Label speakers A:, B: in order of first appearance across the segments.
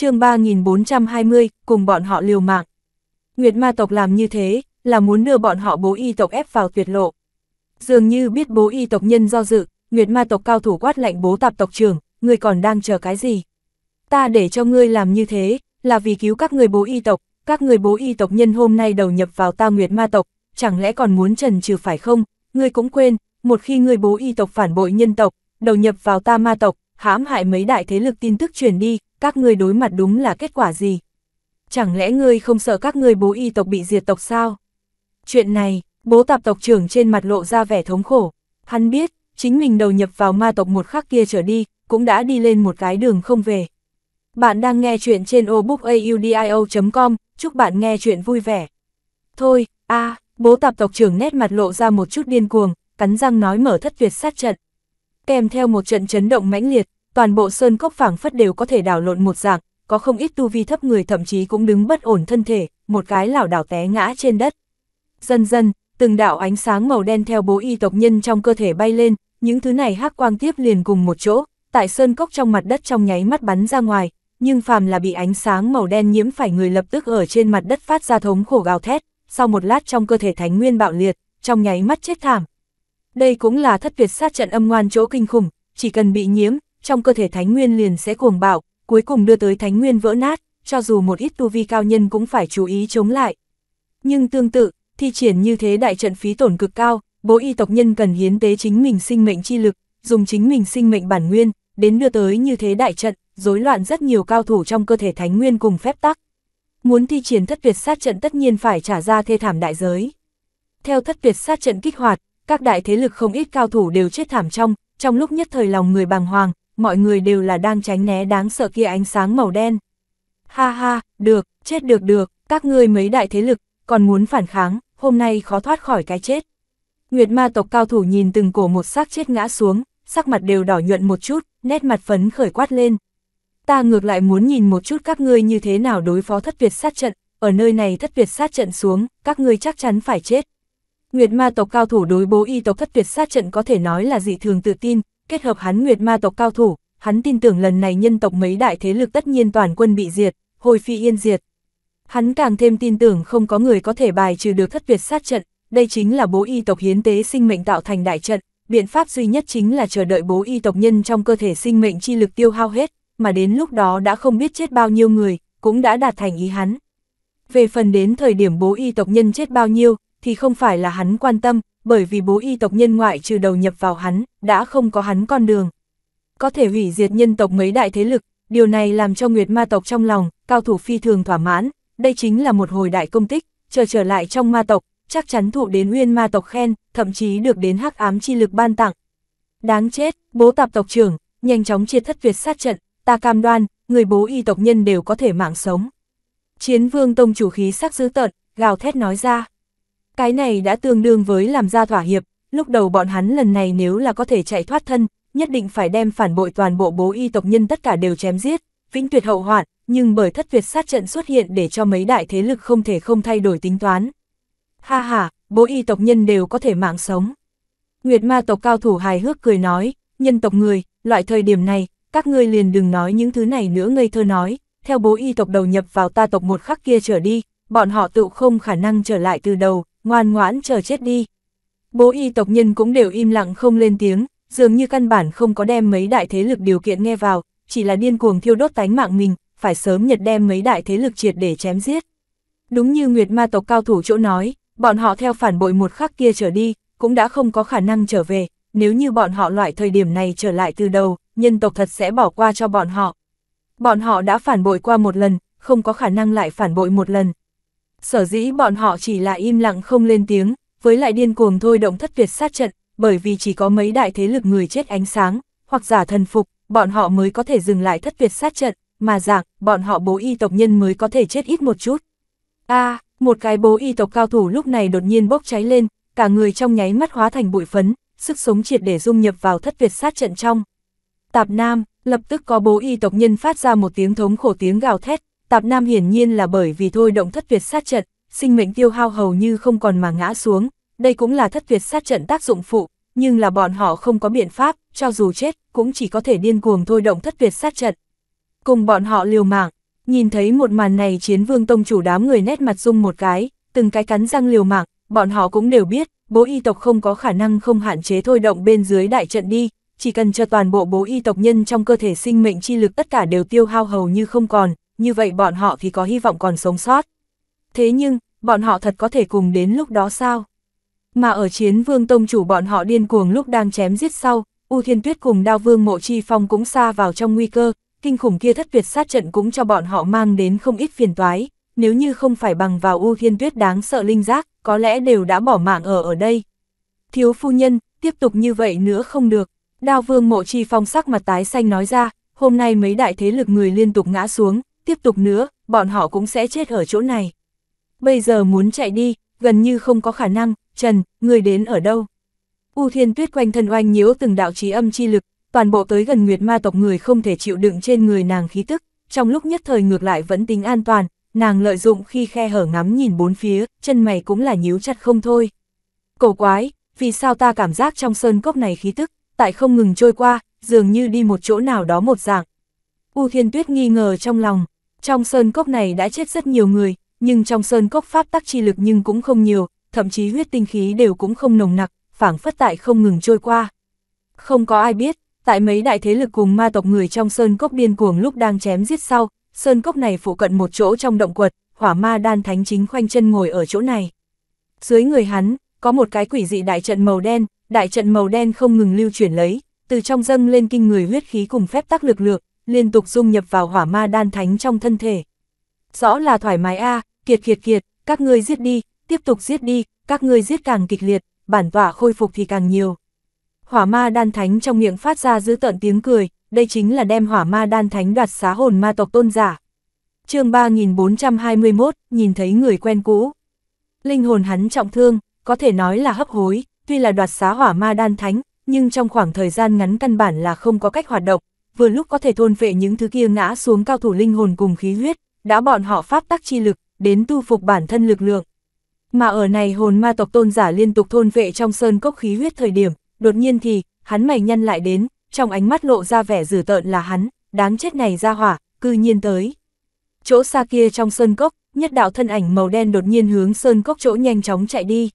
A: chương 3420, cùng bọn họ liều mạng. Nguyệt ma tộc làm như thế, là muốn đưa bọn họ bố y tộc ép vào tuyệt lộ. Dường như biết bố y tộc nhân do dự, Nguyệt ma tộc cao thủ quát lạnh bố tạp tộc trưởng, người còn đang chờ cái gì? Ta để cho ngươi làm như thế, là vì cứu các người bố y tộc, các người bố y tộc nhân hôm nay đầu nhập vào ta Nguyệt ma tộc, chẳng lẽ còn muốn trần trừ phải không? Ngươi cũng quên, một khi người bố y tộc phản bội nhân tộc, đầu nhập vào ta ma tộc, hãm hại mấy đại thế lực tin tức truyền đi, các ngươi đối mặt đúng là kết quả gì? Chẳng lẽ ngươi không sợ các ngươi bố y tộc bị diệt tộc sao? Chuyện này, bố tạp tộc trưởng trên mặt lộ ra vẻ thống khổ. Hắn biết, chính mình đầu nhập vào ma tộc một khắc kia trở đi, cũng đã đi lên một cái đường không về. Bạn đang nghe chuyện trên obookaudio.com, chúc bạn nghe chuyện vui vẻ. Thôi, a bố tạp tộc trưởng nét mặt lộ ra một chút điên cuồng, cắn răng nói mở thất tuyệt sát trận. Kèm theo một trận chấn động mãnh liệt, toàn bộ sơn cốc phảng phất đều có thể đảo lộn một dạng, có không ít tu vi thấp người thậm chí cũng đứng bất ổn thân thể, một cái lảo đảo té ngã trên đất. Dần dần, từng đạo ánh sáng màu đen theo bố y tộc nhân trong cơ thể bay lên, những thứ này hắc quang tiếp liền cùng một chỗ, tại sơn cốc trong mặt đất trong nháy mắt bắn ra ngoài, nhưng phàm là bị ánh sáng màu đen nhiễm phải người lập tức ở trên mặt đất phát ra thống khổ gào thét, sau một lát trong cơ thể thánh nguyên bạo liệt, trong nháy mắt chết thảm. Đây cũng là thất tuyệt sát trận âm ngoan chỗ kinh khủng, chỉ cần bị nhiễm, trong cơ thể thánh nguyên liền sẽ cuồng bạo, cuối cùng đưa tới thánh nguyên vỡ nát, cho dù một ít tu vi cao nhân cũng phải chú ý chống lại. Nhưng tương tự, thi triển như thế đại trận phí tổn cực cao, bố y tộc nhân cần hiến tế chính mình sinh mệnh chi lực, dùng chính mình sinh mệnh bản nguyên, đến đưa tới như thế đại trận, rối loạn rất nhiều cao thủ trong cơ thể thánh nguyên cùng phép tắc. Muốn thi triển thất tuyệt sát trận tất nhiên phải trả ra thê thảm đại giới. Theo thất tuyệt sát trận kích hoạt, các đại thế lực không ít cao thủ đều chết thảm trong, trong lúc nhất thời lòng người bàng hoàng, mọi người đều là đang tránh né đáng sợ kia ánh sáng màu đen. Ha ha, được, chết được được, các ngươi mấy đại thế lực, còn muốn phản kháng, hôm nay khó thoát khỏi cái chết. Nguyệt ma tộc cao thủ nhìn từng cổ một xác chết ngã xuống, sắc mặt đều đỏ nhuận một chút, nét mặt phấn khởi quát lên. Ta ngược lại muốn nhìn một chút các ngươi như thế nào đối phó thất tuyệt sát trận, ở nơi này thất tuyệt sát trận xuống, các ngươi chắc chắn phải chết. Nguyệt ma tộc cao thủ đối bố y tộc thất tuyệt sát trận có thể nói là dị thường tự tin, kết hợp hắn nguyệt ma tộc cao thủ, hắn tin tưởng lần này nhân tộc mấy đại thế lực tất nhiên toàn quân bị diệt, hồi phi yên diệt. Hắn càng thêm tin tưởng không có người có thể bài trừ được thất việt sát trận, đây chính là bố y tộc hiến tế sinh mệnh tạo thành đại trận, biện pháp duy nhất chính là chờ đợi bố y tộc nhân trong cơ thể sinh mệnh chi lực tiêu hao hết, mà đến lúc đó đã không biết chết bao nhiêu người, cũng đã đạt thành ý hắn. Về phần đến thời điểm bố y tộc nhân chết bao nhiêu, thì không phải là hắn quan tâm, bởi vì bố y tộc nhân ngoại trừ đầu nhập vào hắn, đã không có hắn con đường. Có thể hủy diệt nhân tộc mấy đại thế lực, điều này làm cho Nguyệt Ma tộc trong lòng, cao thủ phi thường thỏa mãn, đây chính là một hồi đại công tích, chờ trở, trở lại trong ma tộc, chắc chắn thụ đến Uyên Ma tộc khen, thậm chí được đến Hắc Ám chi lực ban tặng. Đáng chết, bố tạp tộc trưởng, nhanh chóng chia thất Việt sát trận, ta cam đoan, người bố y tộc nhân đều có thể mạng sống. Chiến Vương Tông chủ khí sắc dữ tợn, gào thét nói ra. Cái này đã tương đương với làm ra thỏa hiệp, lúc đầu bọn hắn lần này nếu là có thể chạy thoát thân, nhất định phải đem phản bội toàn bộ bố y tộc nhân tất cả đều chém giết, vĩnh tuyệt hậu hoạn, nhưng bởi thất tuyệt sát trận xuất hiện để cho mấy đại thế lực không thể không thay đổi tính toán. Ha ha, bố y tộc nhân đều có thể mạng sống. Nguyệt ma tộc cao thủ hài hước cười nói, nhân tộc người, loại thời điểm này, các ngươi liền đừng nói những thứ này nữa ngây thơ nói, theo bố y tộc đầu nhập vào ta tộc một khắc kia trở đi, bọn họ tự không khả năng trở lại từ đầu, ngoan ngoãn chờ chết đi. Bố y tộc nhân cũng đều im lặng không lên tiếng, dường như căn bản không có đem mấy đại thế lực điều kiện nghe vào, chỉ là điên cuồng thiêu đốt tánh mạng mình, phải sớm nhật đem mấy đại thế lực triệt để chém giết. Đúng như Nguyệt Ma tộc cao thủ chỗ nói, bọn họ theo phản bội một khắc kia trở đi, cũng đã không có khả năng trở về, nếu như bọn họ loại thời điểm này trở lại từ đầu, nhân tộc thật sẽ bỏ qua cho bọn họ. Bọn họ đã phản bội qua một lần, không có khả năng lại phản bội một lần, Sở dĩ bọn họ chỉ là im lặng không lên tiếng, với lại điên cuồng thôi động thất việt sát trận, bởi vì chỉ có mấy đại thế lực người chết ánh sáng, hoặc giả thần phục, bọn họ mới có thể dừng lại thất việt sát trận, mà dạng, bọn họ bố y tộc nhân mới có thể chết ít một chút. a một cái bố y tộc cao thủ lúc này đột nhiên bốc cháy lên, cả người trong nháy mắt hóa thành bụi phấn, sức sống triệt để dung nhập vào thất việt sát trận trong. Tạp Nam, lập tức có bố y tộc nhân phát ra một tiếng thống khổ tiếng gào thét, Tạp Nam hiển nhiên là bởi vì thôi động thất tuyệt sát trận, sinh mệnh tiêu hao hầu như không còn mà ngã xuống, đây cũng là thất tuyệt sát trận tác dụng phụ, nhưng là bọn họ không có biện pháp, cho dù chết, cũng chỉ có thể điên cuồng thôi động thất tuyệt sát trận. Cùng bọn họ liều mạng, nhìn thấy một màn này chiến vương tông chủ đám người nét mặt dung một cái, từng cái cắn răng liều mạng, bọn họ cũng đều biết, bố y tộc không có khả năng không hạn chế thôi động bên dưới đại trận đi, chỉ cần cho toàn bộ bố y tộc nhân trong cơ thể sinh mệnh chi lực tất cả đều tiêu hao hầu như không còn, như vậy bọn họ thì có hy vọng còn sống sót. Thế nhưng, bọn họ thật có thể cùng đến lúc đó sao? Mà ở chiến vương tông chủ bọn họ điên cuồng lúc đang chém giết sau, U Thiên Tuyết cùng đao vương mộ chi phong cũng xa vào trong nguy cơ, kinh khủng kia thất tuyệt sát trận cũng cho bọn họ mang đến không ít phiền toái, nếu như không phải bằng vào U Thiên Tuyết đáng sợ linh giác, có lẽ đều đã bỏ mạng ở ở đây. Thiếu phu nhân, tiếp tục như vậy nữa không được, đao vương mộ chi phong sắc mặt tái xanh nói ra, hôm nay mấy đại thế lực người liên tục ngã xuống, tiếp tục nữa, bọn họ cũng sẽ chết ở chỗ này. Bây giờ muốn chạy đi, gần như không có khả năng, Trần, người đến ở đâu? U thiên tuyết quanh thân oanh nhiễu từng đạo trí âm chi lực, toàn bộ tới gần nguyệt ma tộc người không thể chịu đựng trên người nàng khí tức, trong lúc nhất thời ngược lại vẫn tính an toàn, nàng lợi dụng khi khe hở ngắm nhìn bốn phía, chân mày cũng là nhíu chặt không thôi. Cổ quái, vì sao ta cảm giác trong sơn cốc này khí tức, tại không ngừng trôi qua, dường như đi một chỗ nào đó một dạng. U Thiên Tuyết nghi ngờ trong lòng, trong sơn cốc này đã chết rất nhiều người, nhưng trong sơn cốc pháp tắc chi lực nhưng cũng không nhiều, thậm chí huyết tinh khí đều cũng không nồng nặc, phảng phất tại không ngừng trôi qua. Không có ai biết, tại mấy đại thế lực cùng ma tộc người trong sơn cốc điên cuồng lúc đang chém giết sau, sơn cốc này phụ cận một chỗ trong động quật, hỏa ma đan thánh chính khoanh chân ngồi ở chỗ này. Dưới người hắn, có một cái quỷ dị đại trận màu đen, đại trận màu đen không ngừng lưu chuyển lấy, từ trong dâng lên kinh người huyết khí cùng phép tắc lực lượng, liên tục dung nhập vào hỏa ma đan thánh trong thân thể. Rõ là thoải mái a kiệt kiệt kiệt, các ngươi giết đi, tiếp tục giết đi, các ngươi giết càng kịch liệt, bản tỏa khôi phục thì càng nhiều. Hỏa ma đan thánh trong miệng phát ra giữ tợn tiếng cười, đây chính là đem hỏa ma đan thánh đoạt xá hồn ma tộc tôn giả. chương 3421, nhìn thấy người quen cũ. Linh hồn hắn trọng thương, có thể nói là hấp hối, tuy là đoạt xá hỏa ma đan thánh, nhưng trong khoảng thời gian ngắn căn bản là không có cách hoạt động, vừa lúc có thể thôn vệ những thứ kia ngã xuống cao thủ linh hồn cùng khí huyết, đã bọn họ pháp tắc chi lực, đến tu phục bản thân lực lượng. Mà ở này hồn ma tộc tôn giả liên tục thôn vệ trong sơn cốc khí huyết thời điểm, đột nhiên thì, hắn mày nhăn lại đến, trong ánh mắt lộ ra vẻ dữ tợn là hắn, đáng chết này ra hỏa, cư nhiên tới. Chỗ xa kia trong sơn cốc, nhất đạo thân ảnh màu đen đột nhiên hướng sơn cốc chỗ nhanh chóng chạy đi.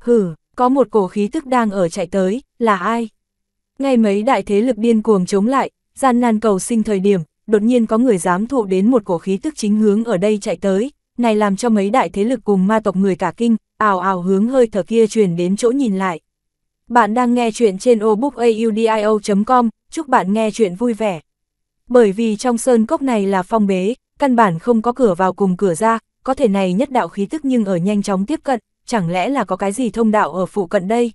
A: hừ có một cổ khí tức đang ở chạy tới, là ai? Ngay mấy đại thế lực điên cuồng chống lại, Gian nan cầu sinh thời điểm, đột nhiên có người dám thụ đến một cổ khí tức chính hướng ở đây chạy tới, này làm cho mấy đại thế lực cùng ma tộc người cả kinh, ào ào hướng hơi thở kia truyền đến chỗ nhìn lại. Bạn đang nghe chuyện trên obookaudio.com, chúc bạn nghe chuyện vui vẻ. Bởi vì trong sơn cốc này là phong bế, căn bản không có cửa vào cùng cửa ra, có thể này nhất đạo khí tức nhưng ở nhanh chóng tiếp cận, chẳng lẽ là có cái gì thông đạo ở phụ cận đây?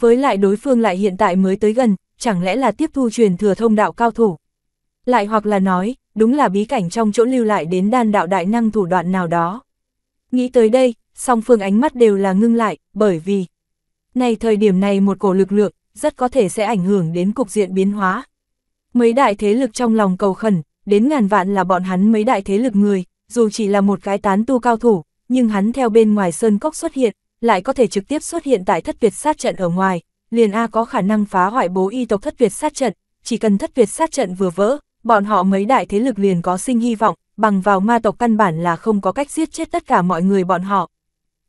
A: Với lại đối phương lại hiện tại mới tới gần, chẳng lẽ là tiếp thu truyền thừa thông đạo cao thủ. Lại hoặc là nói, đúng là bí cảnh trong chỗ lưu lại đến đan đạo đại năng thủ đoạn nào đó. Nghĩ tới đây, song phương ánh mắt đều là ngưng lại, bởi vì này thời điểm này một cổ lực lượng, rất có thể sẽ ảnh hưởng đến cục diện biến hóa. Mấy đại thế lực trong lòng cầu khẩn, đến ngàn vạn là bọn hắn mấy đại thế lực người, dù chỉ là một cái tán tu cao thủ, nhưng hắn theo bên ngoài sơn cốc xuất hiện, lại có thể trực tiếp xuất hiện tại thất việt sát trận ở ngoài, liền A có khả năng phá hoại bố y tộc thất Việt sát trận, chỉ cần thất Việt sát trận vừa vỡ, bọn họ mấy đại thế lực liền có sinh hy vọng, bằng vào ma tộc căn bản là không có cách giết chết tất cả mọi người bọn họ.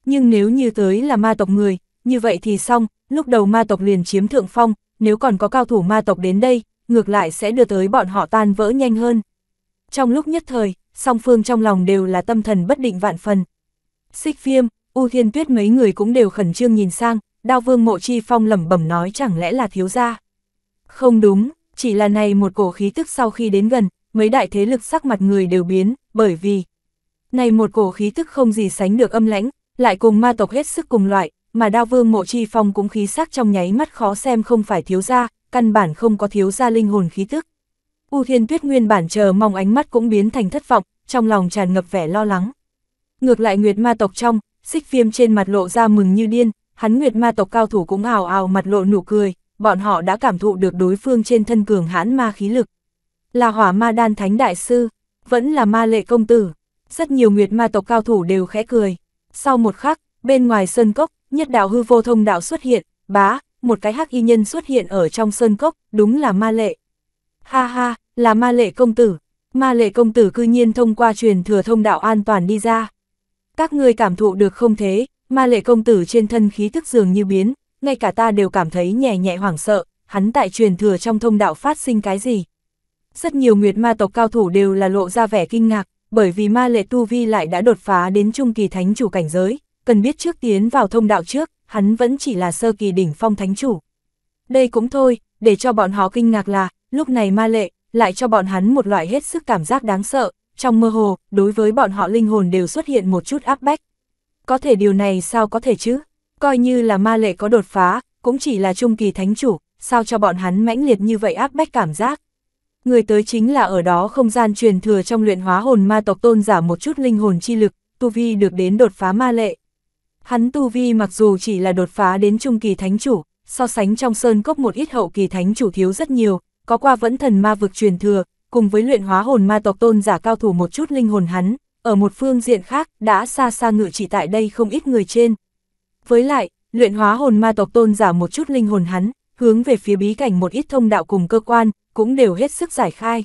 A: Nhưng nếu như tới là ma tộc người, như vậy thì xong, lúc đầu ma tộc liền chiếm thượng phong, nếu còn có cao thủ ma tộc đến đây, ngược lại sẽ đưa tới bọn họ tan vỡ nhanh hơn. Trong lúc nhất thời, song phương trong lòng đều là tâm thần bất định vạn phần. Xích viêm, U Thiên Tuyết mấy người cũng đều khẩn trương nhìn sang, đao vương mộ chi phong lẩm bẩm nói chẳng lẽ là thiếu gia. Không đúng, chỉ là này một cổ khí tức sau khi đến gần, mấy đại thế lực sắc mặt người đều biến, bởi vì này một cổ khí tức không gì sánh được âm lãnh, lại cùng ma tộc hết sức cùng loại, mà đao vương mộ chi phong cũng khí sắc trong nháy mắt khó xem không phải thiếu gia, căn bản không có thiếu gia linh hồn khí tức. U Thiên Tuyết nguyên bản chờ mong ánh mắt cũng biến thành thất vọng, trong lòng tràn ngập vẻ lo lắng. Ngược lại Nguyệt Ma tộc trong, xích viêm trên mặt lộ ra mừng như điên, hắn nguyệt ma tộc cao thủ cũng ào ào mặt lộ nụ cười, bọn họ đã cảm thụ được đối phương trên thân cường hãn ma khí lực. Là hỏa ma đan thánh đại sư, vẫn là ma lệ công tử, rất nhiều nguyệt ma tộc cao thủ đều khẽ cười. Sau một khắc, bên ngoài sơn cốc, nhất đạo hư vô thông đạo xuất hiện, bá, một cái hắc y nhân xuất hiện ở trong sơn cốc, đúng là ma lệ. Ha ha, là ma lệ công tử, ma lệ công tử cư nhiên thông qua truyền thừa thông đạo an toàn đi ra. Các ngươi cảm thụ được không thế, Ma lệ công tử trên thân khí thức dường như biến, ngay cả ta đều cảm thấy nhẹ nhẹ hoảng sợ, hắn tại truyền thừa trong thông đạo phát sinh cái gì. Rất nhiều nguyệt ma tộc cao thủ đều là lộ ra vẻ kinh ngạc, bởi vì ma lệ tu vi lại đã đột phá đến trung kỳ thánh chủ cảnh giới, cần biết trước tiến vào thông đạo trước, hắn vẫn chỉ là sơ kỳ đỉnh phong thánh chủ. Đây cũng thôi, để cho bọn họ kinh ngạc là, lúc này ma lệ, lại cho bọn hắn một loại hết sức cảm giác đáng sợ, trong mơ hồ, đối với bọn họ linh hồn đều xuất hiện một chút áp bách có thể điều này sao có thể chứ? Coi như là ma lệ có đột phá, cũng chỉ là trung kỳ thánh chủ, sao cho bọn hắn mãnh liệt như vậy áp bách cảm giác. Người tới chính là ở đó không gian truyền thừa trong luyện hóa hồn ma tộc tôn giả một chút linh hồn chi lực, tu vi được đến đột phá ma lệ. Hắn tu vi mặc dù chỉ là đột phá đến trung kỳ thánh chủ, so sánh trong sơn cốc một ít hậu kỳ thánh chủ thiếu rất nhiều, có qua vẫn thần ma vực truyền thừa, cùng với luyện hóa hồn ma tộc tôn giả cao thủ một chút linh hồn hắn, ở một phương diện khác đã xa xa ngự chỉ tại đây không ít người trên. Với lại, luyện hóa hồn ma tộc tôn giả một chút linh hồn hắn, hướng về phía bí cảnh một ít thông đạo cùng cơ quan, cũng đều hết sức giải khai.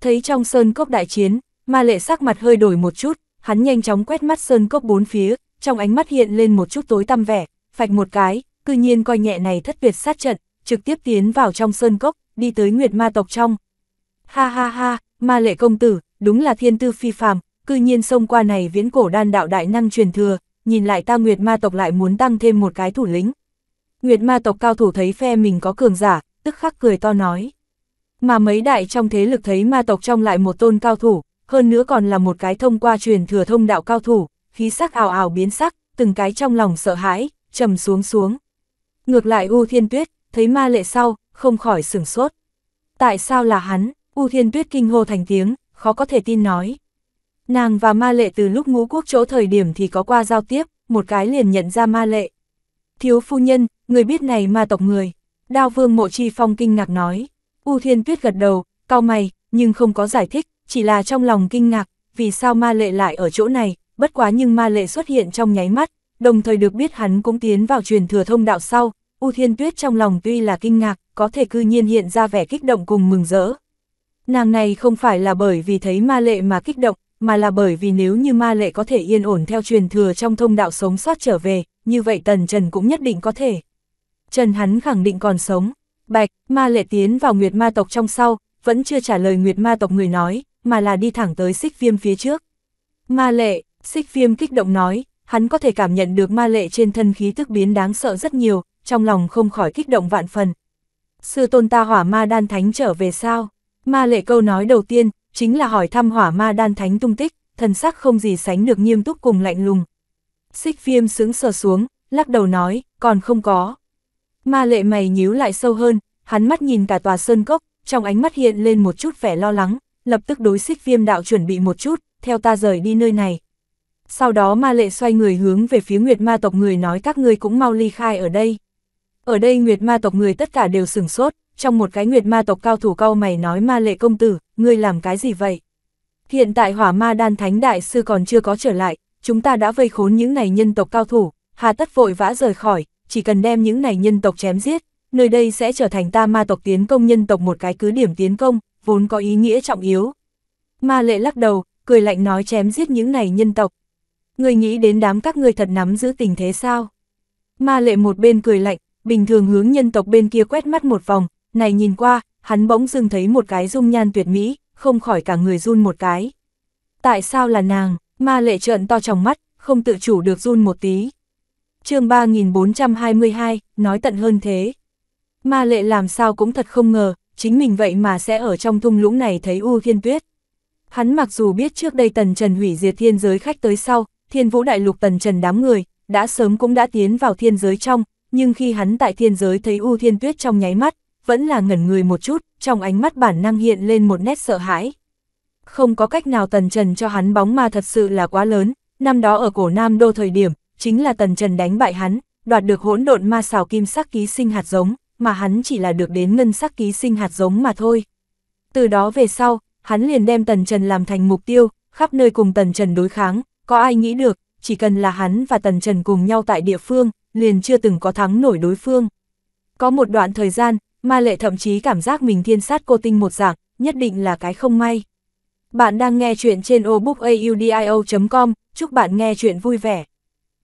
A: Thấy trong sơn cốc đại chiến, ma lệ sắc mặt hơi đổi một chút, hắn nhanh chóng quét mắt sơn cốc bốn phía, trong ánh mắt hiện lên một chút tối tăm vẻ, phạch một cái, cư nhiên coi nhẹ này thất tuyệt sát trận, trực tiếp tiến vào trong sơn cốc, đi tới nguyệt ma tộc trong. Ha ha ha, ma lệ công tử, đúng là thiên tư phi phàm, cư nhiên xông qua này viễn cổ đan đạo đại năng truyền thừa, nhìn lại ta Nguyệt Ma tộc lại muốn tăng thêm một cái thủ lĩnh. Nguyệt Ma tộc cao thủ thấy phe mình có cường giả, tức khắc cười to nói. Mà mấy đại trong thế lực thấy ma tộc trong lại một tôn cao thủ, hơn nữa còn là một cái thông qua truyền thừa thông đạo cao thủ, khí sắc ảo ảo biến sắc, từng cái trong lòng sợ hãi, trầm xuống xuống. Ngược lại U Thiên Tuyết, thấy ma lệ sau, không khỏi sửng sốt. Tại sao là hắn, U Thiên Tuyết kinh hô thành tiếng, khó có thể tin nói. Nàng và ma lệ từ lúc ngũ quốc chỗ thời điểm thì có qua giao tiếp, một cái liền nhận ra ma lệ. Thiếu phu nhân, người biết này ma tộc người. Đao vương mộ chi phong kinh ngạc nói. U thiên tuyết gật đầu, cau mày, nhưng không có giải thích, chỉ là trong lòng kinh ngạc, vì sao ma lệ lại ở chỗ này, bất quá nhưng ma lệ xuất hiện trong nháy mắt, đồng thời được biết hắn cũng tiến vào truyền thừa thông đạo sau. U thiên tuyết trong lòng tuy là kinh ngạc, có thể cư nhiên hiện ra vẻ kích động cùng mừng rỡ. Nàng này không phải là bởi vì thấy ma lệ mà kích động, mà là bởi vì nếu như ma lệ có thể yên ổn theo truyền thừa trong thông đạo sống sót trở về, như vậy Tần Trần cũng nhất định có thể. Trần hắn khẳng định còn sống. Bạch, ma lệ tiến vào Nguyệt ma tộc trong sau, vẫn chưa trả lời Nguyệt ma tộc người nói, mà là đi thẳng tới xích viêm phía trước. Ma lệ, xích viêm kích động nói, hắn có thể cảm nhận được ma lệ trên thân khí tức biến đáng sợ rất nhiều, trong lòng không khỏi kích động vạn phần. Sư tôn ta hỏa ma đan thánh trở về sao? Ma lệ câu nói đầu tiên, chính là hỏi thăm hỏa ma đan thánh tung tích, thần sắc không gì sánh được nghiêm túc cùng lạnh lùng. Xích viêm sướng sờ xuống, lắc đầu nói, còn không có. Ma lệ mày nhíu lại sâu hơn, hắn mắt nhìn cả tòa sơn cốc, trong ánh mắt hiện lên một chút vẻ lo lắng, lập tức đối xích viêm đạo chuẩn bị một chút, theo ta rời đi nơi này. Sau đó ma lệ xoay người hướng về phía nguyệt ma tộc người nói các ngươi cũng mau ly khai ở đây. Ở đây nguyệt ma tộc người tất cả đều sửng sốt, trong một cái nguyệt ma tộc cao thủ cao mày nói ma lệ công tử, ngươi làm cái gì vậy? Hiện tại hỏa ma đan thánh đại sư còn chưa có trở lại, chúng ta đã vây khốn những này nhân tộc cao thủ, hà tất vội vã rời khỏi, chỉ cần đem những này nhân tộc chém giết, nơi đây sẽ trở thành ta ma tộc tiến công nhân tộc một cái cứ điểm tiến công, vốn có ý nghĩa trọng yếu. Ma lệ lắc đầu, cười lạnh nói chém giết những này nhân tộc. ngươi nghĩ đến đám các ngươi thật nắm giữ tình thế sao? Ma lệ một bên cười lạnh, bình thường hướng nhân tộc bên kia quét mắt một vòng, này nhìn qua, hắn bỗng dưng thấy một cái dung nhan tuyệt mỹ, không khỏi cả người run một cái. Tại sao là nàng, ma lệ trợn to trong mắt, không tự chủ được run một tí. chương 3422, nói tận hơn thế. Ma lệ làm sao cũng thật không ngờ, chính mình vậy mà sẽ ở trong thung lũng này thấy U Thiên Tuyết. Hắn mặc dù biết trước đây Tần Trần hủy diệt thiên giới khách tới sau, thiên vũ đại lục Tần Trần đám người, đã sớm cũng đã tiến vào thiên giới trong, nhưng khi hắn tại thiên giới thấy U Thiên Tuyết trong nháy mắt, vẫn là ngẩn người một chút, trong ánh mắt bản năng hiện lên một nét sợ hãi. Không có cách nào Tần Trần cho hắn bóng ma thật sự là quá lớn, năm đó ở cổ Nam Đô thời điểm, chính là Tần Trần đánh bại hắn, đoạt được hỗn độn ma xào kim sắc ký sinh hạt giống, mà hắn chỉ là được đến ngân sắc ký sinh hạt giống mà thôi. Từ đó về sau, hắn liền đem Tần Trần làm thành mục tiêu, khắp nơi cùng Tần Trần đối kháng, có ai nghĩ được, chỉ cần là hắn và Tần Trần cùng nhau tại địa phương, liền chưa từng có thắng nổi đối phương. Có một đoạn thời gian, Ma lệ thậm chí cảm giác mình thiên sát cô tinh một dạng, nhất định là cái không may. Bạn đang nghe chuyện trên obookaudio.com, chúc bạn nghe chuyện vui vẻ.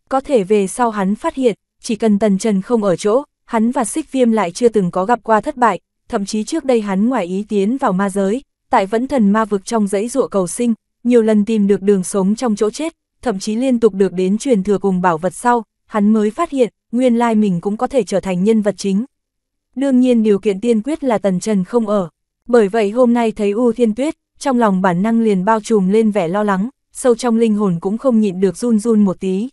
A: Có thể về sau hắn phát hiện, chỉ cần Tần Trần không ở chỗ, hắn và xích viêm lại chưa từng có gặp qua thất bại, thậm chí trước đây hắn ngoài ý tiến vào ma giới, tại vẫn thần ma vực trong dãy ruộ cầu sinh, nhiều lần tìm được đường sống trong chỗ chết, thậm chí liên tục được đến truyền thừa cùng bảo vật sau, hắn mới phát hiện, nguyên lai mình cũng có thể trở thành nhân vật chính, đương nhiên điều kiện tiên quyết là Tần Trần không ở. Bởi vậy hôm nay thấy U Thiên Tuyết, trong lòng bản năng liền bao trùm lên vẻ lo lắng, sâu trong linh hồn cũng không nhịn được run run một tí.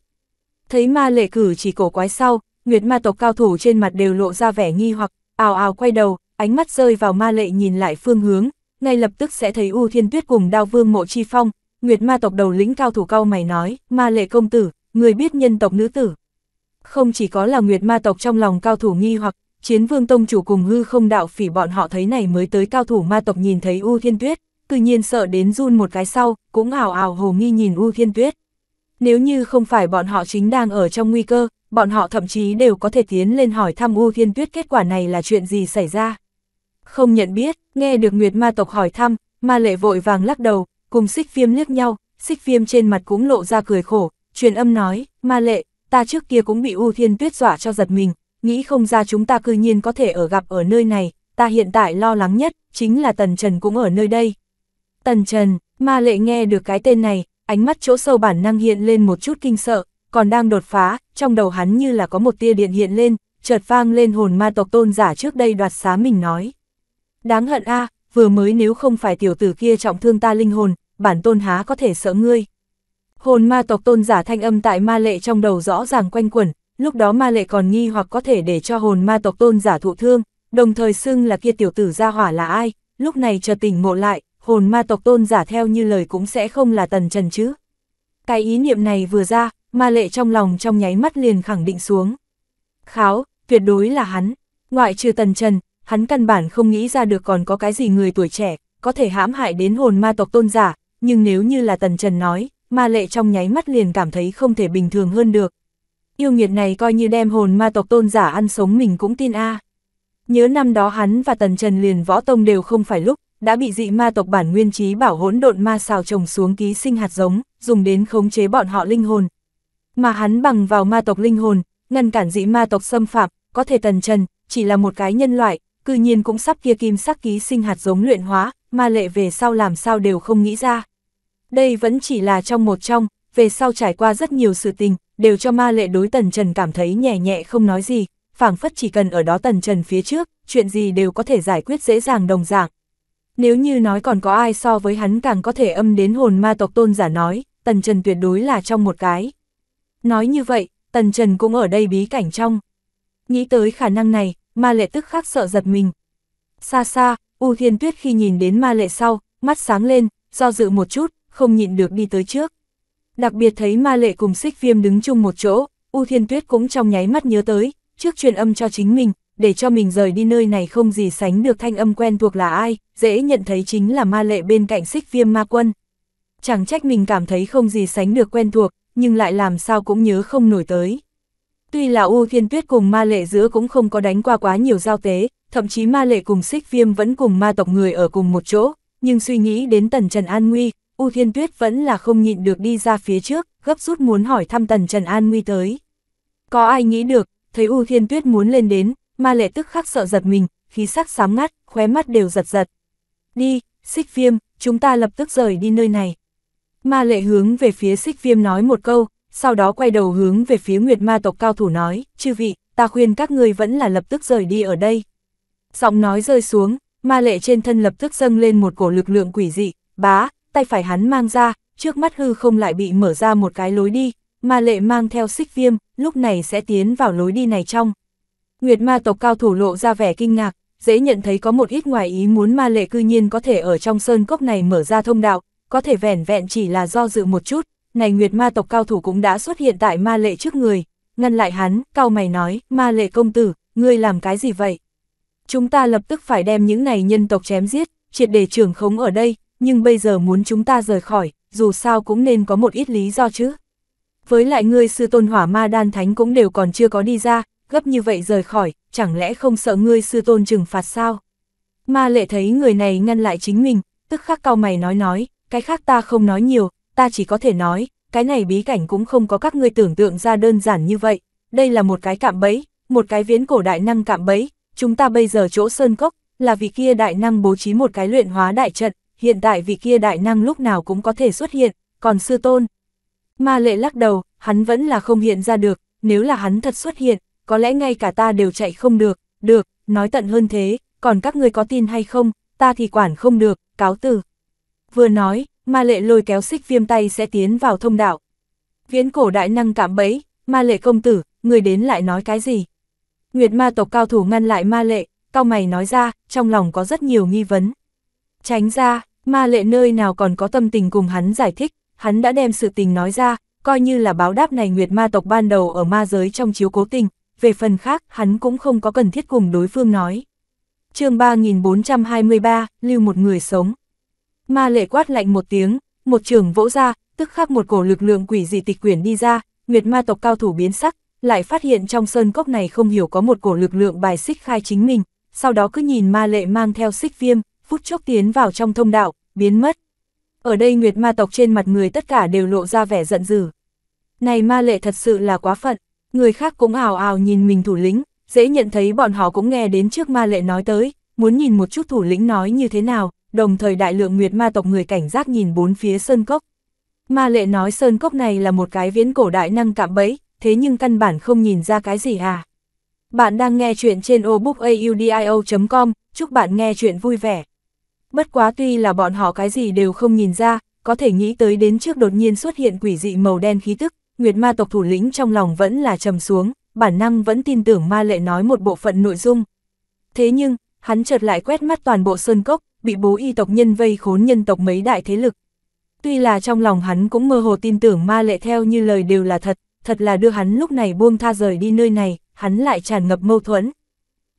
A: Thấy ma lệ cử chỉ cổ quái sau, Nguyệt ma tộc cao thủ trên mặt đều lộ ra vẻ nghi hoặc, ào ào quay đầu, ánh mắt rơi vào ma lệ nhìn lại phương hướng, ngay lập tức sẽ thấy U Thiên Tuyết cùng đao vương mộ chi phong, Nguyệt ma tộc đầu lĩnh cao thủ cao mày nói, ma lệ công tử, người biết nhân tộc nữ tử. Không chỉ có là Nguyệt ma tộc trong lòng cao thủ nghi hoặc, Chiến vương tông chủ cùng hư không đạo phỉ bọn họ thấy này mới tới cao thủ ma tộc nhìn thấy U Thiên Tuyết, tự nhiên sợ đến run một cái sau, cũng ảo ảo hồ nghi nhìn U Thiên Tuyết. Nếu như không phải bọn họ chính đang ở trong nguy cơ, bọn họ thậm chí đều có thể tiến lên hỏi thăm U Thiên Tuyết kết quả này là chuyện gì xảy ra. Không nhận biết, nghe được Nguyệt ma tộc hỏi thăm, ma lệ vội vàng lắc đầu, cùng xích viêm liếc nhau, xích viêm trên mặt cũng lộ ra cười khổ, truyền âm nói, ma lệ, ta trước kia cũng bị U Thiên Tuyết dọa cho giật mình, nghĩ không ra chúng ta cư nhiên có thể ở gặp ở nơi này, ta hiện tại lo lắng nhất, chính là Tần Trần cũng ở nơi đây. Tần Trần, ma lệ nghe được cái tên này, ánh mắt chỗ sâu bản năng hiện lên một chút kinh sợ, còn đang đột phá, trong đầu hắn như là có một tia điện hiện lên, chợt vang lên hồn ma tộc tôn giả trước đây đoạt xá mình nói. Đáng hận a vừa mới nếu không phải tiểu tử kia trọng thương ta linh hồn, bản tôn há có thể sợ ngươi. Hồn ma tộc tôn giả thanh âm tại ma lệ trong đầu rõ ràng quanh quẩn, lúc đó ma lệ còn nghi hoặc có thể để cho hồn ma tộc tôn giả thụ thương, đồng thời xưng là kia tiểu tử gia hỏa là ai, lúc này chờ tỉnh ngộ lại, hồn ma tộc tôn giả theo như lời cũng sẽ không là tần trần chứ. Cái ý niệm này vừa ra, ma lệ trong lòng trong nháy mắt liền khẳng định xuống. Kháo, tuyệt đối là hắn, ngoại trừ tần trần, hắn căn bản không nghĩ ra được còn có cái gì người tuổi trẻ, có thể hãm hại đến hồn ma tộc tôn giả, nhưng nếu như là tần trần nói, ma lệ trong nháy mắt liền cảm thấy không thể bình thường hơn được yêu nghiệt này coi như đem hồn ma tộc tôn giả ăn sống mình cũng tin a. Nhớ năm đó hắn và Tần Trần liền võ tông đều không phải lúc, đã bị dị ma tộc bản nguyên trí bảo hỗn độn ma xào trồng xuống ký sinh hạt giống, dùng đến khống chế bọn họ linh hồn. Mà hắn bằng vào ma tộc linh hồn, ngăn cản dị ma tộc xâm phạm, có thể Tần Trần, chỉ là một cái nhân loại, cư nhiên cũng sắp kia kim sắc ký sinh hạt giống luyện hóa, ma lệ về sau làm sao đều không nghĩ ra. Đây vẫn chỉ là trong một trong, về sau trải qua rất nhiều sự tình, đều cho ma lệ đối tần trần cảm thấy nhẹ nhẹ không nói gì, phảng phất chỉ cần ở đó tần trần phía trước, chuyện gì đều có thể giải quyết dễ dàng đồng dạng. Nếu như nói còn có ai so với hắn càng có thể âm đến hồn ma tộc tôn giả nói, tần trần tuyệt đối là trong một cái. Nói như vậy, tần trần cũng ở đây bí cảnh trong. Nghĩ tới khả năng này, ma lệ tức khắc sợ giật mình. Xa xa, U Thiên Tuyết khi nhìn đến ma lệ sau, mắt sáng lên, do dự một chút, không nhịn được đi tới trước đặc biệt thấy ma lệ cùng xích viêm đứng chung một chỗ, U Thiên Tuyết cũng trong nháy mắt nhớ tới, trước truyền âm cho chính mình, để cho mình rời đi nơi này không gì sánh được thanh âm quen thuộc là ai, dễ nhận thấy chính là ma lệ bên cạnh xích viêm ma quân. Chẳng trách mình cảm thấy không gì sánh được quen thuộc, nhưng lại làm sao cũng nhớ không nổi tới. Tuy là U Thiên Tuyết cùng ma lệ giữa cũng không có đánh qua quá nhiều giao tế, thậm chí ma lệ cùng xích viêm vẫn cùng ma tộc người ở cùng một chỗ, nhưng suy nghĩ đến tần trần an nguy, U Thiên Tuyết vẫn là không nhịn được đi ra phía trước, gấp rút muốn hỏi thăm Tần Trần An Nguy tới. Có ai nghĩ được, thấy U Thiên Tuyết muốn lên đến, ma lệ tức khắc sợ giật mình, khí sắc sám ngắt, khóe mắt đều giật giật. Đi, xích viêm, chúng ta lập tức rời đi nơi này. Ma lệ hướng về phía xích viêm nói một câu, sau đó quay đầu hướng về phía nguyệt ma tộc cao thủ nói, chư vị, ta khuyên các ngươi vẫn là lập tức rời đi ở đây. Giọng nói rơi xuống, ma lệ trên thân lập tức dâng lên một cổ lực lượng quỷ dị, bá, tay phải hắn mang ra, trước mắt hư không lại bị mở ra một cái lối đi, mà lệ mang theo xích viêm, lúc này sẽ tiến vào lối đi này trong. Nguyệt ma tộc cao thủ lộ ra vẻ kinh ngạc, dễ nhận thấy có một ít ngoài ý muốn ma lệ cư nhiên có thể ở trong sơn cốc này mở ra thông đạo, có thể vẻn vẹn chỉ là do dự một chút, này Nguyệt ma tộc cao thủ cũng đã xuất hiện tại ma lệ trước người, ngăn lại hắn, cao mày nói, ma lệ công tử, ngươi làm cái gì vậy? Chúng ta lập tức phải đem những này nhân tộc chém giết, triệt để trưởng khống ở đây, nhưng bây giờ muốn chúng ta rời khỏi, dù sao cũng nên có một ít lý do chứ. Với lại ngươi sư tôn hỏa ma đan thánh cũng đều còn chưa có đi ra, gấp như vậy rời khỏi, chẳng lẽ không sợ ngươi sư tôn trừng phạt sao? Ma lệ thấy người này ngăn lại chính mình, tức khắc cao mày nói nói, cái khác ta không nói nhiều, ta chỉ có thể nói, cái này bí cảnh cũng không có các ngươi tưởng tượng ra đơn giản như vậy, đây là một cái cạm bẫy, một cái viễn cổ đại năng cạm bẫy, chúng ta bây giờ chỗ sơn cốc, là vì kia đại năng bố trí một cái luyện hóa đại trận, hiện tại vị kia đại năng lúc nào cũng có thể xuất hiện, còn sư tôn. Ma lệ lắc đầu, hắn vẫn là không hiện ra được, nếu là hắn thật xuất hiện, có lẽ ngay cả ta đều chạy không được, được, nói tận hơn thế, còn các người có tin hay không, ta thì quản không được, cáo từ. Vừa nói, ma lệ lôi kéo xích viêm tay sẽ tiến vào thông đạo. Viễn cổ đại năng cảm bấy, ma lệ công tử, người đến lại nói cái gì? Nguyệt ma tộc cao thủ ngăn lại ma lệ, cao mày nói ra, trong lòng có rất nhiều nghi vấn. Tránh ra, ma lệ nơi nào còn có tâm tình cùng hắn giải thích, hắn đã đem sự tình nói ra, coi như là báo đáp này nguyệt ma tộc ban đầu ở ma giới trong chiếu cố tình, về phần khác hắn cũng không có cần thiết cùng đối phương nói. chương 3423, lưu một người sống. Ma lệ quát lạnh một tiếng, một trường vỗ ra, tức khắc một cổ lực lượng quỷ dị tịch quyển đi ra, nguyệt ma tộc cao thủ biến sắc, lại phát hiện trong sơn cốc này không hiểu có một cổ lực lượng bài xích khai chính mình, sau đó cứ nhìn ma lệ mang theo xích viêm, phút chốc tiến vào trong thông đạo, biến mất. Ở đây Nguyệt ma tộc trên mặt người tất cả đều lộ ra vẻ giận dữ. Này ma lệ thật sự là quá phận, người khác cũng ào ào nhìn mình thủ lĩnh, dễ nhận thấy bọn họ cũng nghe đến trước ma lệ nói tới, muốn nhìn một chút thủ lĩnh nói như thế nào, đồng thời đại lượng Nguyệt ma tộc người cảnh giác nhìn bốn phía sơn cốc. Ma lệ nói sơn cốc này là một cái viễn cổ đại năng cạm bẫy, thế nhưng căn bản không nhìn ra cái gì à. Bạn đang nghe chuyện trên obookaudio.com, chúc bạn nghe chuyện vui vẻ. Bất quá tuy là bọn họ cái gì đều không nhìn ra, có thể nghĩ tới đến trước đột nhiên xuất hiện quỷ dị màu đen khí tức, Nguyệt ma tộc thủ lĩnh trong lòng vẫn là trầm xuống, bản năng vẫn tin tưởng ma lệ nói một bộ phận nội dung. Thế nhưng, hắn chợt lại quét mắt toàn bộ sơn cốc, bị bố y tộc nhân vây khốn nhân tộc mấy đại thế lực. Tuy là trong lòng hắn cũng mơ hồ tin tưởng ma lệ theo như lời đều là thật, thật là đưa hắn lúc này buông tha rời đi nơi này, hắn lại tràn ngập mâu thuẫn.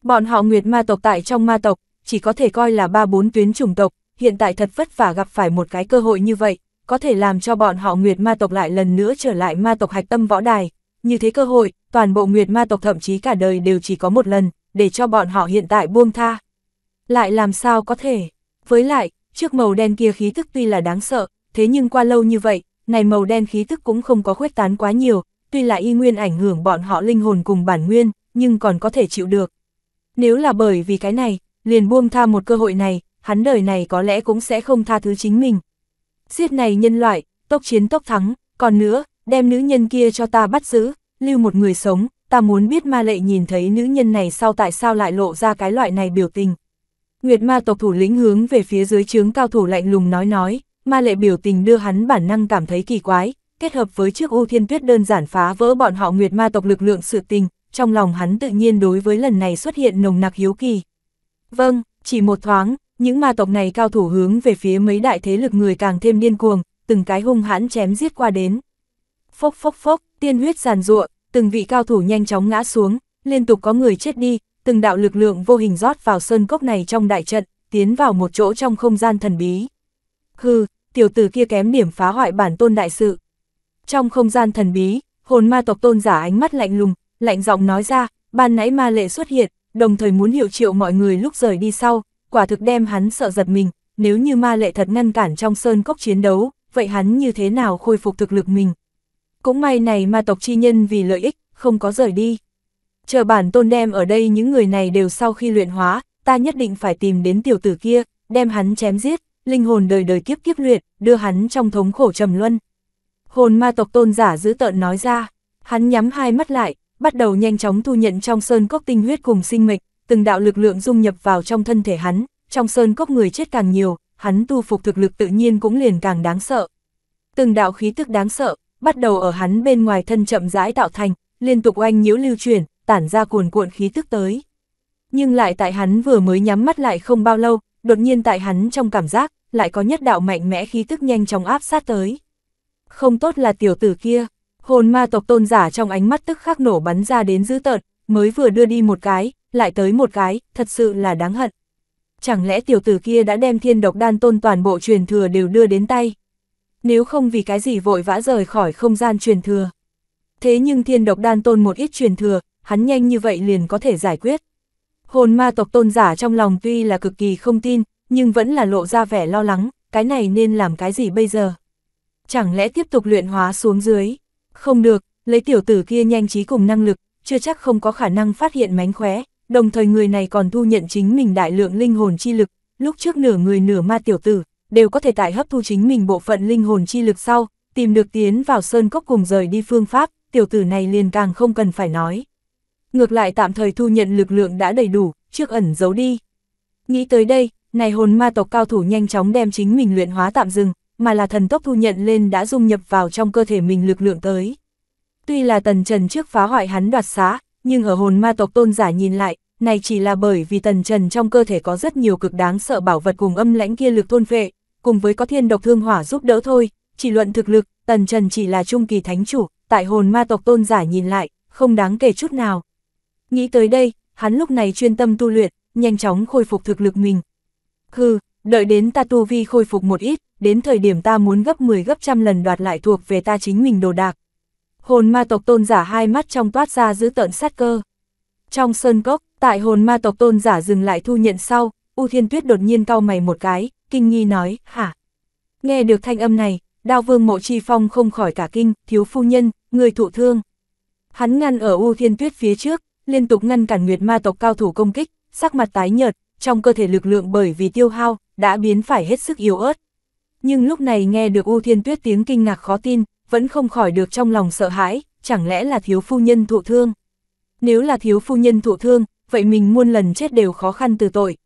A: Bọn họ Nguyệt ma tộc tại trong ma tộc, chỉ có thể coi là ba bốn tuyến chủng tộc, hiện tại thật vất vả gặp phải một cái cơ hội như vậy, có thể làm cho bọn họ Nguyệt Ma tộc lại lần nữa trở lại Ma tộc hạch tâm võ đài. Như thế cơ hội, toàn bộ Nguyệt Ma tộc thậm chí cả đời đều chỉ có một lần, để cho bọn họ hiện tại buông tha. Lại làm sao có thể? Với lại, trước màu đen kia khí thức tuy là đáng sợ, thế nhưng qua lâu như vậy, này màu đen khí thức cũng không có khuếch tán quá nhiều, tuy là y nguyên ảnh hưởng bọn họ linh hồn cùng bản nguyên, nhưng còn có thể chịu được. Nếu là bởi vì cái này, liền buông tha một cơ hội này, hắn đời này có lẽ cũng sẽ không tha thứ chính mình. Giết này nhân loại, tốc chiến tốc thắng, còn nữa, đem nữ nhân kia cho ta bắt giữ, lưu một người sống, ta muốn biết ma lệ nhìn thấy nữ nhân này sau tại sao lại lộ ra cái loại này biểu tình. Nguyệt ma tộc thủ lĩnh hướng về phía dưới chướng cao thủ lạnh lùng nói nói, ma lệ biểu tình đưa hắn bản năng cảm thấy kỳ quái, kết hợp với chiếc U Thiên Tuyết đơn giản phá vỡ bọn họ Nguyệt ma tộc lực lượng sự tình, trong lòng hắn tự nhiên đối với lần này xuất hiện nồng nặc hiếu kỳ. Vâng, chỉ một thoáng, những ma tộc này cao thủ hướng về phía mấy đại thế lực người càng thêm điên cuồng, từng cái hung hãn chém giết qua đến. Phốc phốc phốc, tiên huyết giàn giụa, từng vị cao thủ nhanh chóng ngã xuống, liên tục có người chết đi, từng đạo lực lượng vô hình rót vào sơn cốc này trong đại trận, tiến vào một chỗ trong không gian thần bí. Hừ, tiểu tử kia kém điểm phá hoại bản tôn đại sự. Trong không gian thần bí, hồn ma tộc tôn giả ánh mắt lạnh lùng, lạnh giọng nói ra, ban nãy ma lệ xuất hiện, đồng thời muốn hiệu triệu mọi người lúc rời đi sau, quả thực đem hắn sợ giật mình, nếu như ma lệ thật ngăn cản trong sơn cốc chiến đấu, vậy hắn như thế nào khôi phục thực lực mình. Cũng may này ma tộc chi nhân vì lợi ích, không có rời đi. Chờ bản tôn đem ở đây những người này đều sau khi luyện hóa, ta nhất định phải tìm đến tiểu tử kia, đem hắn chém giết, linh hồn đời đời kiếp kiếp luyện, đưa hắn trong thống khổ trầm luân. Hồn ma tộc tôn giả giữ tợn nói ra, hắn nhắm hai mắt lại, bắt đầu nhanh chóng thu nhận trong sơn cốc tinh huyết cùng sinh mệnh, từng đạo lực lượng dung nhập vào trong thân thể hắn, trong sơn cốc người chết càng nhiều, hắn tu phục thực lực tự nhiên cũng liền càng đáng sợ. Từng đạo khí tức đáng sợ, bắt đầu ở hắn bên ngoài thân chậm rãi tạo thành, liên tục oanh nhiễu lưu truyền, tản ra cuồn cuộn khí tức tới. Nhưng lại tại hắn vừa mới nhắm mắt lại không bao lâu, đột nhiên tại hắn trong cảm giác, lại có nhất đạo mạnh mẽ khí tức nhanh chóng áp sát tới. Không tốt là tiểu tử kia, Hồn ma tộc tôn giả trong ánh mắt tức khắc nổ bắn ra đến dữ tợn, mới vừa đưa đi một cái, lại tới một cái, thật sự là đáng hận. Chẳng lẽ tiểu tử kia đã đem thiên độc đan tôn toàn bộ truyền thừa đều đưa đến tay? Nếu không vì cái gì vội vã rời khỏi không gian truyền thừa. Thế nhưng thiên độc đan tôn một ít truyền thừa, hắn nhanh như vậy liền có thể giải quyết. Hồn ma tộc tôn giả trong lòng tuy là cực kỳ không tin, nhưng vẫn là lộ ra vẻ lo lắng, cái này nên làm cái gì bây giờ? Chẳng lẽ tiếp tục luyện hóa xuống dưới? Không được, lấy tiểu tử kia nhanh trí cùng năng lực, chưa chắc không có khả năng phát hiện mánh khóe, đồng thời người này còn thu nhận chính mình đại lượng linh hồn chi lực, lúc trước nửa người nửa ma tiểu tử, đều có thể tại hấp thu chính mình bộ phận linh hồn chi lực sau, tìm được tiến vào sơn cốc cùng rời đi phương pháp, tiểu tử này liền càng không cần phải nói. Ngược lại tạm thời thu nhận lực lượng đã đầy đủ, trước ẩn giấu đi. Nghĩ tới đây, này hồn ma tộc cao thủ nhanh chóng đem chính mình luyện hóa tạm dừng, mà là thần tốc thu nhận lên đã dung nhập vào trong cơ thể mình lực lượng tới. Tuy là tần trần trước phá hoại hắn đoạt xá, nhưng ở hồn ma tộc tôn giả nhìn lại, này chỉ là bởi vì tần trần trong cơ thể có rất nhiều cực đáng sợ bảo vật cùng âm lãnh kia lực thôn vệ, cùng với có thiên độc thương hỏa giúp đỡ thôi, chỉ luận thực lực, tần trần chỉ là trung kỳ thánh chủ, tại hồn ma tộc tôn giả nhìn lại, không đáng kể chút nào. Nghĩ tới đây, hắn lúc này chuyên tâm tu luyện, nhanh chóng khôi phục thực lực mình. Hừ, đợi đến ta tu vi khôi phục một ít, đến thời điểm ta muốn gấp 10 gấp trăm lần đoạt lại thuộc về ta chính mình đồ đạc. Hồn ma tộc tôn giả hai mắt trong toát ra giữ tợn sát cơ. Trong sơn cốc, tại hồn ma tộc tôn giả dừng lại thu nhận sau, U Thiên Tuyết đột nhiên cau mày một cái, kinh nghi nói, hả? Nghe được thanh âm này, đao vương mộ chi phong không khỏi cả kinh, thiếu phu nhân, người thụ thương. Hắn ngăn ở U Thiên Tuyết phía trước, liên tục ngăn cản Nguyệt ma tộc cao thủ công kích, sắc mặt tái nhợt, trong cơ thể lực lượng bởi vì tiêu hao, đã biến phải hết sức yếu ớt nhưng lúc này nghe được U Thiên Tuyết tiếng kinh ngạc khó tin, vẫn không khỏi được trong lòng sợ hãi, chẳng lẽ là thiếu phu nhân thụ thương. Nếu là thiếu phu nhân thụ thương, vậy mình muôn lần chết đều khó khăn từ tội.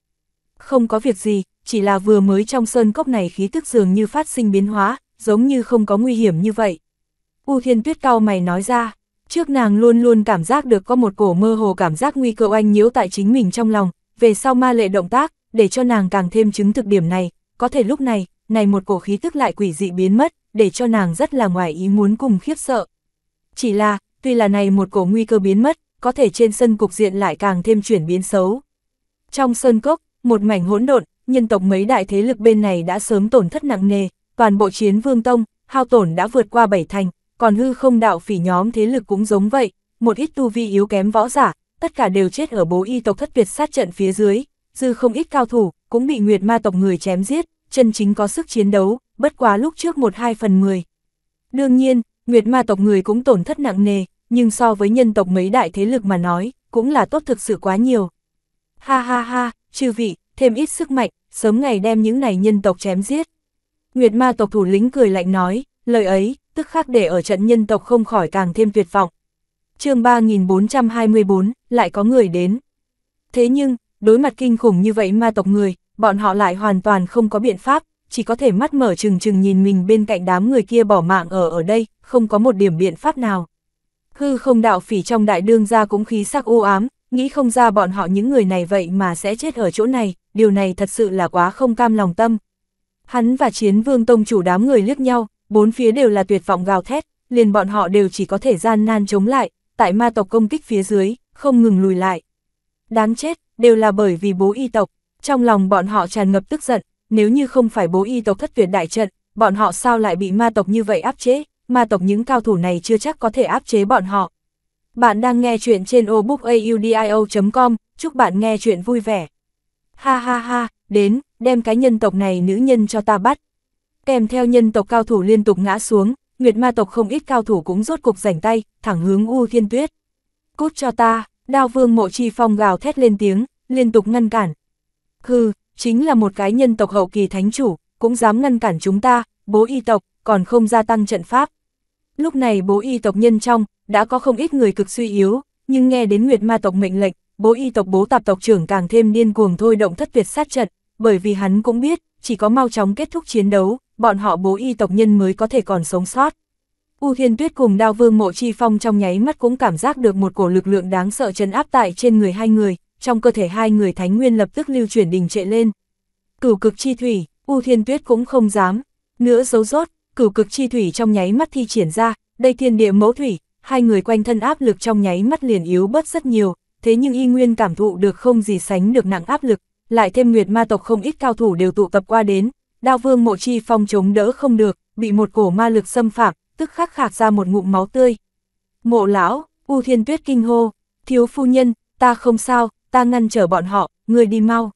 A: Không có việc gì, chỉ là vừa mới trong sơn cốc này khí tức dường như phát sinh biến hóa, giống như không có nguy hiểm như vậy. U Thiên Tuyết cao mày nói ra, trước nàng luôn luôn cảm giác được có một cổ mơ hồ cảm giác nguy cơ anh nhiễu tại chính mình trong lòng, về sau ma lệ động tác, để cho nàng càng thêm chứng thực điểm này, có thể lúc này, này một cổ khí tức lại quỷ dị biến mất, để cho nàng rất là ngoài ý muốn cùng khiếp sợ. Chỉ là, tuy là này một cổ nguy cơ biến mất, có thể trên sân cục diện lại càng thêm chuyển biến xấu. Trong sơn cốc, một mảnh hỗn độn, nhân tộc mấy đại thế lực bên này đã sớm tổn thất nặng nề, toàn bộ chiến vương tông, hao tổn đã vượt qua bảy thành, còn hư không đạo phỉ nhóm thế lực cũng giống vậy, một ít tu vi yếu kém võ giả, tất cả đều chết ở bố y tộc thất tuyệt sát trận phía dưới, dư không ít cao thủ, cũng bị nguyệt ma tộc người chém giết, chân chính có sức chiến đấu, bất quá lúc trước một hai phần mười. Đương nhiên, Nguyệt ma tộc người cũng tổn thất nặng nề, nhưng so với nhân tộc mấy đại thế lực mà nói, cũng là tốt thực sự quá nhiều. Ha ha ha, chư vị, thêm ít sức mạnh, sớm ngày đem những này nhân tộc chém giết. Nguyệt ma tộc thủ lĩnh cười lạnh nói, lời ấy, tức khắc để ở trận nhân tộc không khỏi càng thêm tuyệt vọng. chương 3424, lại có người đến. Thế nhưng, đối mặt kinh khủng như vậy ma tộc người, bọn họ lại hoàn toàn không có biện pháp, chỉ có thể mắt mở trừng trừng nhìn mình bên cạnh đám người kia bỏ mạng ở ở đây, không có một điểm biện pháp nào. Hư không đạo phỉ trong đại đương ra cũng khí sắc u ám, nghĩ không ra bọn họ những người này vậy mà sẽ chết ở chỗ này, điều này thật sự là quá không cam lòng tâm. Hắn và chiến vương tông chủ đám người liếc nhau, bốn phía đều là tuyệt vọng gào thét, liền bọn họ đều chỉ có thể gian nan chống lại, tại ma tộc công kích phía dưới, không ngừng lùi lại. Đáng chết, đều là bởi vì bố y tộc, trong lòng bọn họ tràn ngập tức giận, nếu như không phải bố y tộc thất tuyệt đại trận, bọn họ sao lại bị ma tộc như vậy áp chế, ma tộc những cao thủ này chưa chắc có thể áp chế bọn họ. Bạn đang nghe chuyện trên obookaudio.com, chúc bạn nghe chuyện vui vẻ. Ha ha ha, đến, đem cái nhân tộc này nữ nhân cho ta bắt. Kèm theo nhân tộc cao thủ liên tục ngã xuống, Nguyệt ma tộc không ít cao thủ cũng rốt cục rảnh tay, thẳng hướng U Thiên Tuyết. Cút cho ta, đao vương mộ chi phong gào thét lên tiếng, liên tục ngăn cản, Hừ, chính là một cái nhân tộc hậu kỳ thánh chủ, cũng dám ngăn cản chúng ta, bố y tộc, còn không gia tăng trận pháp. Lúc này bố y tộc nhân trong, đã có không ít người cực suy yếu, nhưng nghe đến Nguyệt Ma tộc mệnh lệnh, bố y tộc bố tạp tộc trưởng càng thêm điên cuồng thôi động thất việt sát trận, bởi vì hắn cũng biết, chỉ có mau chóng kết thúc chiến đấu, bọn họ bố y tộc nhân mới có thể còn sống sót. U Thiên Tuyết cùng Đao Vương Mộ Chi Phong trong nháy mắt cũng cảm giác được một cổ lực lượng đáng sợ trấn áp tại trên người hai người, trong cơ thể hai người thánh nguyên lập tức lưu chuyển đình trệ lên. Cửu cực chi thủy, U Thiên Tuyết cũng không dám, nữa dấu rốt, cửu cực chi thủy trong nháy mắt thi triển ra, đây thiên địa mẫu thủy, hai người quanh thân áp lực trong nháy mắt liền yếu bớt rất nhiều, thế nhưng y nguyên cảm thụ được không gì sánh được nặng áp lực, lại thêm nguyệt ma tộc không ít cao thủ đều tụ tập qua đến, đao vương mộ chi phong chống đỡ không được, bị một cổ ma lực xâm phạm, tức khắc khạc ra một ngụm máu tươi. Mộ lão, U Thiên Tuyết kinh hô, thiếu phu nhân, ta không sao, ta ngăn trở bọn họ, ngươi đi mau.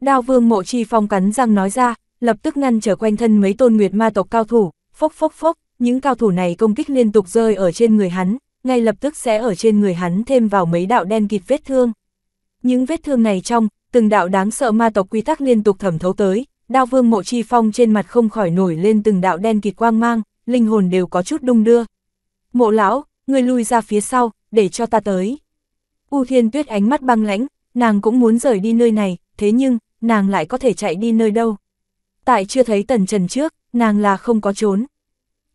A: Đao vương mộ chi phong cắn răng nói ra, lập tức ngăn trở quanh thân mấy tôn nguyệt ma tộc cao thủ, phốc phốc phốc, những cao thủ này công kích liên tục rơi ở trên người hắn, ngay lập tức sẽ ở trên người hắn thêm vào mấy đạo đen kịt vết thương. Những vết thương này trong, từng đạo đáng sợ ma tộc quy tắc liên tục thẩm thấu tới, đao vương mộ chi phong trên mặt không khỏi nổi lên từng đạo đen kịt quang mang, linh hồn đều có chút đung đưa. Mộ lão, người lui ra phía sau, để cho ta tới. U Thiên Tuyết ánh mắt băng lãnh, nàng cũng muốn rời đi nơi này, thế nhưng, nàng lại có thể chạy đi nơi đâu. Tại chưa thấy Tần Trần trước, nàng là không có trốn.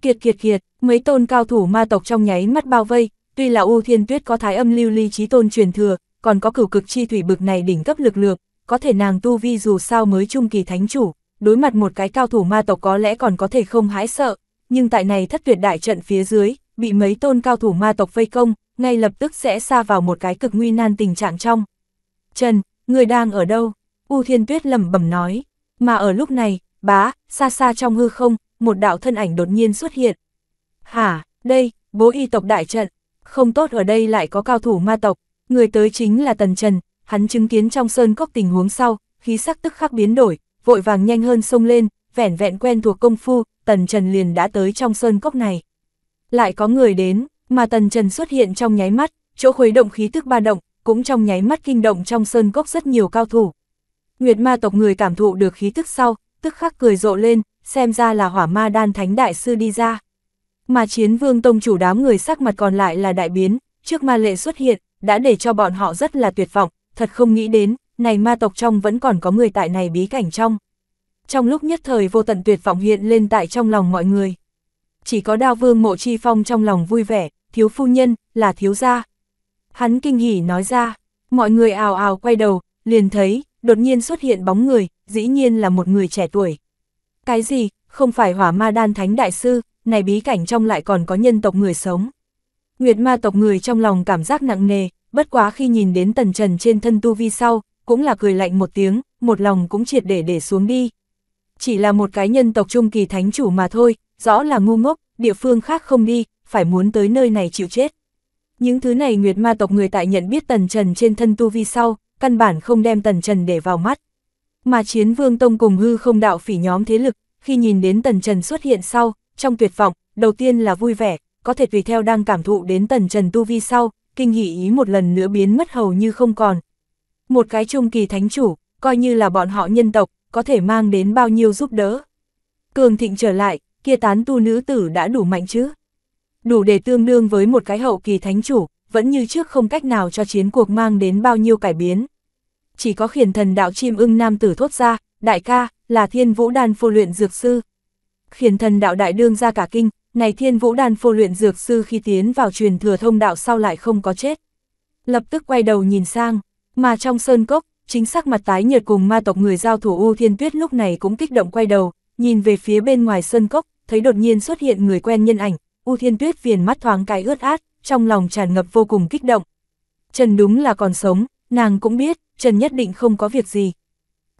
A: Kiệt kiệt kiệt, mấy tôn cao thủ ma tộc trong nháy mắt bao vây, tuy là U Thiên Tuyết có thái âm lưu ly trí tôn truyền thừa, còn có cửu cực chi thủy bực này đỉnh cấp lực lượng, có thể nàng tu vi dù sao mới trung kỳ thánh chủ, đối mặt một cái cao thủ ma tộc có lẽ còn có thể không hãi sợ, nhưng tại này thất tuyệt đại trận phía dưới, bị mấy tôn cao thủ ma tộc vây công, ngay lập tức sẽ xa vào một cái cực nguy nan tình trạng trong. Trần, người đang ở đâu? U Thiên Tuyết lẩm bẩm nói. Mà ở lúc này, bá, xa xa trong hư không, một đạo thân ảnh đột nhiên xuất hiện. Hả, đây, bố y tộc đại trận, không tốt ở đây lại có cao thủ ma tộc, người tới chính là Tần Trần, hắn chứng kiến trong sơn cốc tình huống sau, khí sắc tức khắc biến đổi, vội vàng nhanh hơn sông lên, vẻn vẹn quen thuộc công phu, Tần Trần liền đã tới trong sơn cốc này. Lại có người đến, mà tần trần xuất hiện trong nháy mắt, chỗ khuấy động khí tức ba động, cũng trong nháy mắt kinh động trong sơn cốc rất nhiều cao thủ. Nguyệt ma tộc người cảm thụ được khí tức sau, tức khắc cười rộ lên, xem ra là hỏa ma đan thánh đại sư đi ra. Mà chiến vương tông chủ đám người sắc mặt còn lại là đại biến, trước ma lệ xuất hiện, đã để cho bọn họ rất là tuyệt vọng, thật không nghĩ đến, này ma tộc trong vẫn còn có người tại này bí cảnh trong. Trong lúc nhất thời vô tận tuyệt vọng hiện lên tại trong lòng mọi người. Chỉ có đao vương mộ chi phong trong lòng vui vẻ, thiếu phu nhân, là thiếu gia. Hắn kinh hỉ nói ra, mọi người ào ào quay đầu, liền thấy, đột nhiên xuất hiện bóng người, dĩ nhiên là một người trẻ tuổi. Cái gì, không phải hỏa ma đan thánh đại sư, này bí cảnh trong lại còn có nhân tộc người sống. Nguyệt ma tộc người trong lòng cảm giác nặng nề, bất quá khi nhìn đến tần trần trên thân tu vi sau, cũng là cười lạnh một tiếng, một lòng cũng triệt để để xuống đi. Chỉ là một cái nhân tộc trung kỳ thánh chủ mà thôi, rõ là ngu ngốc, địa phương khác không đi, phải muốn tới nơi này chịu chết. Những thứ này Nguyệt Ma tộc người tại nhận biết Tần Trần trên thân tu vi sau, căn bản không đem Tần Trần để vào mắt. Mà Chiến Vương Tông cùng hư không đạo phỉ nhóm thế lực, khi nhìn đến Tần Trần xuất hiện sau, trong tuyệt vọng, đầu tiên là vui vẻ, có thể tùy theo đang cảm thụ đến Tần Trần tu vi sau, kinh hỉ ý một lần nữa biến mất hầu như không còn. Một cái trung kỳ thánh chủ, coi như là bọn họ nhân tộc, có thể mang đến bao nhiêu giúp đỡ. Cường thịnh trở lại, kia tán tu nữ tử đã đủ mạnh chứ đủ để tương đương với một cái hậu kỳ thánh chủ, vẫn như trước không cách nào cho chiến cuộc mang đến bao nhiêu cải biến. Chỉ có khiển thần đạo chim ưng nam tử thốt ra, đại ca, là thiên vũ đan phô luyện dược sư. Khiển thần đạo đại đương ra cả kinh, này thiên vũ đan phô luyện dược sư khi tiến vào truyền thừa thông đạo sau lại không có chết. Lập tức quay đầu nhìn sang, mà trong sơn cốc, chính xác mặt tái nhợt cùng ma tộc người giao thủ U Thiên Tuyết lúc này cũng kích động quay đầu, nhìn về phía bên ngoài sơn cốc, thấy đột nhiên xuất hiện người quen nhân ảnh, U Thiên Tuyết viền mắt thoáng cái ướt át, trong lòng tràn ngập vô cùng kích động. Trần đúng là còn sống, nàng cũng biết, Trần nhất định không có việc gì.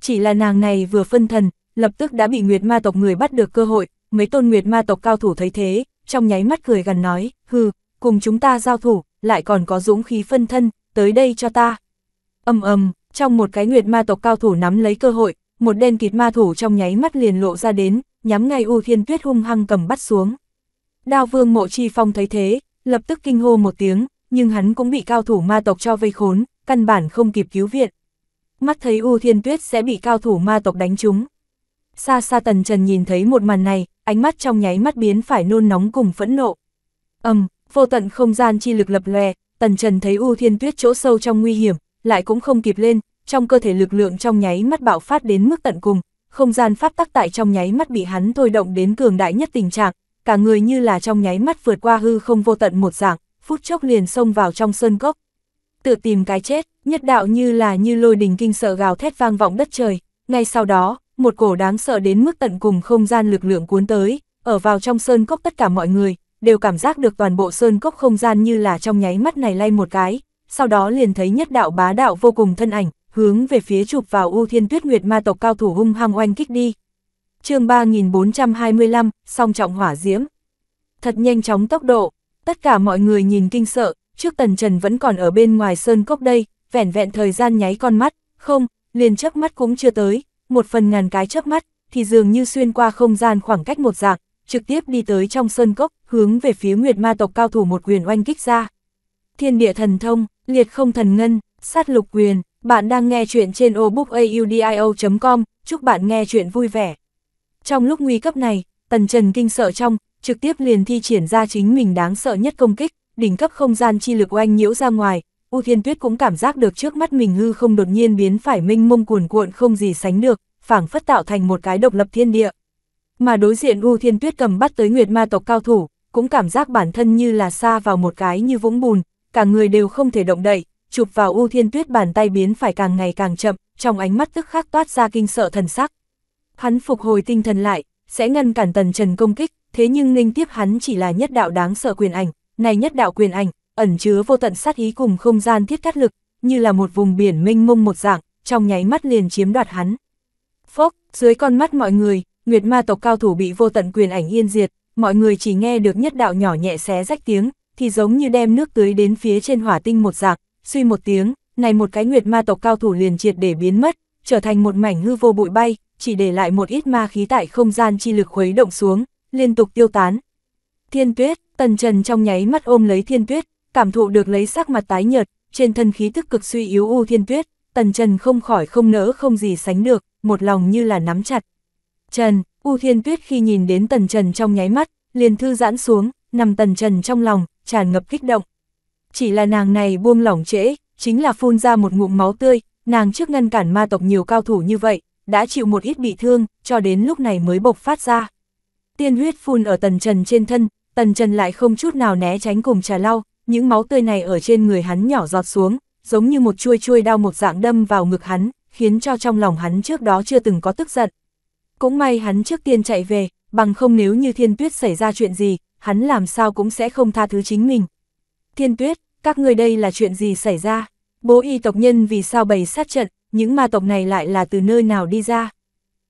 A: Chỉ là nàng này vừa phân thần, lập tức đã bị Nguyệt Ma tộc người bắt được cơ hội, mấy tôn Nguyệt Ma tộc cao thủ thấy thế, trong nháy mắt cười gần nói, hừ, cùng chúng ta giao thủ, lại còn có dũng khí phân thân, tới đây cho ta. Âm ầm, trong một cái Nguyệt Ma tộc cao thủ nắm lấy cơ hội, một đen kịt ma thủ trong nháy mắt liền lộ ra đến, nhắm ngay U Thiên Tuyết hung hăng cầm bắt xuống. Đao vương mộ chi phong thấy thế, lập tức kinh hô một tiếng, nhưng hắn cũng bị cao thủ ma tộc cho vây khốn, căn bản không kịp cứu viện. Mắt thấy U Thiên Tuyết sẽ bị cao thủ ma tộc đánh trúng. Xa xa tần trần nhìn thấy một màn này, ánh mắt trong nháy mắt biến phải nôn nóng cùng phẫn nộ. ầm, vô tận không gian chi lực lập lòe, tần trần thấy U Thiên Tuyết chỗ sâu trong nguy hiểm, lại cũng không kịp lên, trong cơ thể lực lượng trong nháy mắt bạo phát đến mức tận cùng, không gian pháp tắc tại trong nháy mắt bị hắn thôi động đến cường đại nhất tình trạng, cả người như là trong nháy mắt vượt qua hư không vô tận một dạng, phút chốc liền xông vào trong sơn cốc. Tự tìm cái chết, nhất đạo như là như lôi đình kinh sợ gào thét vang vọng đất trời, ngay sau đó, một cổ đáng sợ đến mức tận cùng không gian lực lượng cuốn tới, ở vào trong sơn cốc tất cả mọi người, đều cảm giác được toàn bộ sơn cốc không gian như là trong nháy mắt này lay một cái, sau đó liền thấy nhất đạo bá đạo vô cùng thân ảnh, hướng về phía chụp vào U Thiên Tuyết Nguyệt ma tộc cao thủ hung hăng oanh kích đi, chương 3425, song trọng hỏa diễm. Thật nhanh chóng tốc độ, tất cả mọi người nhìn kinh sợ, trước tần trần vẫn còn ở bên ngoài sơn cốc đây, vẻn vẹn thời gian nháy con mắt, không, liền chớp mắt cũng chưa tới, một phần ngàn cái chớp mắt, thì dường như xuyên qua không gian khoảng cách một dạng, trực tiếp đi tới trong sơn cốc, hướng về phía Nguyệt Ma tộc cao thủ một quyền oanh kích ra. Thiên địa thần thông, liệt không thần ngân, sát lục quyền, bạn đang nghe chuyện trên audiobook com chúc bạn nghe chuyện vui vẻ. Trong lúc nguy cấp này, Tần Trần kinh sợ trong, trực tiếp liền thi triển ra chính mình đáng sợ nhất công kích, đỉnh cấp không gian chi lực oanh nhiễu ra ngoài, U Thiên Tuyết cũng cảm giác được trước mắt mình hư không đột nhiên biến phải minh mông cuồn cuộn không gì sánh được, phảng phất tạo thành một cái độc lập thiên địa. Mà đối diện U Thiên Tuyết cầm bắt tới Nguyệt Ma tộc cao thủ, cũng cảm giác bản thân như là xa vào một cái như vũng bùn, cả người đều không thể động đậy, chụp vào U Thiên Tuyết bàn tay biến phải càng ngày càng chậm, trong ánh mắt tức khắc toát ra kinh sợ thần sắc. Hắn phục hồi tinh thần lại, sẽ ngăn cản tần trần công kích, thế nhưng ninh tiếp hắn chỉ là nhất đạo đáng sợ quyền ảnh, này nhất đạo quyền ảnh, ẩn chứa vô tận sát ý cùng không gian thiết cắt lực, như là một vùng biển mênh mông một dạng, trong nháy mắt liền chiếm đoạt hắn. Phốc, dưới con mắt mọi người, Nguyệt ma tộc cao thủ bị vô tận quyền ảnh yên diệt, mọi người chỉ nghe được nhất đạo nhỏ nhẹ xé rách tiếng, thì giống như đem nước tưới đến phía trên hỏa tinh một dạng, suy một tiếng, này một cái Nguyệt ma tộc cao thủ liền triệt để biến mất, trở thành một mảnh hư vô bụi bay, chỉ để lại một ít ma khí tại không gian chi lực khuấy động xuống, liên tục tiêu tán. Thiên tuyết, tần trần trong nháy mắt ôm lấy thiên tuyết, cảm thụ được lấy sắc mặt tái nhợt, trên thân khí tức cực suy yếu u thiên tuyết, tần trần không khỏi không nỡ không gì sánh được, một lòng như là nắm chặt. Trần, u thiên tuyết khi nhìn đến tần trần trong nháy mắt, liền thư giãn xuống, nằm tần trần trong lòng, tràn ngập kích động. Chỉ là nàng này buông lỏng trễ, chính là phun ra một ngụm máu tươi, Nàng trước ngăn cản ma tộc nhiều cao thủ như vậy, đã chịu một ít bị thương, cho đến lúc này mới bộc phát ra. Tiên huyết phun ở tần trần trên thân, tần trần lại không chút nào né tránh cùng trà lau, những máu tươi này ở trên người hắn nhỏ giọt xuống, giống như một chuôi chuôi đao một dạng đâm vào ngực hắn, khiến cho trong lòng hắn trước đó chưa từng có tức giận. Cũng may hắn trước tiên chạy về, bằng không nếu như thiên tuyết xảy ra chuyện gì, hắn làm sao cũng sẽ không tha thứ chính mình. Thiên tuyết, các người đây là chuyện gì xảy ra? Bố y tộc nhân vì sao bày sát trận, những ma tộc này lại là từ nơi nào đi ra?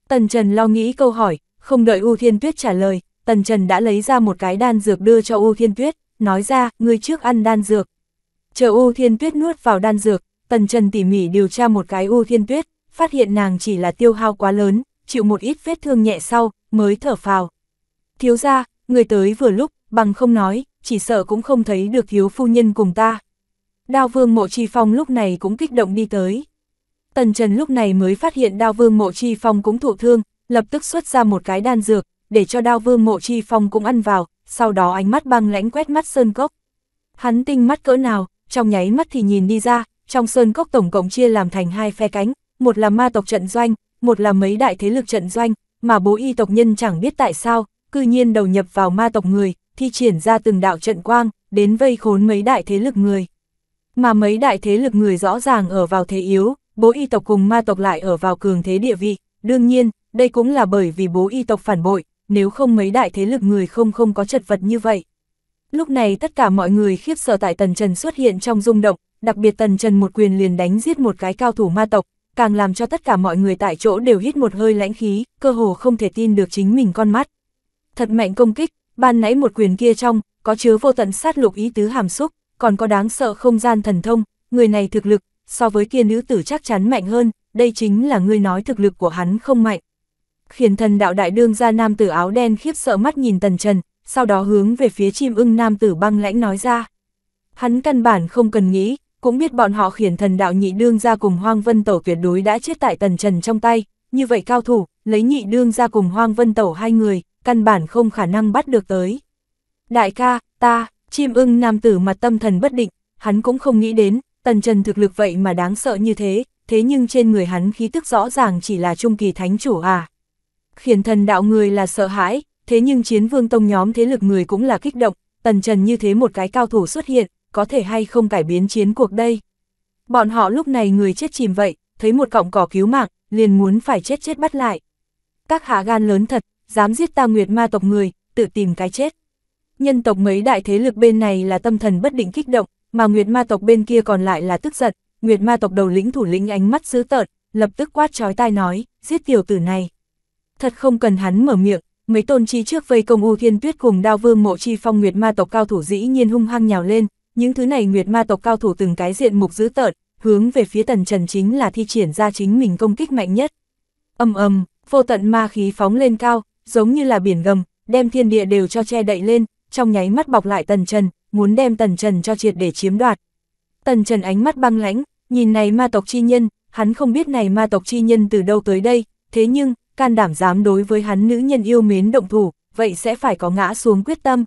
A: Tần Trần lo nghĩ câu hỏi, không đợi U Thiên Tuyết trả lời, Tần Trần đã lấy ra một cái đan dược đưa cho U Thiên Tuyết, nói ra, ngươi trước ăn đan dược. Chờ U Thiên Tuyết nuốt vào đan dược, Tần Trần tỉ mỉ điều tra một cái U Thiên Tuyết, phát hiện nàng chỉ là tiêu hao quá lớn, chịu một ít vết thương nhẹ sau, mới thở phào. Thiếu ra, người tới vừa lúc, bằng không nói, chỉ sợ cũng không thấy được thiếu phu nhân cùng ta. Đao vương mộ chi phong lúc này cũng kích động đi tới. Tần Trần lúc này mới phát hiện đao vương mộ chi phong cũng thụ thương, lập tức xuất ra một cái đan dược, để cho đao vương mộ chi phong cũng ăn vào, sau đó ánh mắt băng lãnh quét mắt sơn cốc. Hắn tinh mắt cỡ nào, trong nháy mắt thì nhìn đi ra, trong sơn cốc tổng cộng chia làm thành hai phe cánh, một là ma tộc trận doanh, một là mấy đại thế lực trận doanh, mà bố y tộc nhân chẳng biết tại sao, cư nhiên đầu nhập vào ma tộc người, thi triển ra từng đạo trận quang, đến vây khốn mấy đại thế lực người mà mấy đại thế lực người rõ ràng ở vào thế yếu, bố y tộc cùng ma tộc lại ở vào cường thế địa vị, đương nhiên, đây cũng là bởi vì bố y tộc phản bội, nếu không mấy đại thế lực người không không có chật vật như vậy. Lúc này tất cả mọi người khiếp sợ tại Tần Trần xuất hiện trong rung động, đặc biệt Tần Trần một quyền liền đánh giết một cái cao thủ ma tộc, càng làm cho tất cả mọi người tại chỗ đều hít một hơi lãnh khí, cơ hồ không thể tin được chính mình con mắt. Thật mạnh công kích, ban nãy một quyền kia trong, có chứa vô tận sát lục ý tứ hàm xúc, còn có đáng sợ không gian thần thông, người này thực lực, so với kia nữ tử chắc chắn mạnh hơn, đây chính là ngươi nói thực lực của hắn không mạnh. Khiến thần đạo đại đương ra nam tử áo đen khiếp sợ mắt nhìn tần trần, sau đó hướng về phía chim ưng nam tử băng lãnh nói ra. Hắn căn bản không cần nghĩ, cũng biết bọn họ khiển thần đạo nhị đương ra cùng hoang vân tổ tuyệt đối đã chết tại tần trần trong tay, như vậy cao thủ, lấy nhị đương ra cùng hoang vân tổ hai người, căn bản không khả năng bắt được tới. Đại ca, ta, Chim ưng nam tử mặt tâm thần bất định, hắn cũng không nghĩ đến, tần trần thực lực vậy mà đáng sợ như thế, thế nhưng trên người hắn khí tức rõ ràng chỉ là trung kỳ thánh chủ à. Khiển thần đạo người là sợ hãi, thế nhưng chiến vương tông nhóm thế lực người cũng là kích động, tần trần như thế một cái cao thủ xuất hiện, có thể hay không cải biến chiến cuộc đây. Bọn họ lúc này người chết chìm vậy, thấy một cọng cỏ cứu mạng, liền muốn phải chết chết bắt lại. Các hạ gan lớn thật, dám giết ta nguyệt ma tộc người, tự tìm cái chết nhân tộc mấy đại thế lực bên này là tâm thần bất định kích động, mà Nguyệt Ma tộc bên kia còn lại là tức giận, Nguyệt Ma tộc đầu lĩnh thủ lĩnh ánh mắt dữ tợn, lập tức quát chói tai nói, giết tiểu tử này. Thật không cần hắn mở miệng, mấy tôn chi trước vây công U Thiên Tuyết cùng Đao Vương Mộ Chi Phong Nguyệt Ma tộc cao thủ dĩ nhiên hung hăng nhào lên, những thứ này Nguyệt Ma tộc cao thủ từng cái diện mục dữ tợn, hướng về phía Tần Trần chính là thi triển ra chính mình công kích mạnh nhất. Ầm ầm, vô tận ma khí phóng lên cao, giống như là biển gầm, đem thiên địa đều cho che đậy lên, trong nháy mắt bọc lại Tần Trần, muốn đem Tần Trần cho triệt để chiếm đoạt. Tần Trần ánh mắt băng lãnh, nhìn này ma tộc chi nhân, hắn không biết này ma tộc chi nhân từ đâu tới đây, thế nhưng, can đảm dám đối với hắn nữ nhân yêu mến động thủ, vậy sẽ phải có ngã xuống quyết tâm.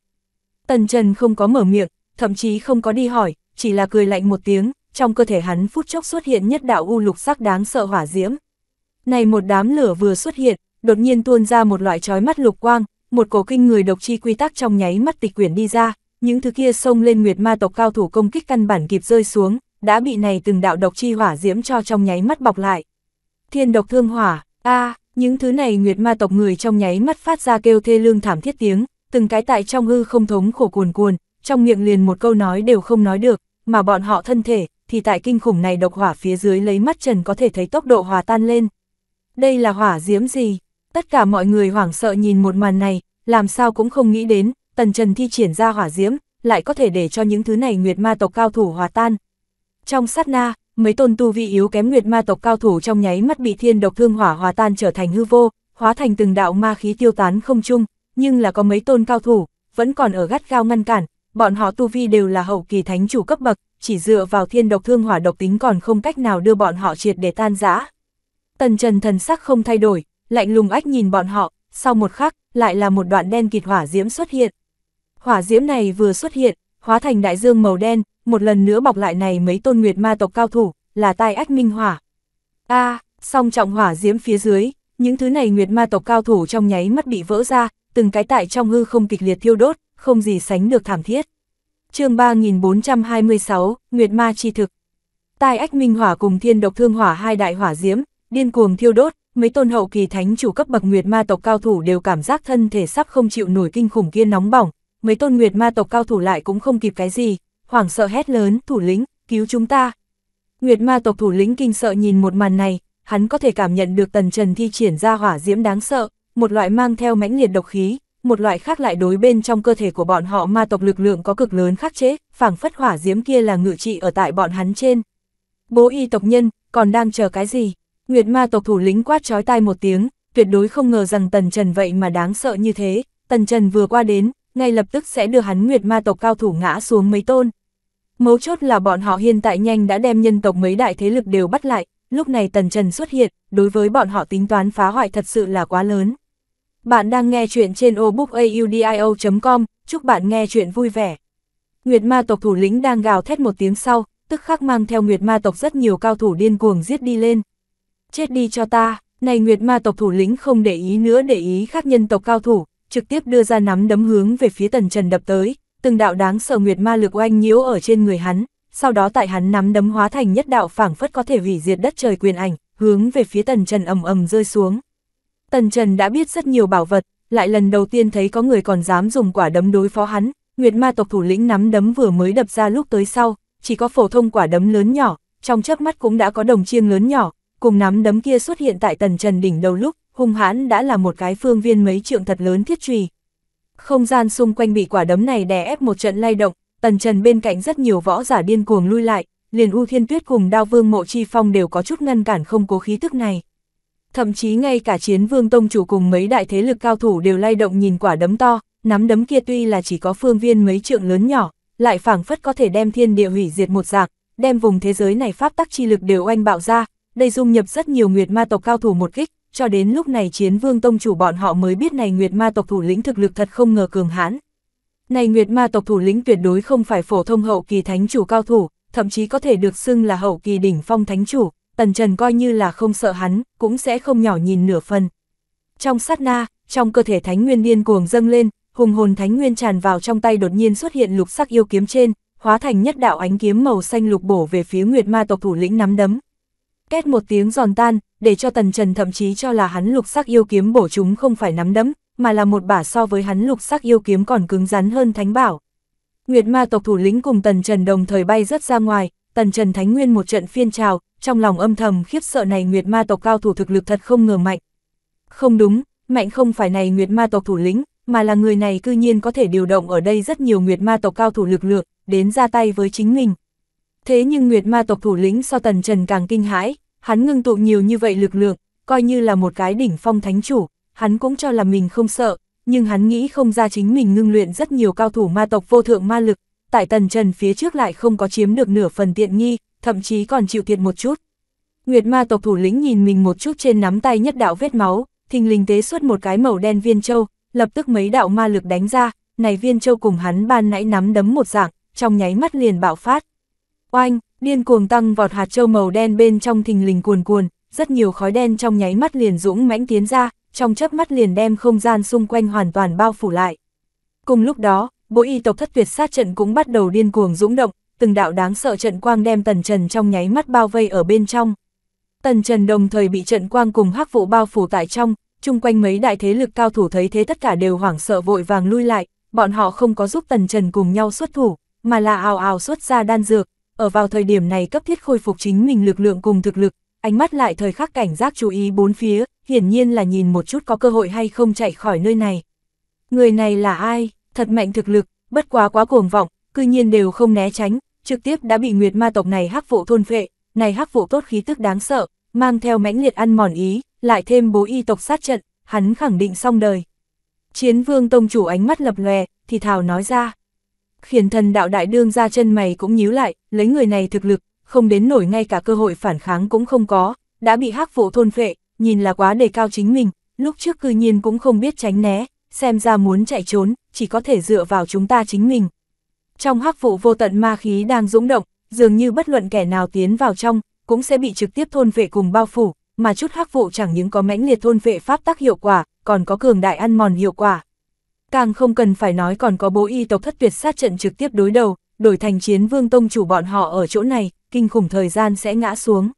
A: Tần Trần không có mở miệng, thậm chí không có đi hỏi, chỉ là cười lạnh một tiếng, trong cơ thể hắn phút chốc xuất hiện nhất đạo u lục sắc đáng sợ hỏa diễm. Này một đám lửa vừa xuất hiện, đột nhiên tuôn ra một loại trói mắt lục quang, một cổ kinh người độc chi quy tắc trong nháy mắt tịch quyển đi ra, những thứ kia xông lên nguyệt ma tộc cao thủ công kích căn bản kịp rơi xuống, đã bị này từng đạo độc chi hỏa diễm cho trong nháy mắt bọc lại. Thiên độc thương hỏa, a những thứ này nguyệt ma tộc người trong nháy mắt phát ra kêu thê lương thảm thiết tiếng, từng cái tại trong hư không thống khổ cuồn cuồn, trong miệng liền một câu nói đều không nói được, mà bọn họ thân thể, thì tại kinh khủng này độc hỏa phía dưới lấy mắt trần có thể thấy tốc độ hòa tan lên. Đây là hỏa diễm gì? tất cả mọi người hoảng sợ nhìn một màn này, làm sao cũng không nghĩ đến, tần trần thi triển ra hỏa diễm, lại có thể để cho những thứ này nguyệt ma tộc cao thủ hòa tan. Trong sát na, mấy tôn tu vi yếu kém nguyệt ma tộc cao thủ trong nháy mắt bị thiên độc thương hỏa hòa tan trở thành hư vô, hóa thành từng đạo ma khí tiêu tán không chung, nhưng là có mấy tôn cao thủ, vẫn còn ở gắt gao ngăn cản, bọn họ tu vi đều là hậu kỳ thánh chủ cấp bậc, chỉ dựa vào thiên độc thương hỏa độc tính còn không cách nào đưa bọn họ triệt để tan rã. Tần Trần thần sắc không thay đổi, lạnh lùng ách nhìn bọn họ, sau một khắc, lại là một đoạn đen kịt hỏa diễm xuất hiện. Hỏa diễm này vừa xuất hiện, hóa thành đại dương màu đen, một lần nữa bọc lại này mấy tôn nguyệt ma tộc cao thủ, là tai ách minh hỏa. a song trọng hỏa diễm phía dưới, những thứ này nguyệt ma tộc cao thủ trong nháy mắt bị vỡ ra, từng cái tại trong hư không kịch liệt thiêu đốt, không gì sánh được thảm thiết. chương 3426, Nguyệt ma chi thực. Tai ách minh hỏa cùng thiên độc thương hỏa hai đại hỏa diễm, điên cuồng thiêu đốt, mấy tôn hậu kỳ thánh chủ cấp bậc Nguyệt Ma tộc cao thủ đều cảm giác thân thể sắp không chịu nổi kinh khủng kia nóng bỏng, mấy tôn Nguyệt Ma tộc cao thủ lại cũng không kịp cái gì, hoảng sợ hét lớn, "Thủ lĩnh, cứu chúng ta!" Nguyệt Ma tộc thủ lĩnh kinh sợ nhìn một màn này, hắn có thể cảm nhận được Tần Trần thi triển ra hỏa diễm đáng sợ, một loại mang theo mãnh liệt độc khí, một loại khác lại đối bên trong cơ thể của bọn họ ma tộc lực lượng có cực lớn khắc chế, phảng phất hỏa diễm kia là ngự trị ở tại bọn hắn trên. Bố y tộc nhân, còn đang chờ cái gì? Nguyệt ma tộc thủ lĩnh quát trói tai một tiếng, tuyệt đối không ngờ rằng Tần Trần vậy mà đáng sợ như thế, Tần Trần vừa qua đến, ngay lập tức sẽ đưa hắn Nguyệt ma tộc cao thủ ngã xuống mấy tôn. Mấu chốt là bọn họ hiện tại nhanh đã đem nhân tộc mấy đại thế lực đều bắt lại, lúc này Tần Trần xuất hiện, đối với bọn họ tính toán phá hoại thật sự là quá lớn. Bạn đang nghe chuyện trên obookaudio.com, chúc bạn nghe chuyện vui vẻ. Nguyệt ma tộc thủ lĩnh đang gào thét một tiếng sau, tức khắc mang theo Nguyệt ma tộc rất nhiều cao thủ điên cuồng giết đi lên chết đi cho ta, này Nguyệt Ma tộc thủ lĩnh không để ý nữa để ý khác nhân tộc cao thủ, trực tiếp đưa ra nắm đấm hướng về phía Tần Trần đập tới, từng đạo đáng sợ Nguyệt Ma lực oanh nhiễu ở trên người hắn, sau đó tại hắn nắm đấm hóa thành nhất đạo phảng phất có thể hủy diệt đất trời quyền ảnh, hướng về phía Tần Trần ầm ầm rơi xuống. Tần Trần đã biết rất nhiều bảo vật, lại lần đầu tiên thấy có người còn dám dùng quả đấm đối phó hắn, Nguyệt Ma tộc thủ lĩnh nắm đấm vừa mới đập ra lúc tới sau, chỉ có phổ thông quả đấm lớn nhỏ, trong chớp mắt cũng đã có đồng chiêng lớn nhỏ, cùng nắm đấm kia xuất hiện tại tần trần đỉnh đầu lúc, hung hãn đã là một cái phương viên mấy trượng thật lớn thiết trùy. Không gian xung quanh bị quả đấm này đè ép một trận lay động, tần trần bên cạnh rất nhiều võ giả điên cuồng lui lại, liền U Thiên Tuyết cùng Đao Vương Mộ Chi Phong đều có chút ngăn cản không cố khí tức này. Thậm chí ngay cả chiến vương tông chủ cùng mấy đại thế lực cao thủ đều lay động nhìn quả đấm to, nắm đấm kia tuy là chỉ có phương viên mấy trượng lớn nhỏ, lại phảng phất có thể đem thiên địa hủy diệt một dạng, đem vùng thế giới này pháp tắc chi lực đều oanh bạo ra, đây dung nhập rất nhiều Nguyệt Ma tộc cao thủ một kích, cho đến lúc này chiến vương tông chủ bọn họ mới biết này Nguyệt Ma tộc thủ lĩnh thực lực thật không ngờ cường hãn. Này Nguyệt Ma tộc thủ lĩnh tuyệt đối không phải phổ thông hậu kỳ thánh chủ cao thủ, thậm chí có thể được xưng là hậu kỳ đỉnh phong thánh chủ, Tần Trần coi như là không sợ hắn, cũng sẽ không nhỏ nhìn nửa phần. Trong sát na, trong cơ thể thánh nguyên điên cuồng dâng lên, hùng hồn thánh nguyên tràn vào trong tay đột nhiên xuất hiện lục sắc yêu kiếm trên, hóa thành nhất đạo ánh kiếm màu xanh lục bổ về phía Nguyệt Ma tộc thủ lĩnh nắm đấm. Két một tiếng giòn tan, để cho Tần Trần thậm chí cho là hắn lục sắc yêu kiếm bổ chúng không phải nắm đấm, mà là một bả so với hắn lục sắc yêu kiếm còn cứng rắn hơn thánh bảo. Nguyệt ma tộc thủ lĩnh cùng Tần Trần đồng thời bay rất ra ngoài, Tần Trần Thánh Nguyên một trận phiên trào, trong lòng âm thầm khiếp sợ này Nguyệt ma tộc cao thủ thực lực thật không ngờ mạnh. Không đúng, mạnh không phải này Nguyệt ma tộc thủ lĩnh, mà là người này cư nhiên có thể điều động ở đây rất nhiều Nguyệt ma tộc cao thủ lực lượng, đến ra tay với chính mình. Thế nhưng Nguyệt Ma tộc thủ lĩnh so Tần Trần càng kinh hãi, hắn ngưng tụ nhiều như vậy lực lượng, coi như là một cái đỉnh phong thánh chủ, hắn cũng cho là mình không sợ, nhưng hắn nghĩ không ra chính mình ngưng luyện rất nhiều cao thủ ma tộc vô thượng ma lực, tại Tần Trần phía trước lại không có chiếm được nửa phần tiện nghi, thậm chí còn chịu thiệt một chút. Nguyệt ma tộc thủ lĩnh nhìn mình một chút trên nắm tay nhất đạo vết máu, thình lình tế xuất một cái màu đen viên châu, lập tức mấy đạo ma lực đánh ra, này viên châu cùng hắn ban nãy nắm đấm một dạng, trong nháy mắt liền bạo phát. Oanh, điên cuồng tăng vọt hạt châu màu đen bên trong thình lình cuồn cuồn, rất nhiều khói đen trong nháy mắt liền dũng mãnh tiến ra, trong chớp mắt liền đem không gian xung quanh hoàn toàn bao phủ lại. Cùng lúc đó, bộ y tộc thất tuyệt sát trận cũng bắt đầu điên cuồng dũng động, từng đạo đáng sợ trận quang đem tần trần trong nháy mắt bao vây ở bên trong. Tần trần đồng thời bị trận quang cùng hắc vụ bao phủ tại trong, chung quanh mấy đại thế lực cao thủ thấy thế tất cả đều hoảng sợ vội vàng lui lại, bọn họ không có giúp tần trần cùng nhau xuất thủ, mà là ào ào xuất ra đan dược, ở vào thời điểm này cấp thiết khôi phục chính mình lực lượng cùng thực lực, ánh mắt lại thời khắc cảnh giác chú ý bốn phía, hiển nhiên là nhìn một chút có cơ hội hay không chạy khỏi nơi này. Người này là ai, thật mạnh thực lực, bất quá quá cuồng vọng, cư nhiên đều không né tránh, trực tiếp đã bị nguyệt ma tộc này hắc vụ thôn phệ, này hắc vụ tốt khí tức đáng sợ, mang theo mãnh liệt ăn mòn ý, lại thêm bố y tộc sát trận, hắn khẳng định xong đời. Chiến vương tông chủ ánh mắt lập lòe, thì thảo nói ra khiển thần đạo đại đương ra chân mày cũng nhíu lại, lấy người này thực lực, không đến nổi ngay cả cơ hội phản kháng cũng không có, đã bị hắc vụ thôn phệ, nhìn là quá đề cao chính mình, lúc trước cư nhiên cũng không biết tránh né, xem ra muốn chạy trốn, chỉ có thể dựa vào chúng ta chính mình. Trong hắc vụ vô tận ma khí đang dũng động, dường như bất luận kẻ nào tiến vào trong, cũng sẽ bị trực tiếp thôn vệ cùng bao phủ, mà chút hắc vụ chẳng những có mãnh liệt thôn vệ pháp tác hiệu quả, còn có cường đại ăn mòn hiệu quả càng không cần phải nói còn có bố y tộc thất tuyệt sát trận trực tiếp đối đầu, đổi thành chiến vương tông chủ bọn họ ở chỗ này, kinh khủng thời gian sẽ ngã xuống.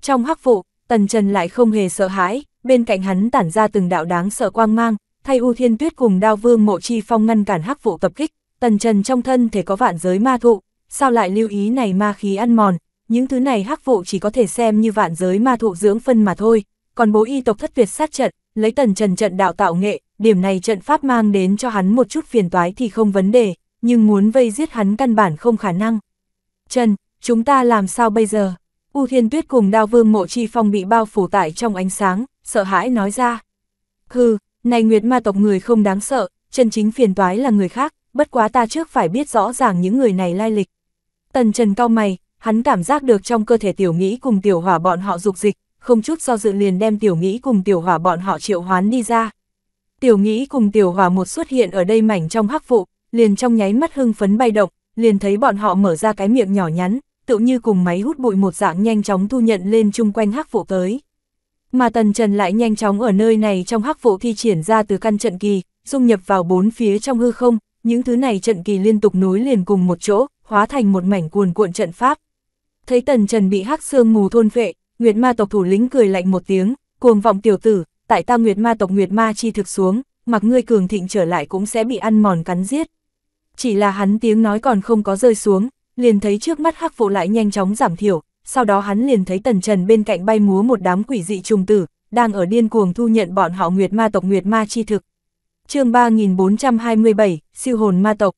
A: Trong hắc vụ, Tần Trần lại không hề sợ hãi, bên cạnh hắn tản ra từng đạo đáng sợ quang mang, thay U Thiên Tuyết cùng Đao Vương Mộ Chi Phong ngăn cản hắc vụ tập kích, Tần Trần trong thân thể có vạn giới ma thụ, sao lại lưu ý này ma khí ăn mòn, những thứ này hắc vụ chỉ có thể xem như vạn giới ma thụ dưỡng phân mà thôi, còn bố y tộc thất tuyệt sát trận, lấy Tần Trần trận đạo tạo nghệ, điểm này trận pháp mang đến cho hắn một chút phiền toái thì không vấn đề, nhưng muốn vây giết hắn căn bản không khả năng. Trần, chúng ta làm sao bây giờ? U Thiên Tuyết cùng đao vương mộ chi phong bị bao phủ tại trong ánh sáng, sợ hãi nói ra. Hừ, này Nguyệt ma tộc người không đáng sợ, chân chính phiền toái là người khác, bất quá ta trước phải biết rõ ràng những người này lai lịch. Tần Trần cao mày, hắn cảm giác được trong cơ thể tiểu nghĩ cùng tiểu hỏa bọn họ dục dịch, không chút do dự liền đem tiểu nghĩ cùng tiểu hỏa bọn họ triệu hoán đi ra. Tiểu nghĩ cùng tiểu Hòa một xuất hiện ở đây mảnh trong hắc vụ, liền trong nháy mắt hưng phấn bay động, liền thấy bọn họ mở ra cái miệng nhỏ nhắn, tự như cùng máy hút bụi một dạng nhanh chóng thu nhận lên chung quanh hắc vụ tới. Mà tần trần lại nhanh chóng ở nơi này trong hắc vụ thi triển ra từ căn trận kỳ, dung nhập vào bốn phía trong hư không, những thứ này trận kỳ liên tục nối liền cùng một chỗ, hóa thành một mảnh cuồn cuộn trận pháp. Thấy tần trần bị hắc xương mù thôn vệ, Nguyệt ma tộc thủ lĩnh cười lạnh một tiếng, cuồng vọng tiểu tử, tại ta Nguyệt Ma tộc Nguyệt Ma chi thực xuống, mặc ngươi cường thịnh trở lại cũng sẽ bị ăn mòn cắn giết. Chỉ là hắn tiếng nói còn không có rơi xuống, liền thấy trước mắt hắc vụ lại nhanh chóng giảm thiểu, sau đó hắn liền thấy tần trần bên cạnh bay múa một đám quỷ dị trùng tử, đang ở điên cuồng thu nhận bọn họ Nguyệt Ma tộc Nguyệt Ma chi thực. chương 3427, siêu hồn ma tộc.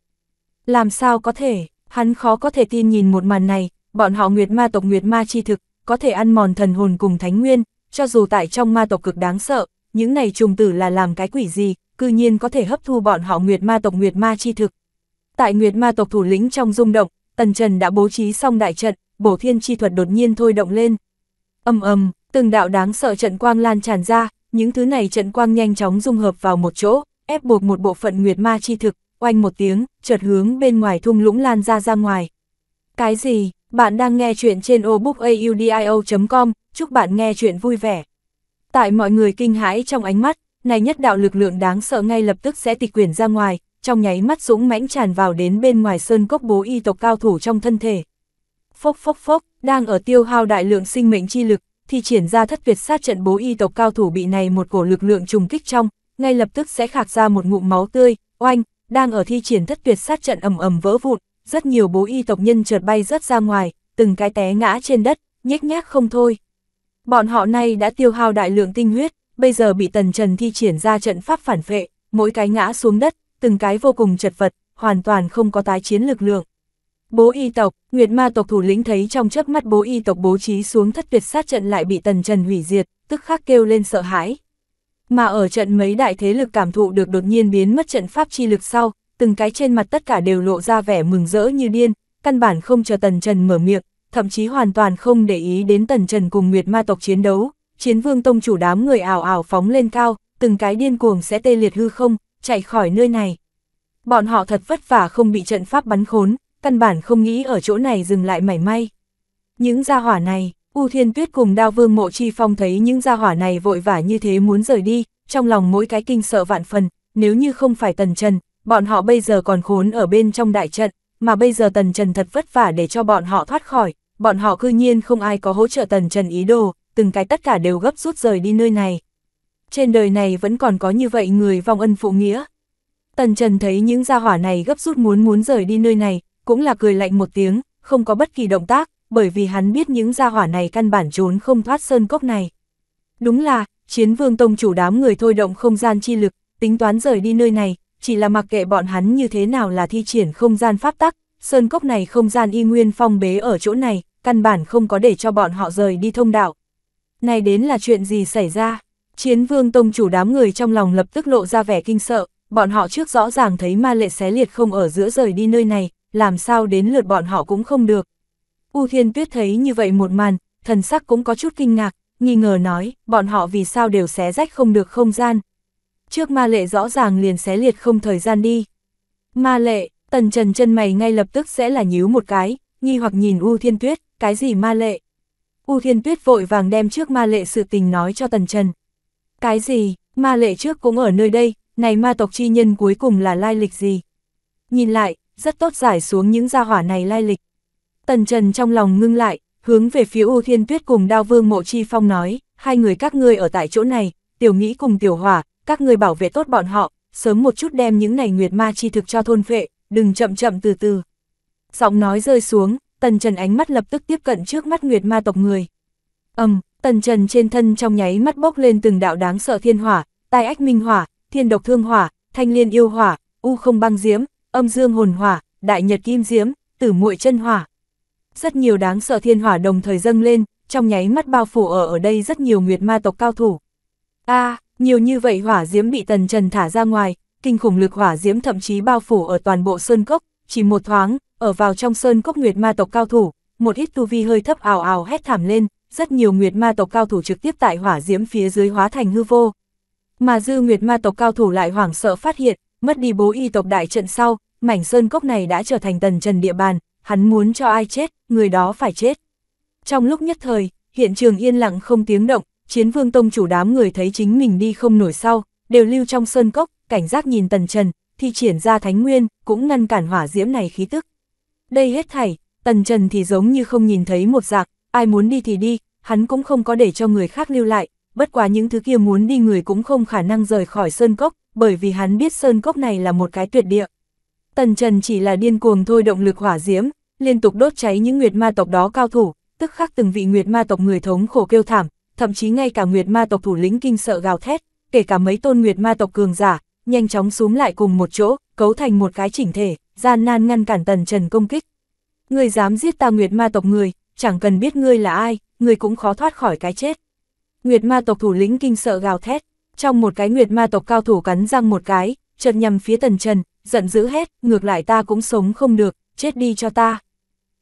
A: Làm sao có thể, hắn khó có thể tin nhìn một màn này, bọn họ Nguyệt Ma tộc Nguyệt Ma chi thực, có thể ăn mòn thần hồn cùng thánh nguyên, cho dù tại trong ma tộc cực đáng sợ, những này trùng tử là làm cái quỷ gì, cư nhiên có thể hấp thu bọn họ Nguyệt ma tộc Nguyệt ma chi thực. Tại Nguyệt ma tộc thủ lĩnh trong rung động, Tần Trần đã bố trí xong đại trận, bổ thiên chi thuật đột nhiên thôi động lên. Âm âm, từng đạo đáng sợ trận quang lan tràn ra, những thứ này trận quang nhanh chóng dung hợp vào một chỗ, ép buộc một bộ phận Nguyệt ma chi thực, oanh một tiếng, chợt hướng bên ngoài thung lũng lan ra ra ngoài. Cái gì? Bạn đang nghe chuyện trên audiobookaudio.com, chúc bạn nghe chuyện vui vẻ. Tại mọi người kinh hãi trong ánh mắt, này nhất đạo lực lượng đáng sợ ngay lập tức sẽ tịch quyển ra ngoài, trong nháy mắt súng mãnh tràn vào đến bên ngoài sơn cốc bố y tộc cao thủ trong thân thể. Phốc phốc phốc, đang ở tiêu hao đại lượng sinh mệnh chi lực, thì triển ra thất tuyệt sát trận bố y tộc cao thủ bị này một cổ lực lượng trùng kích trong, ngay lập tức sẽ khạc ra một ngụm máu tươi, oanh, đang ở thi triển thất tuyệt sát trận ầm ầm vỡ vụn, rất nhiều bố y tộc nhân trượt bay rớt ra ngoài, từng cái té ngã trên đất, nhếch nhác không thôi. Bọn họ nay đã tiêu hao đại lượng tinh huyết, bây giờ bị Tần Trần thi triển ra trận pháp phản phệ, mỗi cái ngã xuống đất, từng cái vô cùng chật vật, hoàn toàn không có tái chiến lực lượng. Bố y tộc, Nguyệt Ma tộc thủ lĩnh thấy trong chớp mắt bố y tộc bố trí xuống thất tuyệt sát trận lại bị Tần Trần hủy diệt, tức khắc kêu lên sợ hãi. Mà ở trận mấy đại thế lực cảm thụ được đột nhiên biến mất trận pháp chi lực sau, từng cái trên mặt tất cả đều lộ ra vẻ mừng rỡ như điên, căn bản không chờ Tần Trần mở miệng, thậm chí hoàn toàn không để ý đến tần trần cùng Nguyệt Ma tộc chiến đấu, chiến vương tông chủ đám người ảo ảo phóng lên cao, từng cái điên cuồng sẽ tê liệt hư không, chạy khỏi nơi này. Bọn họ thật vất vả không bị trận pháp bắn khốn, căn bản không nghĩ ở chỗ này dừng lại mảy may. Những gia hỏa này, U Thiên Tuyết cùng Đao Vương Mộ Chi Phong thấy những gia hỏa này vội vã như thế muốn rời đi, trong lòng mỗi cái kinh sợ vạn phần, nếu như không phải tần trần, bọn họ bây giờ còn khốn ở bên trong đại trận mà bây giờ Tần Trần thật vất vả để cho bọn họ thoát khỏi, bọn họ cư nhiên không ai có hỗ trợ Tần Trần ý đồ, từng cái tất cả đều gấp rút rời đi nơi này. Trên đời này vẫn còn có như vậy người vong ân phụ nghĩa. Tần Trần thấy những gia hỏa này gấp rút muốn muốn rời đi nơi này, cũng là cười lạnh một tiếng, không có bất kỳ động tác, bởi vì hắn biết những gia hỏa này căn bản trốn không thoát sơn cốc này. Đúng là, chiến vương tông chủ đám người thôi động không gian chi lực, tính toán rời đi nơi này, chỉ là mặc kệ bọn hắn như thế nào là thi triển không gian pháp tắc, sơn cốc này không gian y nguyên phong bế ở chỗ này, căn bản không có để cho bọn họ rời đi thông đạo. Này đến là chuyện gì xảy ra? Chiến vương tông chủ đám người trong lòng lập tức lộ ra vẻ kinh sợ, bọn họ trước rõ ràng thấy ma lệ xé liệt không ở giữa rời đi nơi này, làm sao đến lượt bọn họ cũng không được. U Thiên Tuyết thấy như vậy một màn, thần sắc cũng có chút kinh ngạc, nghi ngờ nói, bọn họ vì sao đều xé rách không được không gian, trước ma lệ rõ ràng liền xé liệt không thời gian đi. Ma lệ, tần trần chân mày ngay lập tức sẽ là nhíu một cái, nghi hoặc nhìn U Thiên Tuyết, cái gì ma lệ? U Thiên Tuyết vội vàng đem trước ma lệ sự tình nói cho tần trần. Cái gì, ma lệ trước cũng ở nơi đây, này ma tộc chi nhân cuối cùng là lai lịch gì? Nhìn lại, rất tốt giải xuống những gia hỏa này lai lịch. Tần Trần trong lòng ngưng lại, hướng về phía U Thiên Tuyết cùng Đao Vương Mộ Chi Phong nói, hai người các ngươi ở tại chỗ này, tiểu nghĩ cùng tiểu hỏa, các người bảo vệ tốt bọn họ, sớm một chút đem những này nguyệt ma chi thực cho thôn phệ, đừng chậm chậm từ từ. Giọng nói rơi xuống, Tần Trần ánh mắt lập tức tiếp cận trước mắt nguyệt ma tộc người. Ầm, Tần Trần trên thân trong nháy mắt bốc lên từng đạo đáng sợ thiên hỏa, tai ách minh hỏa, thiên độc thương hỏa, thanh liên yêu hỏa, u không băng diễm, âm dương hồn hỏa, đại nhật kim diễm, tử muội chân hỏa. Rất nhiều đáng sợ thiên hỏa đồng thời dâng lên, trong nháy mắt bao phủ ở ở đây rất nhiều nguyệt ma tộc cao thủ. A, nhiều như vậy hỏa diễm bị tần trần thả ra ngoài, kinh khủng lực hỏa diễm thậm chí bao phủ ở toàn bộ sơn cốc, chỉ một thoáng, ở vào trong sơn cốc nguyệt ma tộc cao thủ, một ít tu vi hơi thấp ào ào hét thảm lên, rất nhiều nguyệt ma tộc cao thủ trực tiếp tại hỏa diễm phía dưới hóa thành hư vô. Mà dư nguyệt ma tộc cao thủ lại hoảng sợ phát hiện, mất đi bố y tộc đại trận sau, mảnh sơn cốc này đã trở thành tần trần địa bàn, hắn muốn cho ai chết, người đó phải chết. Trong lúc nhất thời, hiện trường yên lặng không tiếng động, chiến vương tông chủ đám người thấy chính mình đi không nổi sau, đều lưu trong sơn cốc, cảnh giác nhìn tần trần, thì triển ra thánh nguyên, cũng ngăn cản hỏa diễm này khí tức. Đây hết thảy, tần trần thì giống như không nhìn thấy một giạc, ai muốn đi thì đi, hắn cũng không có để cho người khác lưu lại, bất quá những thứ kia muốn đi người cũng không khả năng rời khỏi sơn cốc, bởi vì hắn biết sơn cốc này là một cái tuyệt địa. Tần Trần chỉ là điên cuồng thôi động lực hỏa diễm, liên tục đốt cháy những nguyệt ma tộc đó cao thủ, tức khắc từng vị nguyệt ma tộc người thống khổ kêu thảm, thậm chí ngay cả Nguyệt Ma tộc thủ lĩnh kinh sợ gào thét, kể cả mấy tôn Nguyệt Ma tộc cường giả, nhanh chóng xuống lại cùng một chỗ, cấu thành một cái chỉnh thể, gian nan ngăn cản Tần Trần công kích. người dám giết ta Nguyệt Ma tộc người, chẳng cần biết ngươi là ai, người cũng khó thoát khỏi cái chết. Nguyệt Ma tộc thủ lĩnh kinh sợ gào thét, trong một cái Nguyệt Ma tộc cao thủ cắn răng một cái, chợt nhằm phía Tần Trần, giận dữ hét, ngược lại ta cũng sống không được, chết đi cho ta.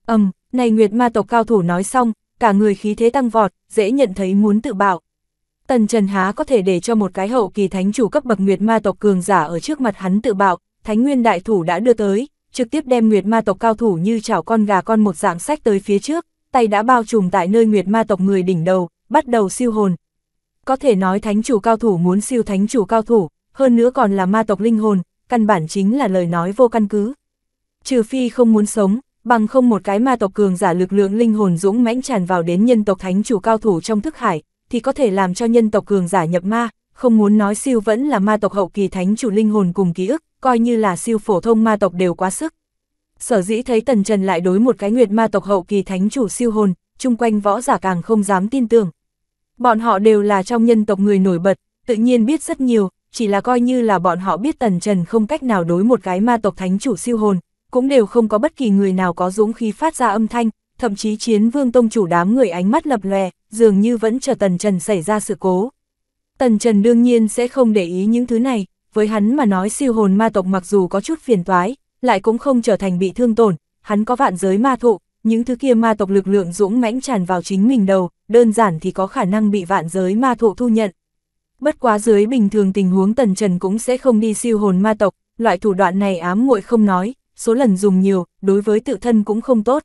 A: Ầm, này Nguyệt Ma tộc cao thủ nói xong, cả người khí thế tăng vọt, dễ nhận thấy muốn tự bạo. Tần Trần há có thể để cho một cái hậu kỳ thánh chủ cấp bậc Nguyệt Ma tộc cường giả ở trước mặt hắn tự bạo, Thánh Nguyên đại thủ đã đưa tới, trực tiếp đem Nguyệt Ma tộc cao thủ như chảo con gà con một dạng sách tới phía trước, tay đã bao trùm tại nơi Nguyệt Ma tộc người đỉnh đầu, bắt đầu siêu hồn. Có thể nói thánh chủ cao thủ muốn siêu thánh chủ cao thủ, hơn nữa còn là ma tộc linh hồn, căn bản chính là lời nói vô căn cứ. Trừ phi không muốn sống, bằng không một cái ma tộc cường giả lực lượng linh hồn dũng mãnh tràn vào đến nhân tộc thánh chủ cao thủ trong thức hải, thì có thể làm cho nhân tộc cường giả nhập ma, không muốn nói siêu vẫn là ma tộc hậu kỳ thánh chủ linh hồn cùng ký ức, coi như là siêu phổ thông ma tộc đều quá sức. Sở dĩ thấy Tần Trần lại đối một cái nguyệt ma tộc hậu kỳ thánh chủ siêu hồn, chung quanh võ giả càng không dám tin tưởng. Bọn họ đều là trong nhân tộc người nổi bật, tự nhiên biết rất nhiều, chỉ là coi như là bọn họ biết Tần Trần không cách nào đối một cái ma tộc thánh chủ siêu hồn, cũng đều không có bất kỳ người nào có dũng khí phát ra âm thanh, thậm chí chiến vương tông chủ đám người ánh mắt lập lòe, dường như vẫn chờ Tần Trần xảy ra sự cố. Tần Trần đương nhiên sẽ không để ý những thứ này, với hắn mà nói siêu hồn ma tộc mặc dù có chút phiền toái, lại cũng không trở thành bị thương tổn, hắn có vạn giới ma thụ, những thứ kia ma tộc lực lượng dũng mãnh tràn vào chính mình đầu, đơn giản thì có khả năng bị vạn giới ma thụ thu nhận. Bất quá dưới bình thường tình huống Tần Trần cũng sẽ không đi siêu hồn ma tộc, loại thủ đoạn này ám muội không nói, số lần dùng nhiều, đối với tự thân cũng không tốt.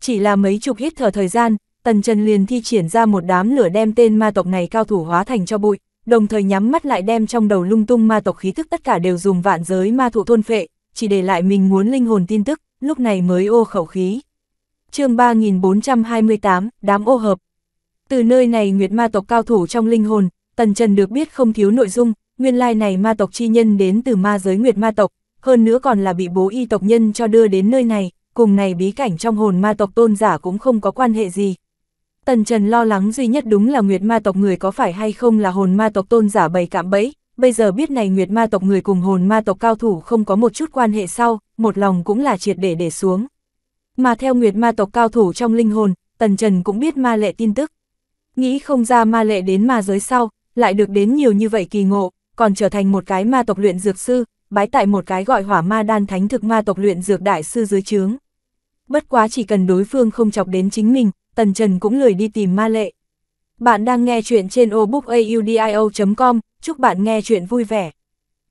A: Chỉ là mấy chục hít thở thời gian, Tần Trần liền thi triển ra một đám lửa đem tên ma tộc này cao thủ hóa thành cho bụi, đồng thời nhắm mắt lại đem trong đầu lung tung ma tộc khí thức tất cả đều dùng vạn giới ma thụ thôn phệ, chỉ để lại mình muốn linh hồn tin tức, lúc này mới ô khẩu khí. chương 3428, đám ô hợp. Từ nơi này Nguyệt ma tộc cao thủ trong linh hồn, Tần Trần được biết không thiếu nội dung, nguyên lai này ma tộc chi nhân đến từ ma giới Nguyệt ma tộc, hơn nữa còn là bị bố y tộc nhân cho đưa đến nơi này, cùng này bí cảnh trong hồn ma tộc tôn giả cũng không có quan hệ gì. Tần Trần lo lắng duy nhất đúng là Nguyệt ma tộc người có phải hay không là hồn ma tộc tôn giả bày cạm bẫy, bây giờ biết này Nguyệt ma tộc người cùng hồn ma tộc cao thủ không có một chút quan hệ sau, một lòng cũng là triệt để để xuống. Mà theo Nguyệt ma tộc cao thủ trong linh hồn, Tần Trần cũng biết ma lệ tin tức. Nghĩ không ra ma lệ đến ma giới sau, lại được đến nhiều như vậy kỳ ngộ, còn trở thành một cái ma tộc luyện dược sư, bái tại một cái gọi hỏa ma đan thánh thực ma tộc luyện dược đại sư dưới trướng. Bất quá chỉ cần đối phương không chọc đến chính mình, Tần Trần cũng lười đi tìm ma lệ. Bạn đang nghe chuyện trên obookaudio.com, chúc bạn nghe chuyện vui vẻ.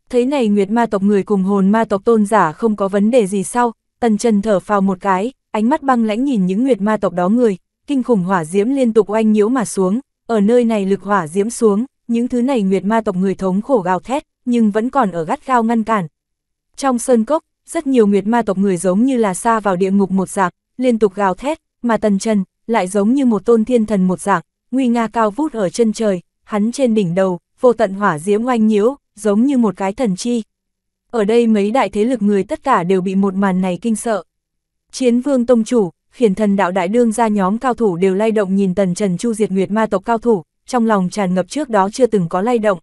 A: Thấy này Nguyệt ma tộc người cùng hồn ma tộc tôn giả không có vấn đề gì sau, Tần Trần thở phào một cái, ánh mắt băng lãnh nhìn những Nguyệt ma tộc đó người, kinh khủng hỏa diễm liên tục oanh nhiễu mà xuống, ở nơi này lực hỏa diễm xuống, những thứ này Nguyệt ma tộc người thống khổ gào thét, nhưng vẫn còn ở gắt gao ngăn cản. Trong sơn cốc, rất nhiều nguyệt ma tộc người giống như là xa vào địa ngục một dạng, liên tục gào thét, mà tần trần, lại giống như một tôn thiên thần một dạng, nguy nga cao vút ở chân trời, hắn trên đỉnh đầu, vô tận hỏa diễm oanh nhiễu, giống như một cái thần chi. Ở đây mấy đại thế lực người tất cả đều bị một màn này kinh sợ. Chiến vương tông chủ, khiển thần đạo đại đương ra nhóm cao thủ đều lay động nhìn tần trần chu diệt nguyệt ma tộc cao thủ, trong lòng tràn ngập trước đó chưa từng có lay động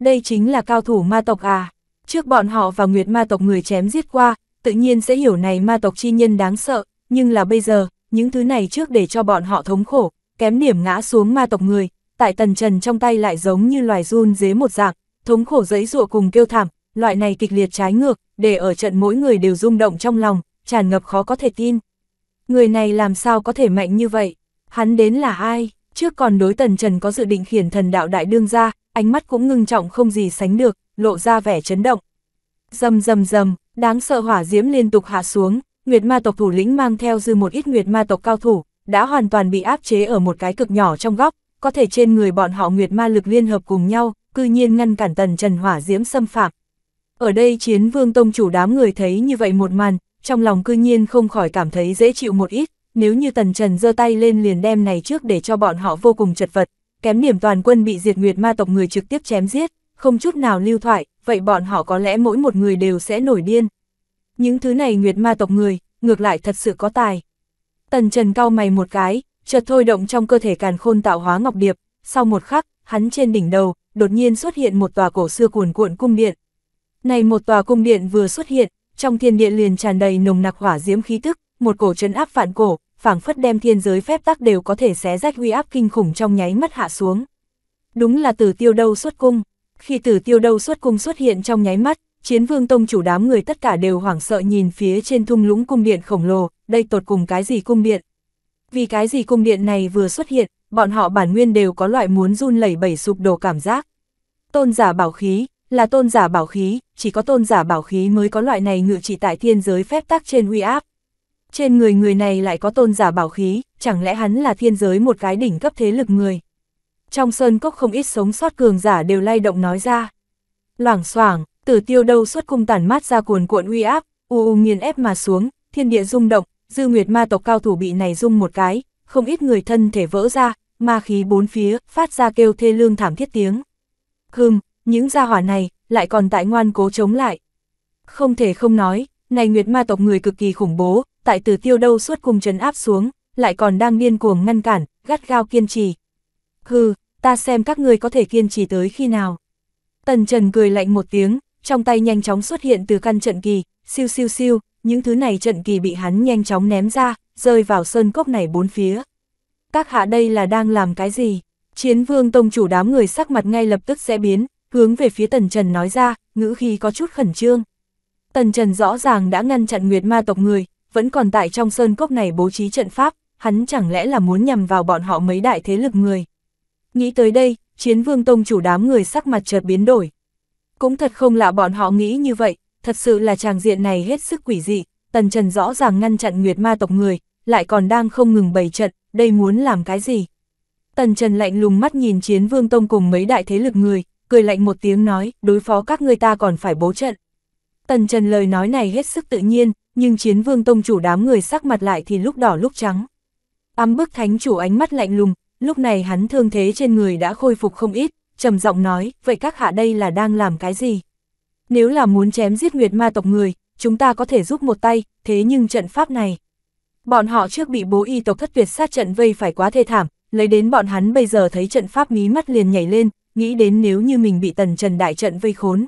A: đây chính là cao thủ ma tộc à. Trước bọn họ và nguyệt ma tộc người chém giết qua, tự nhiên sẽ hiểu này ma tộc chi nhân đáng sợ, nhưng là bây giờ, những thứ này trước để cho bọn họ thống khổ, kém điểm ngã xuống ma tộc người, tại tần trần trong tay lại giống như loài run dế một dạng, thống khổ dẫy dụa cùng kêu thảm, loại này kịch liệt trái ngược, để ở trận mỗi người đều rung động trong lòng, tràn ngập khó có thể tin. Người này làm sao có thể mạnh như vậy? Hắn đến là ai? Trước còn đối tần trần có dự định khiển thần đạo đại đương ra, ánh mắt cũng ngưng trọng không gì sánh được, lộ ra vẻ chấn động. Dầm dầm dầm, đáng sợ hỏa diễm liên tục hạ xuống, Nguyệt ma tộc thủ lĩnh mang theo dư một ít Nguyệt ma tộc cao thủ, đã hoàn toàn bị áp chế ở một cái cực nhỏ trong góc, có thể trên người bọn họ Nguyệt ma lực liên hợp cùng nhau, cư nhiên ngăn cản tần trần hỏa diễm xâm phạm. Ở đây chiến vương tông chủ đám người thấy như vậy một màn, trong lòng cư nhiên không khỏi cảm thấy dễ chịu một ít, nếu như tần trần giơ tay lên liền đem này trước để cho bọn họ vô cùng chật vật, kém điểm toàn quân bị diệt nguyệt ma tộc người trực tiếp chém giết, không chút nào lưu thoại, vậy bọn họ có lẽ mỗi một người đều sẽ nổi điên. Những thứ này nguyệt ma tộc người, ngược lại thật sự có tài. Tần Trần cao mày một cái, chợt thôi động trong cơ thể càn khôn tạo hóa ngọc điệp, sau một khắc, hắn trên đỉnh đầu, đột nhiên xuất hiện một tòa cổ xưa cuồn cuộn cung điện. Này một tòa cung điện vừa xuất hiện, trong thiên địa liền tràn đầy nồng nặc hỏa diễm khí tức, một cổ trấn áp phản cổ, phảng phất đem thiên giới phép tắc đều có thể xé rách uy áp kinh khủng trong nháy mắt hạ xuống. Đúng là tử tiêu đâu xuất cung. Khi tử tiêu đâu xuất cung xuất hiện trong nháy mắt, chiến vương tông chủ đám người tất cả đều hoảng sợ nhìn phía trên thung lũng cung điện khổng lồ, đây tột cùng cái gì cung điện. Vì cái gì cung điện này vừa xuất hiện, bọn họ bản nguyên đều có loại muốn run lẩy bẩy sụp đổ cảm giác. Tôn giả bảo khí, là tôn giả bảo khí, chỉ có tôn giả bảo khí mới có loại này ngự trị tại thiên giới phép tắc trên uy áp. Trên người người này lại có tôn giả bảo khí, chẳng lẽ hắn là thiên giới một cái đỉnh cấp thế lực người. Trong sơn cốc không ít sống sót cường giả đều lay động nói ra. Loảng xoảng, tử tiêu đâu xuất cung tản mát ra cuồn cuộn uy áp, u u nghiền ép mà xuống, thiên địa rung động, dư nguyệt ma tộc cao thủ bị này rung một cái, không ít người thân thể vỡ ra, ma khí bốn phía, phát ra kêu thê lương thảm thiết tiếng. Hừm, những gia hỏa này, lại còn tại ngoan cố chống lại. Không thể không nói, này Nguyệt Ma tộc người cực kỳ khủng bố, tại từ tiêu đâu suốt cùng trấn áp xuống, lại còn đang điên cuồng ngăn cản, gắt gao kiên trì. Hừ, ta xem các ngươi có thể kiên trì tới khi nào. Tần Trần cười lạnh một tiếng, trong tay nhanh chóng xuất hiện từ căn trận kỳ, siêu siêu siêu, những thứ này trận kỳ bị hắn nhanh chóng ném ra, rơi vào sơn cốc này bốn phía. Các hạ đây là đang làm cái gì? Chiến vương tông chủ đám người sắc mặt ngay lập tức sẽ biến, hướng về phía Tần Trần nói ra, ngữ khi có chút khẩn trương. Tần Trần rõ ràng đã ngăn chặn Nguyệt Ma tộc người, vẫn còn tại trong sơn cốc này bố trí trận pháp, hắn chẳng lẽ là muốn nhằm vào bọn họ mấy đại thế lực người. Nghĩ tới đây, chiến vương tông chủ đám người sắc mặt chợt biến đổi. Cũng thật không lạ bọn họ nghĩ như vậy, thật sự là tràng diện này hết sức quỷ dị, tần trần rõ ràng ngăn chặn nguyệt ma tộc người, lại còn đang không ngừng bày trận, đây muốn làm cái gì. Tần trần lạnh lùng mắt nhìn chiến vương tông cùng mấy đại thế lực người, cười lạnh một tiếng nói, đối phó các người ta còn phải bố trận. Tần Trần lời nói này hết sức tự nhiên, nhưng chiến vương tông chủ đám người sắc mặt lại thì lúc đỏ lúc trắng. Ám bức thánh chủ ánh mắt lạnh lùng, lúc này hắn thương thế trên người đã khôi phục không ít, trầm giọng nói, vậy các hạ đây là đang làm cái gì? Nếu là muốn chém giết nguyệt ma tộc người, chúng ta có thể giúp một tay, thế nhưng trận pháp này. Bọn họ trước bị bố y tộc thất tuyệt sát trận vây phải quá thê thảm, lấy đến bọn hắn bây giờ thấy trận pháp mí mắt liền nhảy lên, nghĩ đến nếu như mình bị tần trần đại trận vây khốn.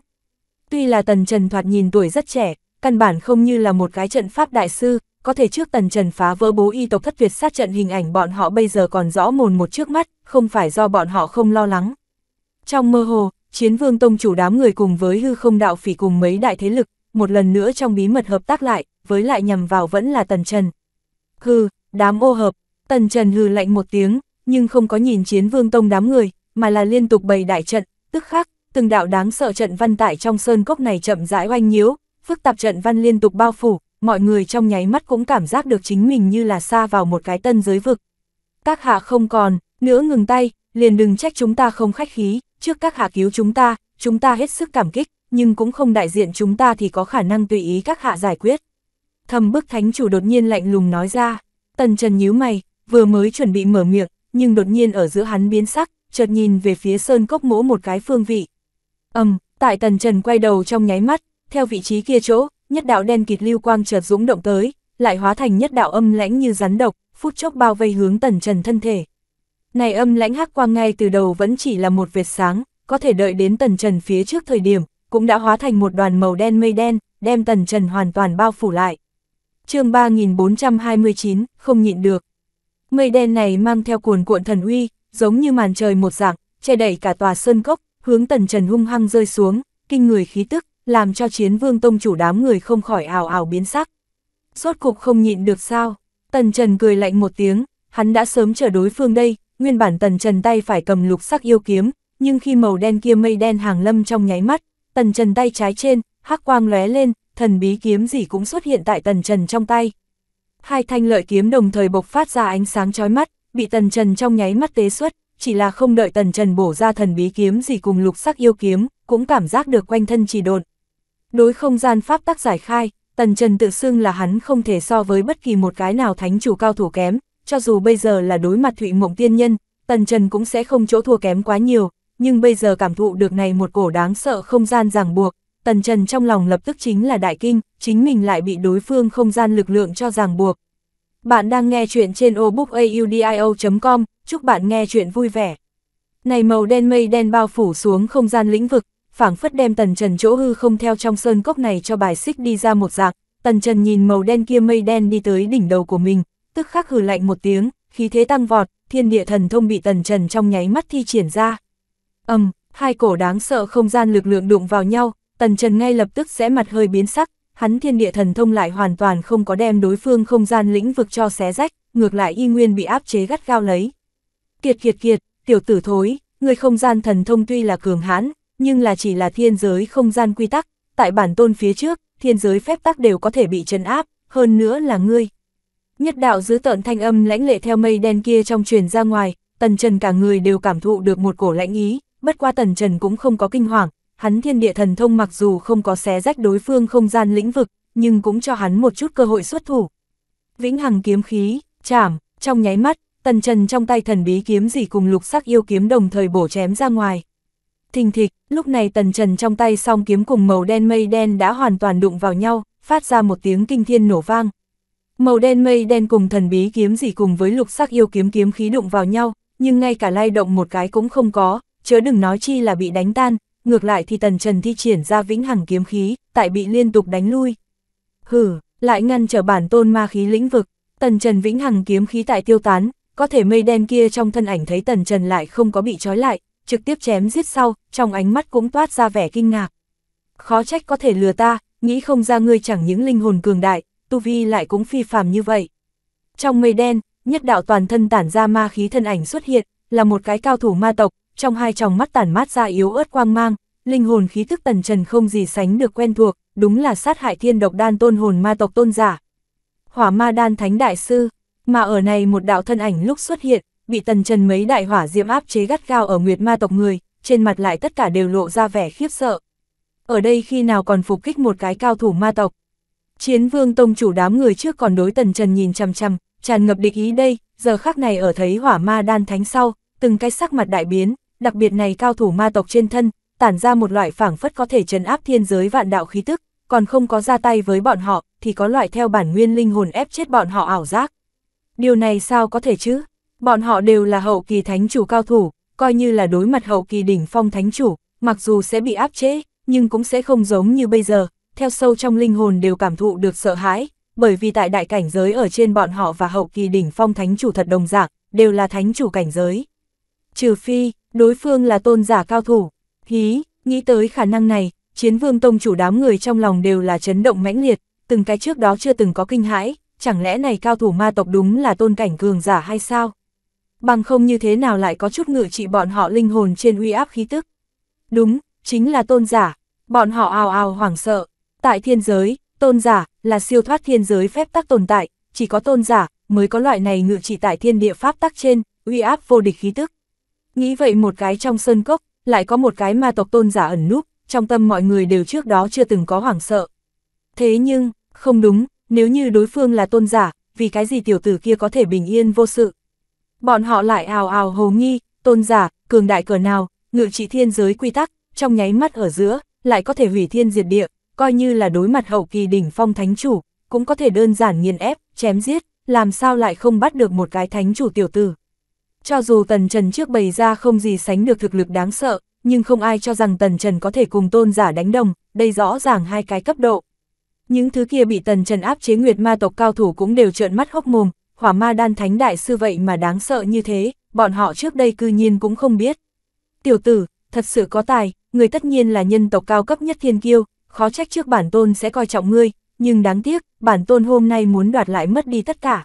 A: Tuy là tần trần thoạt nhìn tuổi rất trẻ, căn bản không như là một cái trận pháp đại sư, có thể trước tần trần phá vỡ bố y tộc thất việt sát trận hình ảnh bọn họ bây giờ còn rõ mồn một trước mắt, không phải do bọn họ không lo lắng. Trong mơ hồ, chiến vương tông chủ đám người cùng với hư không đạo phỉ cùng mấy đại thế lực, một lần nữa trong bí mật hợp tác lại, với lại nhằm vào vẫn là tần trần. Hư, đám ô hợp, tần trần hư lạnh một tiếng, nhưng không có nhìn chiến vương tông đám người, mà là liên tục bày đại trận, tức khắc từng đạo đáng sợ trận văn tại trong sơn cốc này chậm rãi oanh nhiễu, phức tạp trận văn liên tục bao phủ, mọi người trong nháy mắt cũng cảm giác được chính mình như là xa vào một cái tân giới vực. Các hạ không còn, nữa ngừng tay, liền đừng trách chúng ta không khách khí, trước các hạ cứu chúng ta, chúng ta hết sức cảm kích, nhưng cũng không đại diện chúng ta thì có khả năng tùy ý các hạ giải quyết. Thầm bức thánh chủ đột nhiên lạnh lùng nói ra, tần trần nhíu mày, vừa mới chuẩn bị mở miệng, nhưng đột nhiên ở giữa hắn biến sắc, chợt nhìn về phía sơn cốc mỗ một cái phương vị. ầm, um, tại tần trần quay đầu trong nháy mắt, theo vị trí kia chỗ, nhất đạo đen kịt lưu quang chợt dũng động tới, lại hóa thành nhất đạo âm lãnh như rắn độc, phút chốc bao vây hướng tần trần thân thể. Này âm lãnh hắc quang ngay từ đầu vẫn chỉ là một vệt sáng, có thể đợi đến tần trần phía trước thời điểm, cũng đã hóa thành một đoàn màu đen mây đen, đem tần trần hoàn toàn bao phủ lại. chương 3429, không nhịn được. Mây đen này mang theo cuồn cuộn thần uy, giống như màn trời một dạng, che đẩy cả tòa sơn cốc, hướng tần trần hung hăng rơi xuống, kinh người khí tức, làm cho chiến vương tông chủ đám người không khỏi ảo ảo biến sắc. Rốt cục không nhịn được sao, Tần Trần cười lạnh một tiếng, hắn đã sớm chờ đối phương đây, nguyên bản Tần Trần tay phải cầm lục sắc yêu kiếm, nhưng khi màu đen kia mây đen hàng lâm trong nháy mắt, Tần Trần tay trái trên, hắc quang lóe lên, thần bí kiếm gì cũng xuất hiện tại Tần Trần trong tay. Hai thanh lợi kiếm đồng thời bộc phát ra ánh sáng chói mắt, bị Tần Trần trong nháy mắt tế xuất, chỉ là không đợi Tần Trần bổ ra thần bí kiếm gì cùng lục sắc yêu kiếm, cũng cảm giác được quanh thân chỉ độn, Đối không gian pháp tắc giải khai, Tần Trần tự xưng là hắn không thể so với bất kỳ một cái nào thánh chủ cao thủ kém, cho dù bây giờ là đối mặt Thụy Mộng Tiên Nhân, Tần Trần cũng sẽ không chỗ thua kém quá nhiều, nhưng bây giờ cảm thụ được này một cổ đáng sợ không gian ràng buộc, Tần Trần trong lòng lập tức chính là đại kinh, chính mình lại bị đối phương không gian lực lượng cho ràng buộc. Bạn đang nghe chuyện trên obookaudio.com, chúc bạn nghe chuyện vui vẻ. Này màu đen mây đen bao phủ xuống không gian lĩnh vực, phảng phất đem tần trần chỗ hư không theo trong sơn cốc này cho bài xích đi ra một dạng, tần trần nhìn màu đen kia mây đen đi tới đỉnh đầu của mình, tức khắc hừ lạnh một tiếng, khí thế tăng vọt, thiên địa thần thông bị tần trần trong nháy mắt thi triển ra. ầm, um, hai cổ đáng sợ không gian lực lượng đụng vào nhau, tần trần ngay lập tức sẽ mặt hơi biến sắc, hắn thiên địa thần thông lại hoàn toàn không có đem đối phương không gian lĩnh vực cho xé rách, ngược lại y nguyên bị áp chế gắt gao lấy. Kiệt kiệt kiệt, tiểu tử thối, người không gian thần thông tuy là cường hãn, nhưng là chỉ là thiên giới không gian quy tắc, tại bản tôn phía trước, thiên giới phép tắc đều có thể bị trấn áp, hơn nữa là ngươi. Nhất đạo giữ tợn thanh âm lãnh lệ theo mây đen kia trong truyền ra ngoài, tần trần cả người đều cảm thụ được một cổ lãnh ý, bất qua tần trần cũng không có kinh hoàng, hắn thiên địa thần thông mặc dù không có xé rách đối phương không gian lĩnh vực, nhưng cũng cho hắn một chút cơ hội xuất thủ. Vĩnh hằng kiếm khí, chảm, trong nháy mắt, tần trần trong tay thần bí kiếm gì cùng lục sắc yêu kiếm đồng thời bổ chém ra ngoài thình thịch, lúc này tần trần trong tay song kiếm cùng màu đen mây đen đã hoàn toàn đụng vào nhau, phát ra một tiếng kinh thiên nổ vang. Màu đen mây đen cùng thần bí kiếm gì cùng với lục sắc yêu kiếm kiếm khí đụng vào nhau, nhưng ngay cả lay động một cái cũng không có, chớ đừng nói chi là bị đánh tan, ngược lại thì tần trần thi triển ra vĩnh hằng kiếm khí, tại bị liên tục đánh lui. Hử, lại ngăn trở bản tôn ma khí lĩnh vực, tần trần vĩnh hằng kiếm khí tại tiêu tán, có thể mây đen kia trong thân ảnh thấy tần trần lại không có bị trói lại, trực tiếp chém giết sau, trong ánh mắt cũng toát ra vẻ kinh ngạc. Khó trách có thể lừa ta, nghĩ không ra ngươi chẳng những linh hồn cường đại, tu vi lại cũng phi phàm như vậy. Trong mây đen, nhất đạo toàn thân tản ra ma khí thân ảnh xuất hiện, là một cái cao thủ ma tộc, trong hai tròng mắt tản mát ra yếu ớt quang mang, linh hồn khí tức tần trần không gì sánh được quen thuộc, đúng là sát hại thiên độc đan tôn hồn ma tộc tôn giả. Hỏa ma đan thánh đại sư, mà ở này một đạo thân ảnh lúc xuất hiện, bị tần trần mấy đại hỏa diễm áp chế gắt gao ở nguyệt ma tộc người, trên mặt lại tất cả đều lộ ra vẻ khiếp sợ. Ở đây khi nào còn phục kích một cái cao thủ ma tộc. Chiến vương tông chủ đám người trước còn đối tần trần nhìn chằm chằm, tràn ngập địch ý đây, giờ khắc này ở thấy hỏa ma đan thánh sau, từng cái sắc mặt đại biến, đặc biệt này cao thủ ma tộc trên thân, tản ra một loại phảng phất có thể trấn áp thiên giới vạn đạo khí tức, còn không có ra tay với bọn họ, thì có loại theo bản nguyên linh hồn ép chết bọn họ ảo giác. Điều này sao có thể chứ? Bọn họ đều là hậu kỳ thánh chủ cao thủ, coi như là đối mặt hậu kỳ đỉnh phong thánh chủ, mặc dù sẽ bị áp chế, nhưng cũng sẽ không giống như bây giờ, theo sâu trong linh hồn đều cảm thụ được sợ hãi, bởi vì tại đại cảnh giới ở trên bọn họ và hậu kỳ đỉnh phong thánh chủ thật đồng dạng, đều là thánh chủ cảnh giới. Trừ phi, đối phương là tôn giả cao thủ, hí, nghĩ tới khả năng này, chiến vương tông chủ đám người trong lòng đều là chấn động mãnh liệt, từng cái trước đó chưa từng có kinh hãi, chẳng lẽ này cao thủ ma tộc đúng là tôn cảnh cường giả hay sao? bằng không như thế nào lại có chút ngự trị bọn họ linh hồn trên uy áp khí tức. Đúng, chính là tôn giả, bọn họ ào ào hoảng sợ. Tại thiên giới, tôn giả là siêu thoát thiên giới phép tắc tồn tại, chỉ có tôn giả mới có loại này ngự trị tại thiên địa pháp tắc trên, uy áp vô địch khí tức. Nghĩ vậy một cái trong sơn cốc, lại có một cái ma tộc tôn giả ẩn núp, trong tâm mọi người đều trước đó chưa từng có hoảng sợ. Thế nhưng, không đúng, nếu như đối phương là tôn giả, vì cái gì tiểu tử kia có thể bình yên vô sự. Bọn họ lại ào ào hồ nghi, tôn giả, cường đại cờ nào, ngự trị thiên giới quy tắc, trong nháy mắt ở giữa, lại có thể hủy thiên diệt địa, coi như là đối mặt hậu kỳ đỉnh phong thánh chủ, cũng có thể đơn giản nghiền ép, chém giết, làm sao lại không bắt được một cái thánh chủ tiểu tử. Cho dù Tần Trần trước bày ra không gì sánh được thực lực đáng sợ, nhưng không ai cho rằng Tần Trần có thể cùng tôn giả đánh đồng, đây rõ ràng hai cái cấp độ. Những thứ kia bị Tần Trần áp chế nguyệt ma tộc cao thủ cũng đều trợn mắt hốc mồm, hỏa ma đan thánh đại sư vậy mà đáng sợ như thế, bọn họ trước đây cư nhiên cũng không biết. Tiểu tử, thật sự có tài, người tất nhiên là nhân tộc cao cấp nhất thiên kiêu, khó trách trước bản tôn sẽ coi trọng ngươi, nhưng đáng tiếc, bản tôn hôm nay muốn đoạt lại mất đi tất cả.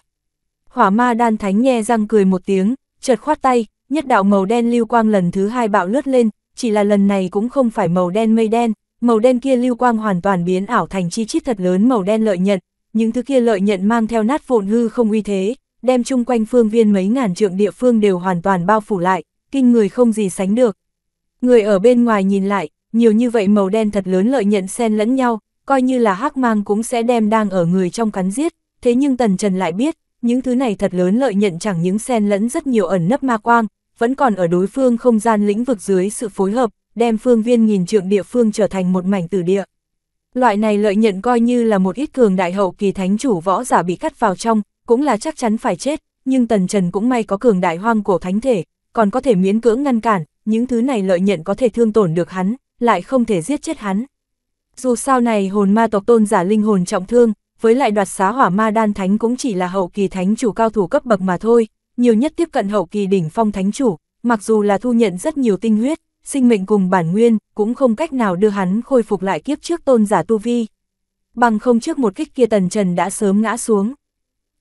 A: Hỏa ma đan thánh nghe răng cười một tiếng, chợt khoát tay, nhất đạo màu đen lưu quang lần thứ hai bạo lướt lên, chỉ là lần này cũng không phải màu đen mây đen, màu đen kia lưu quang hoàn toàn biến ảo thành chi chít thật lớn màu đen lợi nhận, những thứ kia lợi nhận mang theo nát vụn hư không uy thế, đem chung quanh phương viên mấy ngàn trượng địa phương đều hoàn toàn bao phủ lại, kinh người không gì sánh được. Người ở bên ngoài nhìn lại, nhiều như vậy màu đen thật lớn lợi nhận xen lẫn nhau, coi như là hắc mang cũng sẽ đem đang ở người trong cắn giết, thế nhưng Tần Trần lại biết, những thứ này thật lớn lợi nhận chẳng những xen lẫn rất nhiều ẩn nấp ma quang, vẫn còn ở đối phương không gian lĩnh vực dưới sự phối hợp, đem phương viên nghìn trượng địa phương trở thành một mảnh tử địa. Loại này lợi nhận coi như là một ít cường đại hậu kỳ thánh chủ võ giả bị cắt vào trong, cũng là chắc chắn phải chết, nhưng Tần Trần cũng may có cường đại hoang cổ thánh thể, còn có thể miễn cưỡng ngăn cản, những thứ này lợi nhận có thể thương tổn được hắn, lại không thể giết chết hắn. Dù sao này hồn ma tộc tôn giả linh hồn trọng thương, với lại đoạt xá hỏa ma đan thánh cũng chỉ là hậu kỳ thánh chủ cao thủ cấp bậc mà thôi, nhiều nhất tiếp cận hậu kỳ đỉnh phong thánh chủ, mặc dù là thu nhận rất nhiều tinh huyết, sinh mệnh cùng bản nguyên, cũng không cách nào đưa hắn khôi phục lại kiếp trước tôn giả tu vi. Bằng không trước một kích kia Tần Trần đã sớm ngã xuống.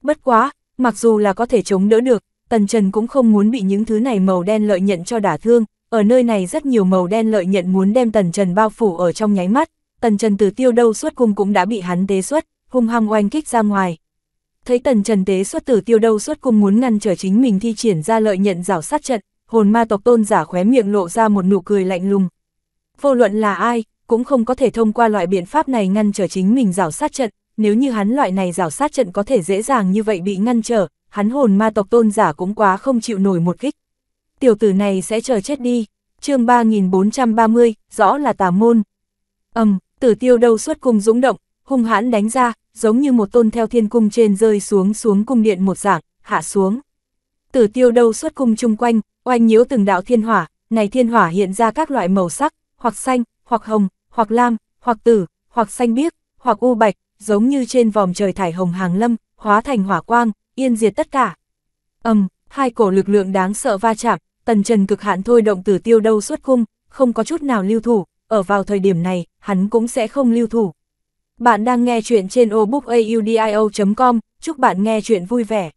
A: Bất quá, mặc dù là có thể chống đỡ được, Tần Trần cũng không muốn bị những thứ này màu đen lợi nhận cho đả thương, ở nơi này rất nhiều màu đen lợi nhận muốn đem Tần Trần bao phủ ở trong nháy mắt, Tần Trần từ tiêu đâu suốt cung cũng đã bị hắn tế xuất, hung hăng oanh kích ra ngoài. Thấy Tần Trần tế xuất tử tiêu đâu suốt cung muốn ngăn trở chính mình thi triển ra lợi nhận rảo sát trận, hồn ma tộc tôn giả khóe miệng lộ ra một nụ cười lạnh lùng. Vô luận là ai, cũng không có thể thông qua loại biện pháp này ngăn trở chính mình rào sát trận, nếu như hắn loại này rào sát trận có thể dễ dàng như vậy bị ngăn trở, hắn hồn ma tộc tôn giả cũng quá không chịu nổi một kích. Tiểu tử này sẽ chờ chết đi, chương 3430, rõ là tà môn. Ầm, tử tiêu đâu suốt cung dũng động, hung hãn đánh ra, giống như một tôn theo thiên cung trên rơi xuống xuống cung điện một dạng, hạ xuống. Tử tiêu đâu suốt cung chung quanh, oanh nhiễu từng đạo thiên hỏa, này thiên hỏa hiện ra các loại màu sắc, hoặc xanh, hoặc hồng, hoặc lam, hoặc tử, hoặc xanh biếc, hoặc u bạch, giống như trên vòm trời thải hồng hàng lâm, hóa thành hỏa quang, yên diệt tất cả. Ầm, hai cổ lực lượng đáng sợ va chạm, Tần Trần cực hạn thôi động tử tiêu đâu suốt khung, không có chút nào lưu thủ, ở vào thời điểm này, hắn cũng sẽ không lưu thủ. Bạn đang nghe chuyện trên obookaudio.com, chúc bạn nghe chuyện vui vẻ.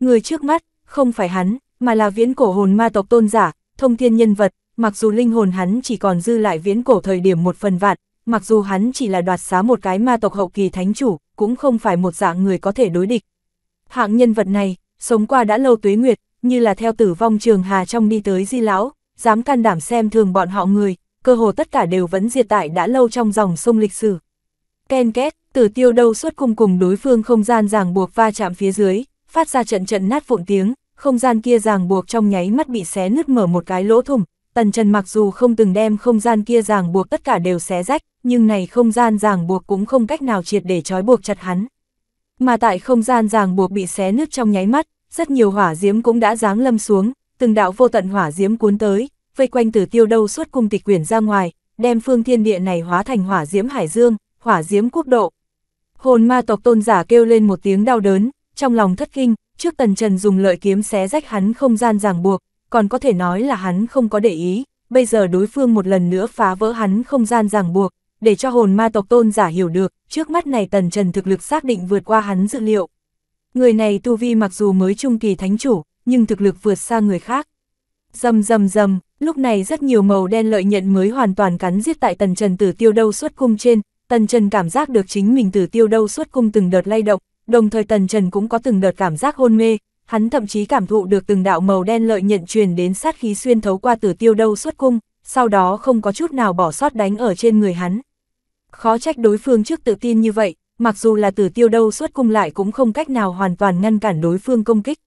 A: Người trước mắt, không phải hắn mà là viễn cổ hồn ma tộc tôn giả, thông thiên nhân vật, mặc dù linh hồn hắn chỉ còn dư lại viễn cổ thời điểm một phần vạn, mặc dù hắn chỉ là đoạt xá một cái ma tộc hậu kỳ thánh chủ, cũng không phải một dạng người có thể đối địch. Hạng nhân vật này, sống qua đã lâu tuế nguyệt, như là theo tử vong trường hà trong đi tới di lão, dám can đảm xem thường bọn họ người, cơ hồ tất cả đều vẫn diệt tại đã lâu trong dòng sông lịch sử. Ken két, từ tiêu đâu suốt cùng cùng đối phương không gian ràng buộc va chạm phía dưới, phát ra trận trận nát vụn tiếng, không gian kia ràng buộc trong nháy mắt bị xé nứt mở một cái lỗ thủng, tần trần mặc dù không từng đem không gian kia ràng buộc tất cả đều xé rách, nhưng này không gian ràng buộc cũng không cách nào triệt để trói buộc chặt hắn. Mà tại không gian ràng buộc bị xé nứt trong nháy mắt, rất nhiều hỏa diễm cũng đã giáng lâm xuống, từng đạo vô tận hỏa diễm cuốn tới, vây quanh từ tiêu đâu suốt cung tịch quyển ra ngoài, đem phương thiên địa này hóa thành hỏa diễm hải dương, hỏa diễm quốc độ. Hồn ma tộc tôn giả kêu lên một tiếng đau đớn, trong lòng thất kinh, trước Tần Trần dùng lợi kiếm xé rách hắn không gian ràng buộc, còn có thể nói là hắn không có để ý, bây giờ đối phương một lần nữa phá vỡ hắn không gian ràng buộc, để cho hồn ma tộc tôn giả hiểu được, trước mắt này Tần Trần thực lực xác định vượt qua hắn dự liệu. Người này tu vi mặc dù mới trung kỳ thánh chủ, nhưng thực lực vượt xa người khác. Dầm dầm dầm, lúc này rất nhiều màu đen lợi nhận mới hoàn toàn cắn giết tại Tần Trần tử tiêu đâu suốt cung trên, Tần Trần cảm giác được chính mình tử tiêu đâu suốt cung từng đợt lay động, đồng thời Tần Trần cũng có từng đợt cảm giác hôn mê, hắn thậm chí cảm thụ được từng đạo màu đen lợi nhận truyền đến sát khí xuyên thấu qua tử tiêu đâu xuất cung, sau đó không có chút nào bỏ sót đánh ở trên người hắn. Khó trách đối phương trước tự tin như vậy, mặc dù là tử tiêu đâu xuất cung lại cũng không cách nào hoàn toàn ngăn cản đối phương công kích.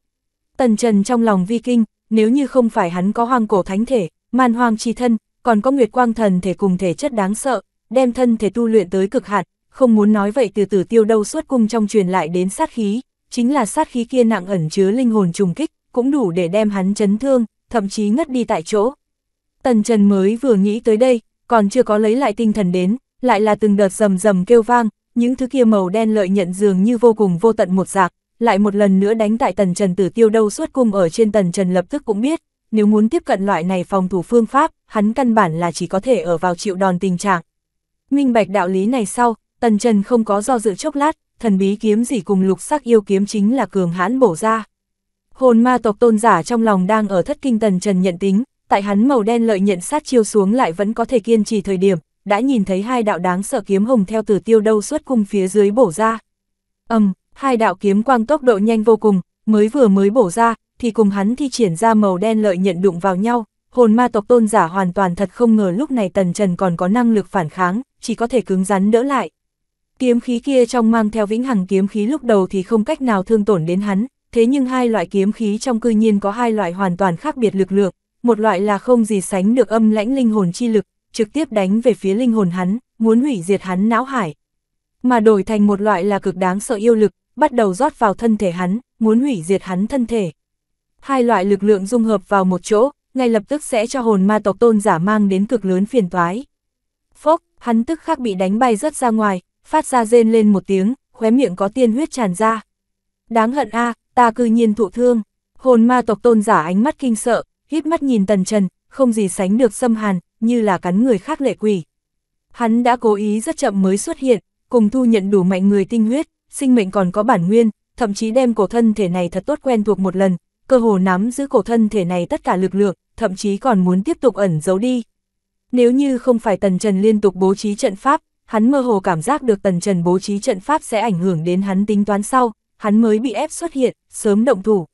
A: Tần Trần trong lòng vi kinh, nếu như không phải hắn có hoàng cổ thánh thể, man hoàng chi thân, còn có nguyệt quang thần thể cùng thể chất đáng sợ, đem thân thể tu luyện tới cực hạn, không muốn nói vậy từ từ tiêu đâu suốt cung trong truyền lại đến sát khí, chính là sát khí kia nặng ẩn chứa linh hồn trùng kích, cũng đủ để đem hắn chấn thương, thậm chí ngất đi tại chỗ. Tần Trần mới vừa nghĩ tới đây, còn chưa có lấy lại tinh thần đến, lại là từng đợt rầm rầm kêu vang, những thứ kia màu đen lợi nhận dường như vô cùng vô tận một dạng, lại một lần nữa đánh tại Tần Trần tử tiêu đâu suốt cung ở trên Tần Trần lập tức cũng biết, nếu muốn tiếp cận loại này phòng thủ phương pháp, hắn căn bản là chỉ có thể ở vào chịu đòn tình trạng. Minh bạch đạo lý này sau, Tần Trần không có do dự chốc lát, thần bí kiếm gì cùng lục sắc yêu kiếm chính là cường hãn bổ ra. Hồn ma tộc tôn giả trong lòng đang ở thất kinh Tần Trần nhận tính, tại hắn màu đen lợi nhận sát chiêu xuống lại vẫn có thể kiên trì thời điểm, đã nhìn thấy hai đạo đáng sợ kiếm hồng theo từ tiêu đâu xuất cung phía dưới bổ ra. Ầm, hai đạo kiếm quang tốc độ nhanh vô cùng, mới vừa mới bổ ra, thì cùng hắn thi triển ra màu đen lợi nhận đụng vào nhau, hồn ma tộc tôn giả hoàn toàn thật không ngờ lúc này Tần Trần còn có năng lực phản kháng, chỉ có thể cứng rắn đỡ lại. Kiếm khí kia trong mang theo vĩnh hằng kiếm khí lúc đầu thì không cách nào thương tổn đến hắn, thế nhưng hai loại kiếm khí trong cư nhiên có hai loại hoàn toàn khác biệt lực lượng, một loại là không gì sánh được âm lãnh linh hồn chi lực, trực tiếp đánh về phía linh hồn hắn, muốn hủy diệt hắn não hải. Mà đổi thành một loại là cực đáng sợ yêu lực, bắt đầu rót vào thân thể hắn, muốn hủy diệt hắn thân thể. Hai loại lực lượng dung hợp vào một chỗ, ngay lập tức sẽ cho hồn ma tộc tôn giả mang đến cực lớn phiền toái. Phốc, hắn tức khắc bị đánh bay rất ra ngoài, phát ra rên lên một tiếng, khóe miệng có tiên huyết tràn ra. Đáng hận a, ta cư nhiên thụ thương. Hồn ma tộc tôn giả ánh mắt kinh sợ, híp mắt nhìn Tần Trần, không gì sánh được xâm hàn, như là cắn người khác lệ quỷ. Hắn đã cố ý rất chậm mới xuất hiện, cùng thu nhận đủ mạnh người tinh huyết, sinh mệnh còn có bản nguyên, thậm chí đem cổ thân thể này thật tốt quen thuộc một lần, cơ hồ nắm giữ cổ thân thể này tất cả lực lượng, thậm chí còn muốn tiếp tục ẩn giấu đi. Nếu như không phải Tần Trần liên tục bố trí trận pháp, hắn mơ hồ cảm giác được tần trần bố trí trận pháp sẽ ảnh hưởng đến hắn tính toán sau, hắn mới bị ép xuất hiện, sớm động thủ.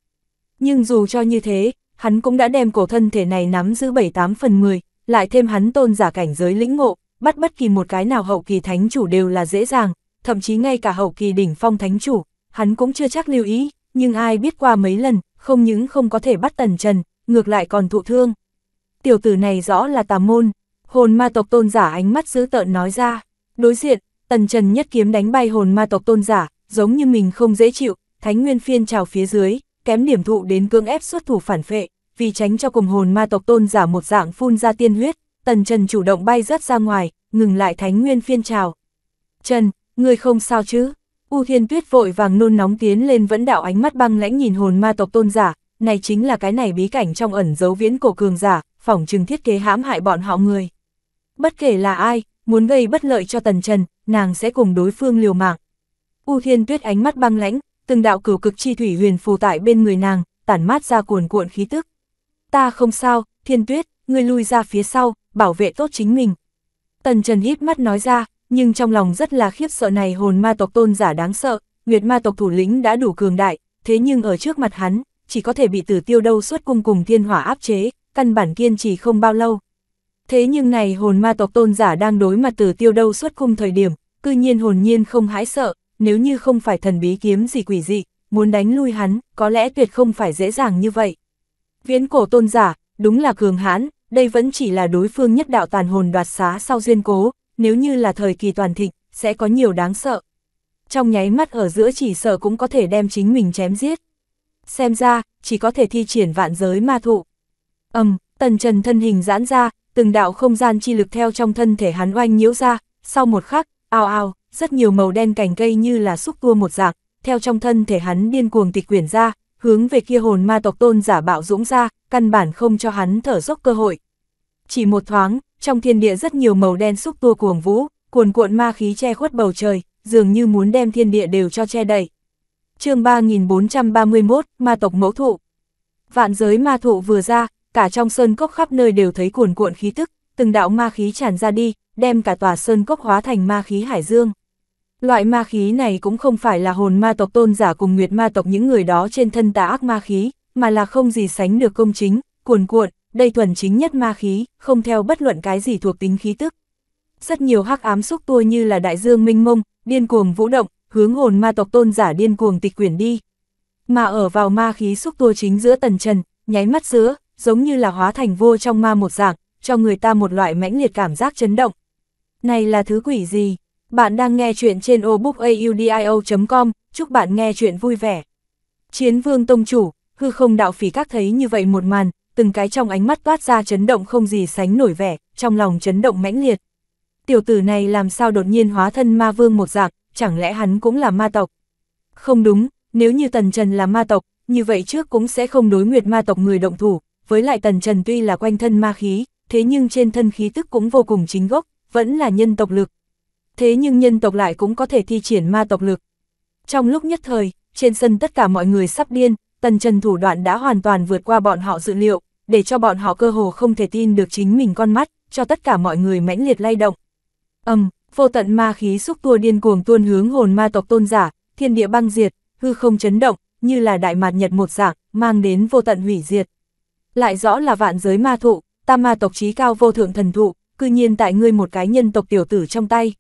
A: Nhưng dù cho như thế, hắn cũng đã đem cổ thân thể này nắm giữ 7-8 phần 10, lại thêm hắn tôn giả cảnh giới lĩnh ngộ, bắt bất kỳ một cái nào hậu kỳ thánh chủ đều là dễ dàng, thậm chí ngay cả hậu kỳ đỉnh phong thánh chủ, hắn cũng chưa chắc lưu ý, nhưng ai biết qua mấy lần, không những không có thể bắt tần trần, ngược lại còn thụ thương. Tiểu tử này rõ là tà môn, hồn ma tộc tôn giả ánh mắt dữ tợn nói ra. Đối diện, tần trần nhất kiếm đánh bay hồn ma tộc tôn giả, giống như mình không dễ chịu, thánh nguyên phiên trào phía dưới, kém điểm thụ đến cưỡng ép xuất thủ phản phệ, vì tránh cho cùng hồn ma tộc tôn giả một dạng phun ra tiên huyết, tần trần chủ động bay rất ra ngoài, ngừng lại thánh nguyên phiên trào. Trần, người không sao chứ? U Thiên Tuyết vội vàng nôn nóng tiến lên vẫn đạo ánh mắt băng lãnh nhìn hồn ma tộc tôn giả, này chính là cái này bí cảnh trong ẩn dấu viễn cổ cường giả, phỏng chừng thiết kế hãm hại bọn họ người. Bất kể là ai, muốn gây bất lợi cho Tần Trần, nàng sẽ cùng đối phương liều mạng. U Thiên Tuyết ánh mắt băng lãnh, từng đạo cửu cực chi thủy huyền phù tại bên người nàng, tản mát ra cuồn cuộn khí tức. Ta không sao, Thiên Tuyết, ngươi lui ra phía sau, bảo vệ tốt chính mình. Tần Trần hít mắt nói ra, nhưng trong lòng rất là khiếp sợ này hồn ma tộc tôn giả đáng sợ, Nguyệt ma tộc thủ lĩnh đã đủ cường đại, thế nhưng ở trước mặt hắn, chỉ có thể bị tử tiêu đâu suốt cùng cùng thiên hỏa áp chế, căn bản kiên trì không bao lâu. Thế nhưng này hồn ma tộc tôn giả đang đối mặt tử tiêu đâu suốt khung thời điểm, cư nhiên hồn nhiên không hãi sợ, nếu như không phải thần bí kiếm gì quỷ dị, muốn đánh lui hắn, có lẽ tuyệt không phải dễ dàng như vậy. Viễn cổ tôn giả, đúng là cường hãn, đây vẫn chỉ là đối phương nhất đạo tàn hồn đoạt xá sau duyên cố, nếu như là thời kỳ toàn thịnh, sẽ có nhiều đáng sợ. Trong nháy mắt ở giữa chỉ sợ cũng có thể đem chính mình chém giết. Xem ra, chỉ có thể thi triển vạn giới ma thụ. Ầm, tần trần thân hình giãn ra, từng đạo không gian chi lực theo trong thân thể hắn oanh nhiễu ra, sau một khắc, ao ao, rất nhiều màu đen cành cây như là xúc tua một dạng, theo trong thân thể hắn điên cuồng tịch quyển ra, hướng về kia hồn ma tộc tôn giả bạo dũng ra, căn bản không cho hắn thở dốc cơ hội. Chỉ một thoáng, trong thiên địa rất nhiều màu đen xúc tua cuồng vũ, cuồn cuộn ma khí che khuất bầu trời, dường như muốn đem thiên địa đều cho che đậy. chương 3431, ma tộc mẫu thụ. Vạn giới ma thụ vừa ra, cả trong sơn cốc khắp nơi đều thấy cuồn cuộn khí tức, từng đạo ma khí tràn ra đi, đem cả tòa sơn cốc hóa thành ma khí hải dương. Loại ma khí này cũng không phải là hồn ma tộc tôn giả cùng nguyệt ma tộc những người đó trên thân tà ác ma khí, mà là không gì sánh được công chính, cuồn cuộn, đây thuần chính nhất ma khí, không theo bất luận cái gì thuộc tính khí tức. Rất nhiều hắc ám xúc tua như là đại dương minh mông, điên cuồng vũ động, hướng hồn ma tộc tôn giả điên cuồng tịch quyển đi. Mà ở vào ma khí xúc tua chính giữa tần trần, nháy mắt giữa, giống như là hóa thành vô trong ma một dạng, cho người ta một loại mãnh liệt cảm giác chấn động. Này là thứ quỷ gì? Bạn đang nghe chuyện trên obookaudio.com, chúc bạn nghe chuyện vui vẻ. Chiến vương tông chủ, hư không đạo phỉ các thấy như vậy một màn, từng cái trong ánh mắt toát ra chấn động không gì sánh nổi vẻ, trong lòng chấn động mãnh liệt. Tiểu tử này làm sao đột nhiên hóa thân ma vương một dạng, chẳng lẽ hắn cũng là ma tộc? Không đúng, nếu như Tần Trần là ma tộc, như vậy trước cũng sẽ không đối nguyệt ma tộc người động thủ, với lại tần trần tuy là quanh thân ma khí, thế nhưng trên thân khí tức cũng vô cùng chính gốc, vẫn là nhân tộc lực. Thế nhưng nhân tộc lại cũng có thể thi triển ma tộc lực. Trong lúc nhất thời, trên sân tất cả mọi người sắp điên, tần trần thủ đoạn đã hoàn toàn vượt qua bọn họ dự liệu, để cho bọn họ cơ hồ không thể tin được chính mình con mắt, cho tất cả mọi người mãnh liệt lay động. Âm, vô tận ma khí xúc tua điên cuồng tuôn hướng hồn ma tộc tôn giả, thiên địa băng diệt, hư không chấn động, như là đại mạt nhật một dạng, mang đến vô tận hủy diệt lại rõ là vạn giới ma thụ, tam ma tộc chí cao vô thượng thần thụ, cư nhiên tại ngươi một cái nhân tộc tiểu tử trong tay.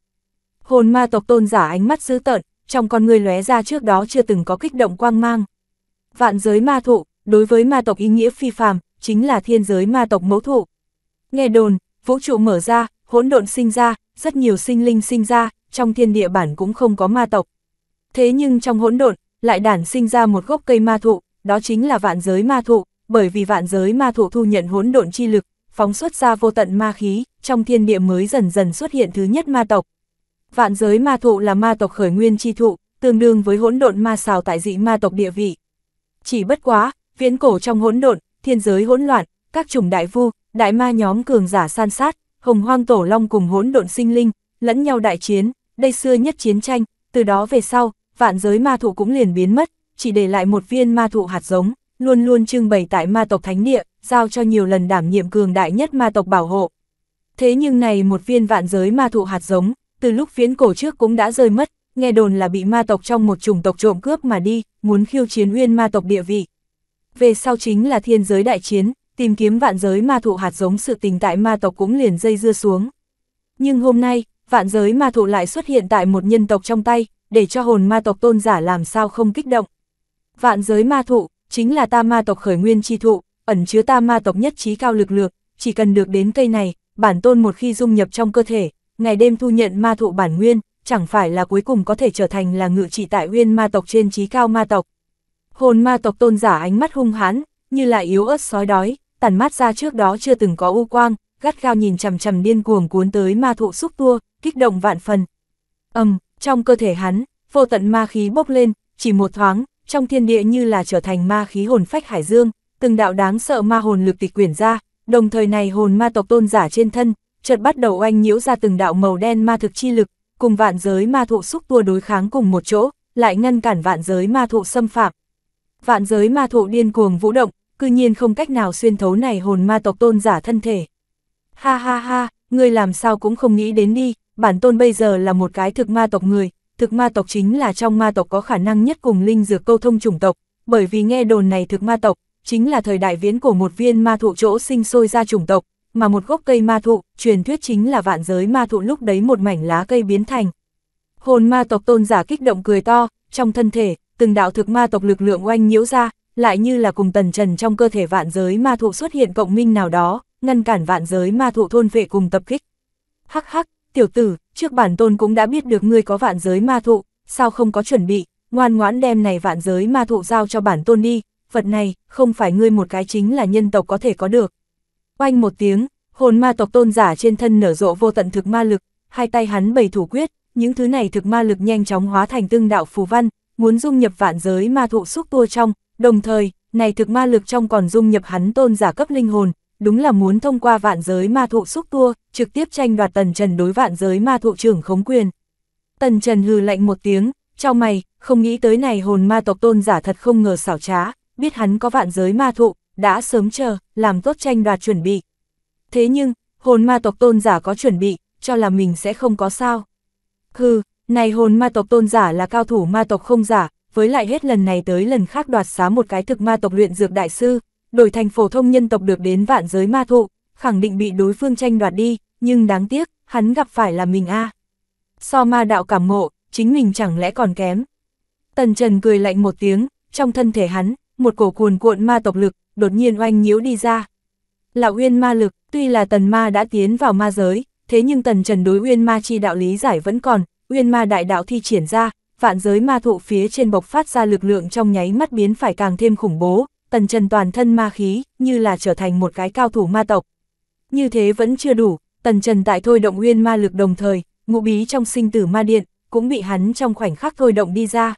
A: Hồn ma tộc tôn giả ánh mắt dữ tợn, trong con ngươi lóe ra trước đó chưa từng có kích động quang mang. Vạn giới ma thụ, đối với ma tộc ý nghĩa phi phàm, chính là thiên giới ma tộc mẫu thụ. Nghe đồn, vũ trụ mở ra, hỗn độn sinh ra, rất nhiều sinh linh sinh ra, trong thiên địa bản cũng không có ma tộc. Thế nhưng trong hỗn độn, lại đản sinh ra một gốc cây ma thụ, đó chính là vạn giới ma thụ, bởi vì vạn giới ma thụ thu nhận hỗn độn chi lực, phóng xuất ra vô tận ma khí, trong thiên địa mới dần dần xuất hiện thứ nhất ma tộc. Vạn giới ma thụ là ma tộc khởi nguyên chi thụ, tương đương với hỗn độn ma xào tại dị ma tộc địa vị. Chỉ bất quá, viễn cổ trong hỗn độn, thiên giới hỗn loạn, các chủng đại vu, đại ma nhóm cường giả san sát, hồng hoang tổ long cùng hỗn độn sinh linh, lẫn nhau đại chiến, đây xưa nhất chiến tranh, từ đó về sau, vạn giới ma thụ cũng liền biến mất, chỉ để lại một viên ma thụ hạt giống luôn luôn trưng bày tại ma tộc thánh địa, giao cho nhiều lần đảm nhiệm cường đại nhất ma tộc bảo hộ. Thế nhưng này một viên vạn giới ma thụ hạt giống, từ lúc phiến cổ trước cũng đã rơi mất, nghe đồn là bị ma tộc trong một chủng tộc trộm cướp mà đi, muốn khiêu chiến uyên ma tộc địa vị. Về sau chính là thiên giới đại chiến, tìm kiếm vạn giới ma thụ hạt giống sự tình tại ma tộc cũng liền dây dưa xuống. Nhưng hôm nay, vạn giới ma thụ lại xuất hiện tại một nhân tộc trong tay, để cho hồn ma tộc tôn giả làm sao không kích động. Vạn giới ma thụ, chính là ta ma tộc khởi nguyên chi thụ, ẩn chứa ta ma tộc nhất trí cao lực lượng, chỉ cần được đến cây này, bản tôn một khi dung nhập trong cơ thể, ngày đêm thu nhận ma thụ bản nguyên, chẳng phải là cuối cùng có thể trở thành là ngự trị tại nguyên ma tộc trên trí cao ma tộc. Hồn ma tộc tôn giả ánh mắt hung hãn, như là yếu ớt sói đói, tàn mắt ra trước đó chưa từng có u quang, gắt gao nhìn chằm chằm điên cuồng cuốn tới ma thụ xúc tua, kích động vạn phần. Ầm, trong cơ thể hắn, vô tận ma khí bốc lên, chỉ một thoáng, trong thiên địa như là trở thành ma khí hồn phách hải dương, từng đạo đáng sợ ma hồn lực tịch quyển ra, đồng thời này hồn ma tộc tôn giả trên thân, chợt bắt đầu oanh nhiễu ra từng đạo màu đen ma thực chi lực, cùng vạn giới ma thụ xúc tua đối kháng cùng một chỗ, lại ngăn cản vạn giới ma thụ xâm phạm. Vạn giới ma thụ điên cuồng vũ động, cư nhiên không cách nào xuyên thấu này hồn ma tộc tôn giả thân thể. Ha ha ha, ngươi làm sao cũng không nghĩ đến đi, bản tôn bây giờ là một cái thực ma tộc người, thực ma tộc chính là trong ma tộc có khả năng nhất cùng linh dược câu thông chủng tộc, bởi vì nghe đồn này thực ma tộc, chính là thời đại viễn của một viên ma thụ chỗ sinh sôi ra chủng tộc, mà một gốc cây ma thụ, truyền thuyết chính là vạn giới ma thụ lúc đấy một mảnh lá cây biến thành. Hồn ma tộc tôn giả kích động cười to, trong thân thể, từng đạo thực ma tộc lực lượng oanh nhiễu ra, lại như là cùng tần trần trong cơ thể vạn giới ma thụ xuất hiện cộng minh nào đó, ngăn cản vạn giới ma thụ thôn vệ cùng tập kích. Hắc hắc, tiểu tử, trước bản tôn cũng đã biết được ngươi có vạn giới ma thụ, sao không có chuẩn bị, ngoan ngoãn đem này vạn giới ma thụ giao cho bản tôn đi, vật này, không phải ngươi một cái chính là nhân tộc có thể có được. Oanh một tiếng, hồn ma tộc tôn giả trên thân nở rộ vô tận thực ma lực, hai tay hắn bày thủ quyết, những thứ này thực ma lực nhanh chóng hóa thành tương đạo phù văn, muốn dung nhập vạn giới ma thụ xúc tua trong, đồng thời, này thực ma lực trong còn dung nhập hắn tôn giả cấp linh hồn, đúng là muốn thông qua vạn giới ma thụ xúc tua, trực tiếp tranh đoạt Tần Trần đối vạn giới ma thụ trưởng khống quyền. Tần Trần hừ lạnh một tiếng, cho mày, không nghĩ tới này hồn ma tộc tôn giả thật không ngờ xảo trá, biết hắn có vạn giới ma thụ, đã sớm chờ, làm tốt tranh đoạt chuẩn bị. Thế nhưng, hồn ma tộc tôn giả có chuẩn bị, cho là mình sẽ không có sao. Hừ, này hồn ma tộc tôn giả là cao thủ ma tộc không giả, với lại hết lần này tới lần khác đoạt xá một cái thực ma tộc luyện dược đại sư, đổi thành phổ thông nhân tộc được đến vạn giới ma thụ, khẳng định bị đối phương tranh đoạt đi, nhưng đáng tiếc, hắn gặp phải là mình a. So ma đạo cảm ngộ, chính mình chẳng lẽ còn kém. Tần Trần cười lạnh một tiếng, trong thân thể hắn, một cổ cuồn cuộn ma tộc lực, đột nhiên oanh nhiễu đi ra. Là uyên ma lực, tuy là tần ma đã tiến vào ma giới, thế nhưng tần Trần đối uyên ma chi đạo lý giải vẫn còn, uyên ma đại đạo thi triển ra, vạn giới ma thụ phía trên bộc phát ra lực lượng trong nháy mắt biến phải càng thêm khủng bố, tần trần toàn thân ma khí, như là trở thành một cái cao thủ ma tộc. Như thế vẫn chưa đủ, tần trần tại thôi động nguyên ma lực đồng thời, ngụ bí trong sinh tử ma điện, cũng bị hắn trong khoảnh khắc thôi động đi ra.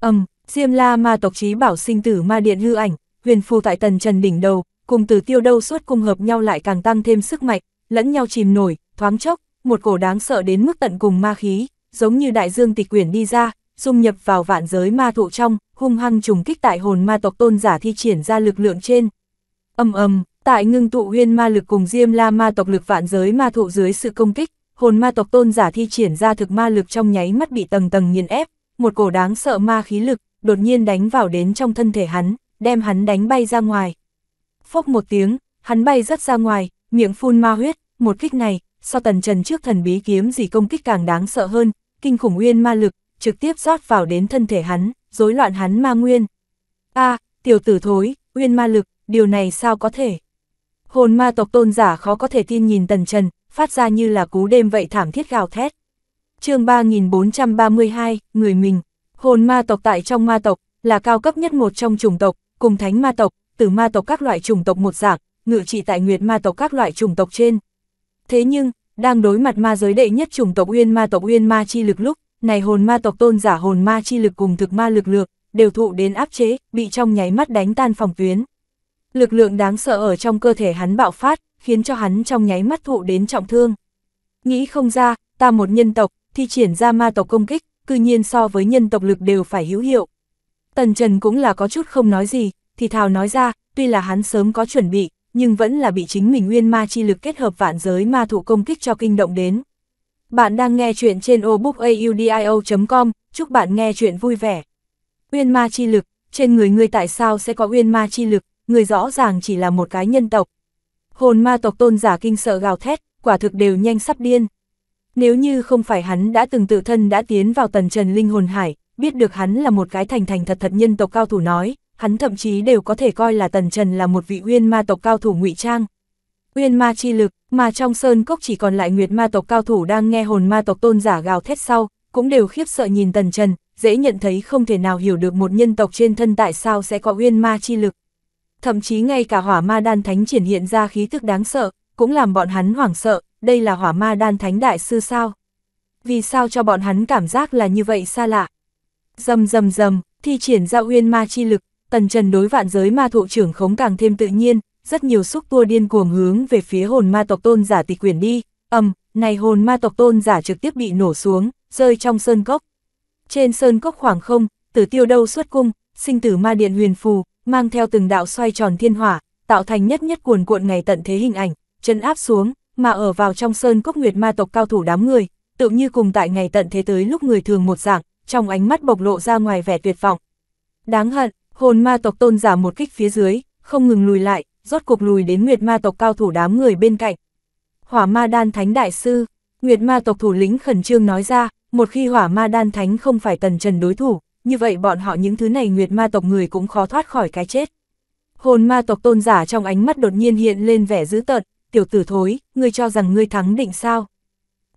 A: Ầm, Diêm La ma tộc chí bảo sinh tử ma điện hư ảnh, huyền phù tại tần trần đỉnh đầu, cùng từ tiêu đâu suốt cùng hợp nhau lại càng tăng thêm sức mạnh, lẫn nhau chìm nổi, thoáng chốc, một cổ đáng sợ đến mức tận cùng ma khí, giống như đại dương tịch quyển đi ra, dung nhập vào vạn giới ma thụ trong, hung hăng trùng kích tại hồn ma tộc tôn giả thi triển ra lực lượng trên. Âm âm, tại ngưng tụ huyên ma lực cùng diêm la ma tộc lực vạn giới ma thụ dưới sự công kích, hồn ma tộc tôn giả thi triển ra thực ma lực trong nháy mắt bị tầng tầng nghiền ép, một cổ đáng sợ ma khí lực, đột nhiên đánh vào đến trong thân thể hắn, đem hắn đánh bay ra ngoài. Phốc một tiếng, hắn bay rất ra ngoài, miệng phun ma huyết, một kích này, so tần trần trước thần bí kiếm gì công kích càng đáng sợ hơn, kinh khủng huyên ma lực, trực tiếp rót vào đến thân thể hắn, rối loạn hắn ma nguyên. a tiểu tử thối, nguyên ma lực, điều này sao có thể? Hồn ma tộc tôn giả khó có thể tin nhìn tần trần, phát ra như là cú đêm vậy thảm thiết gào thét. chương 3432, người mình, hồn ma tộc tại trong ma tộc, là cao cấp nhất một trong chủng tộc, cùng thánh ma tộc, tử ma tộc các loại chủng tộc một dạng, ngự trị tại nguyệt ma tộc các loại chủng tộc trên. Thế nhưng, đang đối mặt ma giới đệ nhất chủng tộc uyên ma tộc uyên ma chi lực lúc, này hồn ma tộc tôn giả hồn ma chi lực cùng thực ma lực lượng, đều thụ đến áp chế, bị trong nháy mắt đánh tan phòng tuyến. Lực lượng đáng sợ ở trong cơ thể hắn bạo phát, khiến cho hắn trong nháy mắt thụ đến trọng thương. Nghĩ không ra, ta một nhân tộc, thi triển ra ma tộc công kích, cư nhiên so với nhân tộc lực đều phải hữu hiệu. Tần Trần cũng là có chút không nói gì, thì thào nói ra, tuy là hắn sớm có chuẩn bị, nhưng vẫn là bị chính mình nguyên ma chi lực kết hợp vạn giới ma thủ công kích cho kinh động đến. Bạn đang nghe chuyện trên obookaudio.com, chúc bạn nghe chuyện vui vẻ. Uyên ma chi lực, trên người người tại sao sẽ có uyên ma chi lực, người rõ ràng chỉ là một cái nhân tộc. Hồn ma tộc tôn giả kinh sợ gào thét, quả thực đều nhanh sắp điên. Nếu như không phải hắn đã từng tự thân đã tiến vào tần trần linh hồn hải, biết được hắn là một cái thành thành thật thật nhân tộc cao thủ nói, hắn thậm chí đều có thể coi là tần trần là một vị uyên ma tộc cao thủ ngụy trang uyên ma chi lực, mà trong sơn cốc chỉ còn lại nguyệt ma tộc cao thủ đang nghe hồn ma tộc tôn giả gào thét sau, cũng đều khiếp sợ nhìn tần trần, dễ nhận thấy không thể nào hiểu được một nhân tộc trên thân tại sao sẽ có uyên ma chi lực. Thậm chí ngay cả hỏa ma đan thánh triển hiện ra khí thức đáng sợ, cũng làm bọn hắn hoảng sợ, đây là hỏa ma đan thánh đại sư sao. Vì sao cho bọn hắn cảm giác là như vậy xa lạ? Dầm dầm dầm, thi triển ra uyên ma chi lực, tần trần đối vạn giới ma thụ trưởng khống càng thêm tự nhiên, rất nhiều xúc tua điên cuồng hướng về phía hồn ma tộc tôn giả tịch quyển đi, ầm, này hồn ma tộc tôn giả trực tiếp bị nổ xuống, rơi trong sơn cốc. Trên sơn cốc khoảng không, tử tiêu đâu xuất cung, sinh tử ma điện huyền phù, mang theo từng đạo xoay tròn thiên hỏa, tạo thành nhất nhất cuồn cuộn ngày tận thế hình ảnh, chân áp xuống, mà ở vào trong sơn cốc nguyệt ma tộc cao thủ đám người, tự như cùng tại ngày tận thế tới lúc người thường một dạng, trong ánh mắt bộc lộ ra ngoài vẻ tuyệt vọng. Đáng hận, hồn ma tộc tôn giả một kích phía dưới, không ngừng lùi lại, rốt cuộc lùi đến Nguyệt Ma tộc cao thủ đám người bên cạnh. Hỏa Ma Đan Thánh Đại Sư, Nguyệt Ma tộc thủ lĩnh khẩn trương nói ra, một khi Hỏa Ma Đan Thánh không phải tần trần đối thủ, như vậy bọn họ những thứ này Nguyệt Ma tộc người cũng khó thoát khỏi cái chết. Hồn Ma tộc tôn giả trong ánh mắt đột nhiên hiện lên vẻ dữ tợn, tiểu tử thối, ngươi cho rằng ngươi thắng định sao?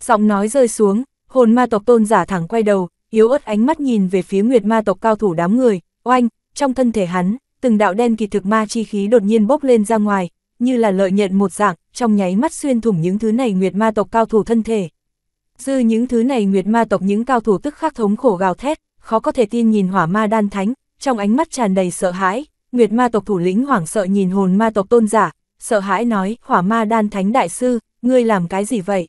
A: Giọng nói rơi xuống, hồn ma tộc tôn giả thẳng quay đầu, yếu ớt ánh mắt nhìn về phía nguyệt ma tộc cao thủ đám người, oanh, trong thân thể hắn, từng đạo đen kỳ thực ma chi khí đột nhiên bốc lên ra ngoài, như là lợi nhận một dạng, trong nháy mắt xuyên thủng những thứ này nguyệt ma tộc cao thủ thân thể. Dư những thứ này nguyệt ma tộc những cao thủ tức khắc thống khổ gào thét, khó có thể tin nhìn hỏa ma đan thánh, trong ánh mắt tràn đầy sợ hãi, nguyệt ma tộc thủ lĩnh hoảng sợ nhìn hồn ma tộc tôn giả, sợ hãi nói, hỏa ma đan thánh đại sư, ngươi làm cái gì vậy?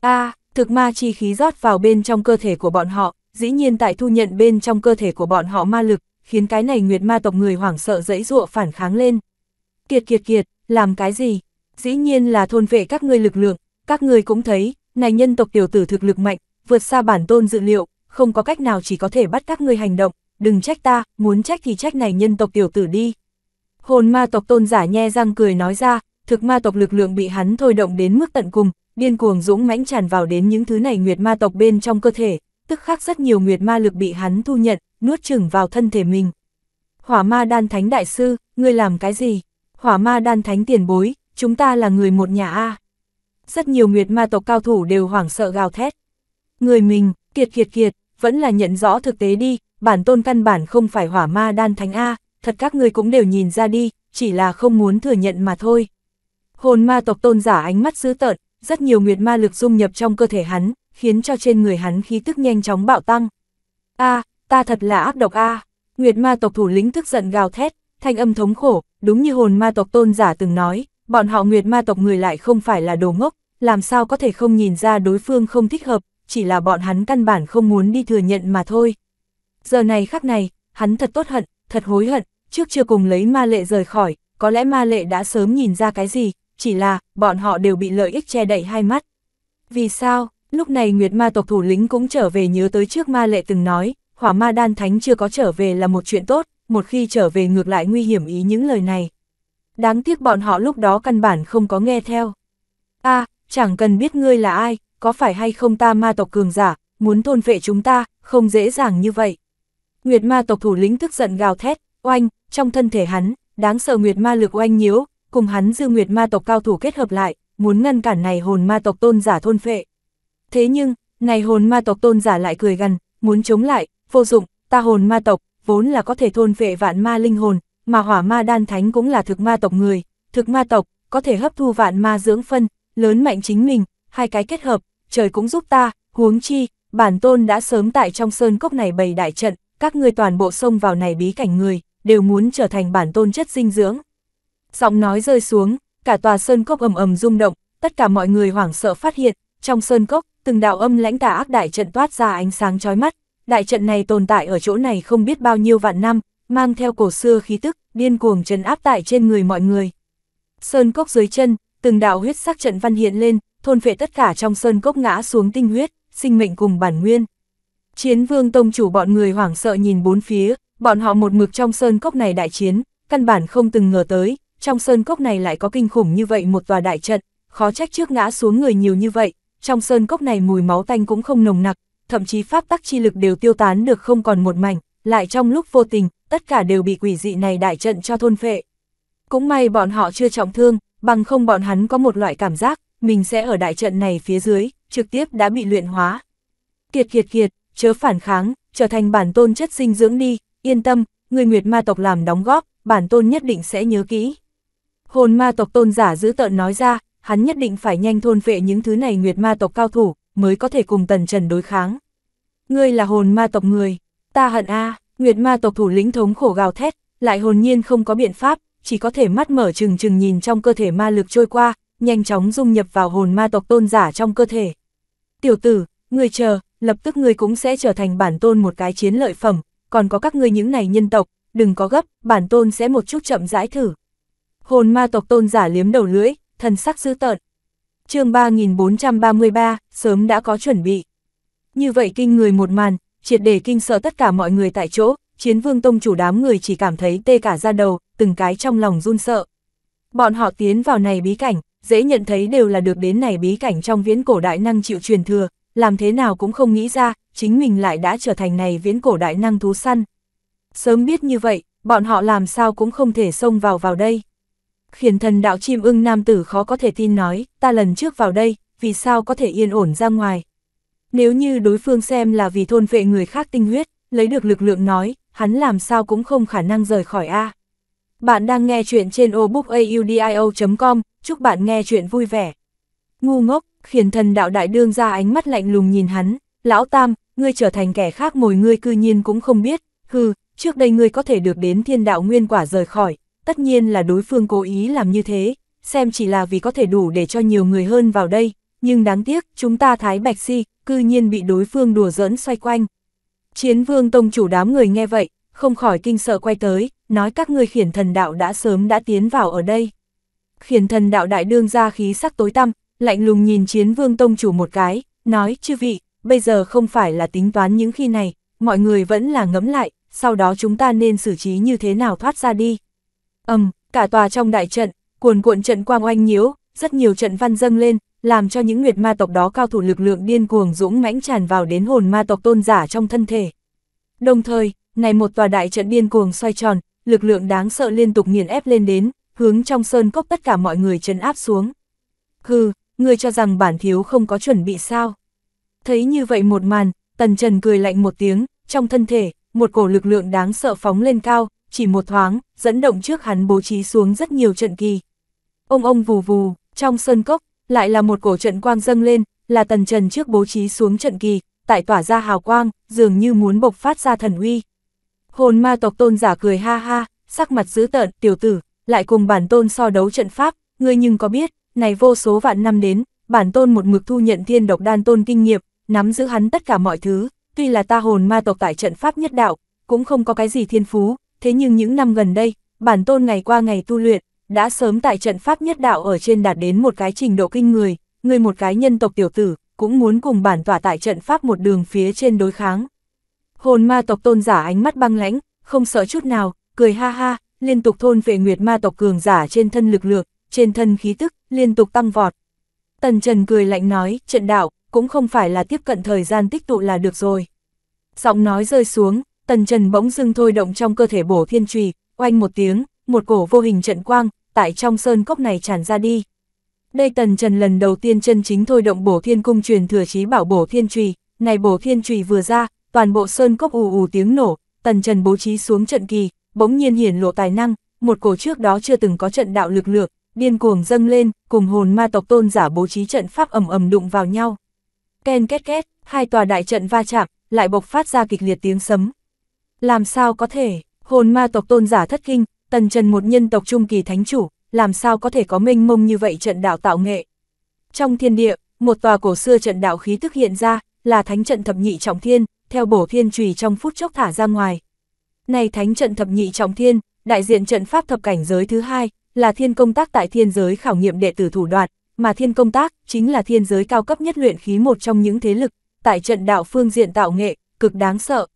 A: a thực ma chi khí rót vào bên trong cơ thể của bọn họ, dĩ nhiên tại thu nhận bên trong cơ thể của bọn họ ma lực, khiến cái này nguyệt ma tộc người hoảng sợ dẫy dụa phản kháng lên. Kiệt kiệt kiệt, làm cái gì? Dĩ nhiên là thôn vệ các ngươi lực lượng, các ngươi cũng thấy, này nhân tộc tiểu tử thực lực mạnh, vượt xa bản tôn dự liệu, không có cách nào chỉ có thể bắt các ngươi hành động, đừng trách ta, muốn trách thì trách này nhân tộc tiểu tử đi. Hồn ma tộc tôn giả nhe răng cười nói ra, thực ma tộc lực lượng bị hắn thôi động đến mức tận cùng, điên cuồng dũng mãnh tràn vào đến những thứ này nguyệt ma tộc bên trong cơ thể, tức khắc rất nhiều nguyệt ma lực bị hắn thu nhận, nuốt chửng vào thân thể mình. Hỏa ma đan thánh đại sư, ngươi làm cái gì? Hỏa ma đan thánh tiền bối, chúng ta là người một nhà A. Rất nhiều nguyệt ma tộc cao thủ đều hoảng sợ gào thét. Người mình, kiệt kiệt kiệt, vẫn là nhận rõ thực tế đi, bản tôn căn bản không phải hỏa ma đan thánh A, thật các ngươi cũng đều nhìn ra đi, chỉ là không muốn thừa nhận mà thôi. Hồn ma tộc tôn giả ánh mắt dữ tợn, rất nhiều nguyệt ma lực dung nhập trong cơ thể hắn, khiến cho trên người hắn khí tức nhanh chóng bạo tăng. A, ta thật là ác độc a Nguyệt ma tộc thủ lĩnh tức giận gào thét, thanh âm thống khổ, đúng như hồn ma tộc tôn giả từng nói, bọn họ Nguyệt ma tộc người lại không phải là đồ ngốc, làm sao có thể không nhìn ra đối phương không thích hợp, chỉ là bọn hắn căn bản không muốn đi thừa nhận mà thôi. Giờ này khắc này, hắn thật tốt hận, thật hối hận, trước chưa cùng lấy ma lệ rời khỏi, có lẽ ma lệ đã sớm nhìn ra cái gì, chỉ là, bọn họ đều bị lợi ích che đậy hai mắt. Vì sao, lúc này Nguyệt ma tộc thủ lĩnh cũng trở về nhớ tới trước ma lệ từng nói, hỏa ma đan thánh chưa có trở về là một chuyện tốt, một khi trở về ngược lại nguy hiểm ý những lời này. Đáng tiếc bọn họ lúc đó căn bản không có nghe theo. a chẳng cần biết ngươi là ai, có phải hay không ta ma tộc cường giả, muốn thôn vệ chúng ta, không dễ dàng như vậy. Nguyệt ma tộc thủ lĩnh tức giận gào thét, oanh, trong thân thể hắn, đáng sợ Nguyệt ma lực oanh nhiễu, cùng hắn dư Nguyệt ma tộc cao thủ kết hợp lại, muốn ngăn cản này hồn ma tộc tôn giả thôn phệ. Thế nhưng, này hồn ma tộc tôn giả lại cười gằn, muốn chống lại, vô dụng, ta hồn ma tộc, vốn là có thể thôn vệ vạn ma linh hồn, mà hỏa ma đan thánh cũng là thực ma tộc người, thực ma tộc, có thể hấp thu vạn ma dưỡng phân, lớn mạnh chính mình, hai cái kết hợp, trời cũng giúp ta, huống chi, bản tôn đã sớm tại trong sơn cốc này bày đại trận, các ngươi toàn bộ sông vào này bí cảnh người, đều muốn trở thành bản tôn chất dinh dưỡng. Giọng nói rơi xuống, cả tòa sơn cốc ầm ầm rung động, tất cả mọi người hoảng sợ phát hiện, trong sơn cốc, từng đạo âm lãnh tà ác đại trận toát ra ánh sáng chói mắt, đại trận này tồn tại ở chỗ này không biết bao nhiêu vạn năm, mang theo cổ xưa khí tức, điên cuồng trấn áp tại trên người mọi người. Sơn cốc dưới chân, từng đạo huyết sắc trận văn hiện lên, thôn vệ tất cả trong sơn cốc ngã xuống tinh huyết, sinh mệnh cùng bản nguyên. Chiến vương tông chủ bọn người hoảng sợ nhìn bốn phía, bọn họ một mực trong sơn cốc này đại chiến, căn bản không từng ngờ tới, trong sơn cốc này lại có kinh khủng như vậy một tòa đại trận, khó trách trước ngã xuống người nhiều như vậy, trong sơn cốc này mùi máu tanh cũng không nồng nặc, thậm chí pháp tắc chi lực đều tiêu tán được không còn một mảnh, lại trong lúc vô tình, tất cả đều bị quỷ dị này đại trận cho thôn phệ. Cũng may bọn họ chưa trọng thương, bằng không bọn hắn có một loại cảm giác, mình sẽ ở đại trận này phía dưới, trực tiếp đã bị luyện hóa. Kiệt kiệt kiệt, chớ phản kháng, trở thành bản tôn chất sinh dưỡng đi, yên tâm, người Nguyệt Ma tộc làm đóng góp, bản tôn nhất định sẽ nhớ kỹ. Hồn Ma tộc tôn giả giữ tợn nói ra, hắn nhất định phải nhanh thôn vệ những thứ này Nguyệt Ma tộc cao thủ, mới có thể cùng tần trần đối kháng. Ngươi là hồn ma tộc người, ta hận a Nguyệt ma tộc thủ lĩnh thống khổ gào thét, lại hồn nhiên không có biện pháp, chỉ có thể mắt mở trừng trừng nhìn trong cơ thể ma lực trôi qua, nhanh chóng dung nhập vào hồn ma tộc tôn giả trong cơ thể. Tiểu tử, ngươi chờ, lập tức ngươi cũng sẽ trở thành bản tôn một cái chiến lợi phẩm, còn có các ngươi những này nhân tộc, đừng có gấp, bản tôn sẽ một chút chậm rãi thử. Hồn ma tộc tôn giả liếm đầu lưỡi, thần sắc dư tợn, chương 3433, sớm đã có chuẩn bị. Như vậy kinh người một màn, triệt để kinh sợ tất cả mọi người tại chỗ, chiến vương tông chủ đám người chỉ cảm thấy tê cả ra đầu, từng cái trong lòng run sợ. Bọn họ tiến vào này bí cảnh, dễ nhận thấy đều là được đến này bí cảnh trong viễn cổ đại năng chịu truyền thừa, làm thế nào cũng không nghĩ ra, chính mình lại đã trở thành này viễn cổ đại năng thú săn. Sớm biết như vậy, bọn họ làm sao cũng không thể xông vào vào đây khiển thần đạo chim ưng nam tử khó có thể tin nói, ta lần trước vào đây, vì sao có thể yên ổn ra ngoài. Nếu như đối phương xem là vì thôn vệ người khác tinh huyết, lấy được lực lượng nói, hắn làm sao cũng không khả năng rời khỏi A. Bạn đang nghe chuyện trên obookaudio.com, chúc bạn nghe chuyện vui vẻ. Ngu ngốc, khiển thần đạo đại đương ra ánh mắt lạnh lùng nhìn hắn, lão tam, ngươi trở thành kẻ khác mồi ngươi cư nhiên cũng không biết, hừ, trước đây ngươi có thể được đến thiên đạo nguyên quả rời khỏi, tất nhiên là đối phương cố ý làm như thế, xem chỉ là vì có thể đủ để cho nhiều người hơn vào đây, nhưng đáng tiếc chúng ta Thái Bạch Si cư nhiên bị đối phương đùa dẫn xoay quanh. Chiến vương tông chủ đám người nghe vậy, không khỏi kinh sợ quay tới, nói các ngươi khiển thần đạo đã sớm đã tiến vào ở đây. Khiển thần đạo đại đương ra khí sắc tối tăm, lạnh lùng nhìn chiến vương tông chủ một cái, nói chư vị, bây giờ không phải là tính toán những khi này, mọi người vẫn là ngẫm lại, sau đó chúng ta nên xử trí như thế nào thoát ra đi ầm, cả tòa trong đại trận, cuồn cuộn trận quang oanh nhiễu, rất nhiều trận văn dâng lên, làm cho những nguyệt ma tộc đó cao thủ lực lượng điên cuồng dũng mãnh tràn vào đến hồn ma tộc tôn giả trong thân thể. Đồng thời, này một tòa đại trận điên cuồng xoay tròn, lực lượng đáng sợ liên tục nghiền ép lên đến, hướng trong sơn cốc tất cả mọi người trấn áp xuống. Hừ, ngươi cho rằng bản thiếu không có chuẩn bị sao? Thấy như vậy một màn, Tần Trần cười lạnh một tiếng, trong thân thể, một cổ lực lượng đáng sợ phóng lên cao, chỉ một thoáng, dẫn động trước hắn bố trí xuống rất nhiều trận kỳ. Ông ông vù vù, trong sơn cốc, lại là một cổ trận quang dâng lên, là tần trần trước bố trí xuống trận kỳ, tại tỏa ra hào quang, dường như muốn bộc phát ra thần uy. Hồn ma tộc tôn giả cười ha ha, sắc mặt dữ tợn, tiểu tử, lại cùng bản tôn so đấu trận pháp, ngươi nhưng có biết, này vô số vạn năm đến, bản tôn một mực thu nhận thiên độc đan tôn kinh nghiệm, nắm giữ hắn tất cả mọi thứ, tuy là ta hồn ma tộc tại trận pháp nhất đạo, cũng không có cái gì thiên phú, thế nhưng những năm gần đây, bản tôn ngày qua ngày tu luyện, đã sớm tại trận pháp nhất đạo ở trên đạt đến một cái trình độ kinh người, người một cái nhân tộc tiểu tử, cũng muốn cùng bản tỏa tại trận pháp một đường phía trên đối kháng. Hồn ma tộc tôn giả ánh mắt băng lãnh, không sợ chút nào, cười ha ha, liên tục thôn về nguyệt ma tộc cường giả trên thân lực lượng, trên thân khí tức, liên tục tăng vọt. Tần Trần cười lạnh nói, trận đạo, cũng không phải là tiếp cận thời gian tích tụ là được rồi. Giọng nói rơi xuống, Tần Trần bỗng dưng thôi động trong cơ thể bổ thiên trùy, oanh một tiếng, một cổ vô hình trận quang, tại trong sơn cốc này tràn ra đi. Đây Tần Trần lần đầu tiên chân chính thôi động bổ thiên cung truyền thừa chí bảo bổ thiên trùy, này bổ thiên trùy vừa ra, toàn bộ sơn cốc ù ù tiếng nổ, Tần Trần bố trí xuống trận kỳ, bỗng nhiên hiển lộ tài năng, một cổ trước đó chưa từng có trận đạo lực lượng, điên cuồng dâng lên, cùng hồn ma tộc tôn giả bố trí trận pháp ầm ầm đụng vào nhau. Ken két két, hai tòa đại trận va chạm, lại bộc phát ra kịch liệt tiếng sấm, làm sao có thể, hồn ma tộc tôn giả thất kinh, tần trần một nhân tộc trung kỳ thánh chủ, làm sao có thể có mênh mông như vậy trận đạo tạo nghệ. Trong thiên địa, một tòa cổ xưa trận đạo khí tức hiện ra, là thánh trận thập nhị trọng thiên, theo bổ thiên trùy trong phút chốc thả ra ngoài. Này thánh trận thập nhị trọng thiên, đại diện trận pháp thập cảnh giới thứ hai, là thiên công tác tại thiên giới khảo nghiệm đệ tử thủ đoạt, mà thiên công tác chính là thiên giới cao cấp nhất luyện khí một trong những thế lực, tại trận đạo phương diện tạo nghệ, cực đáng sợ,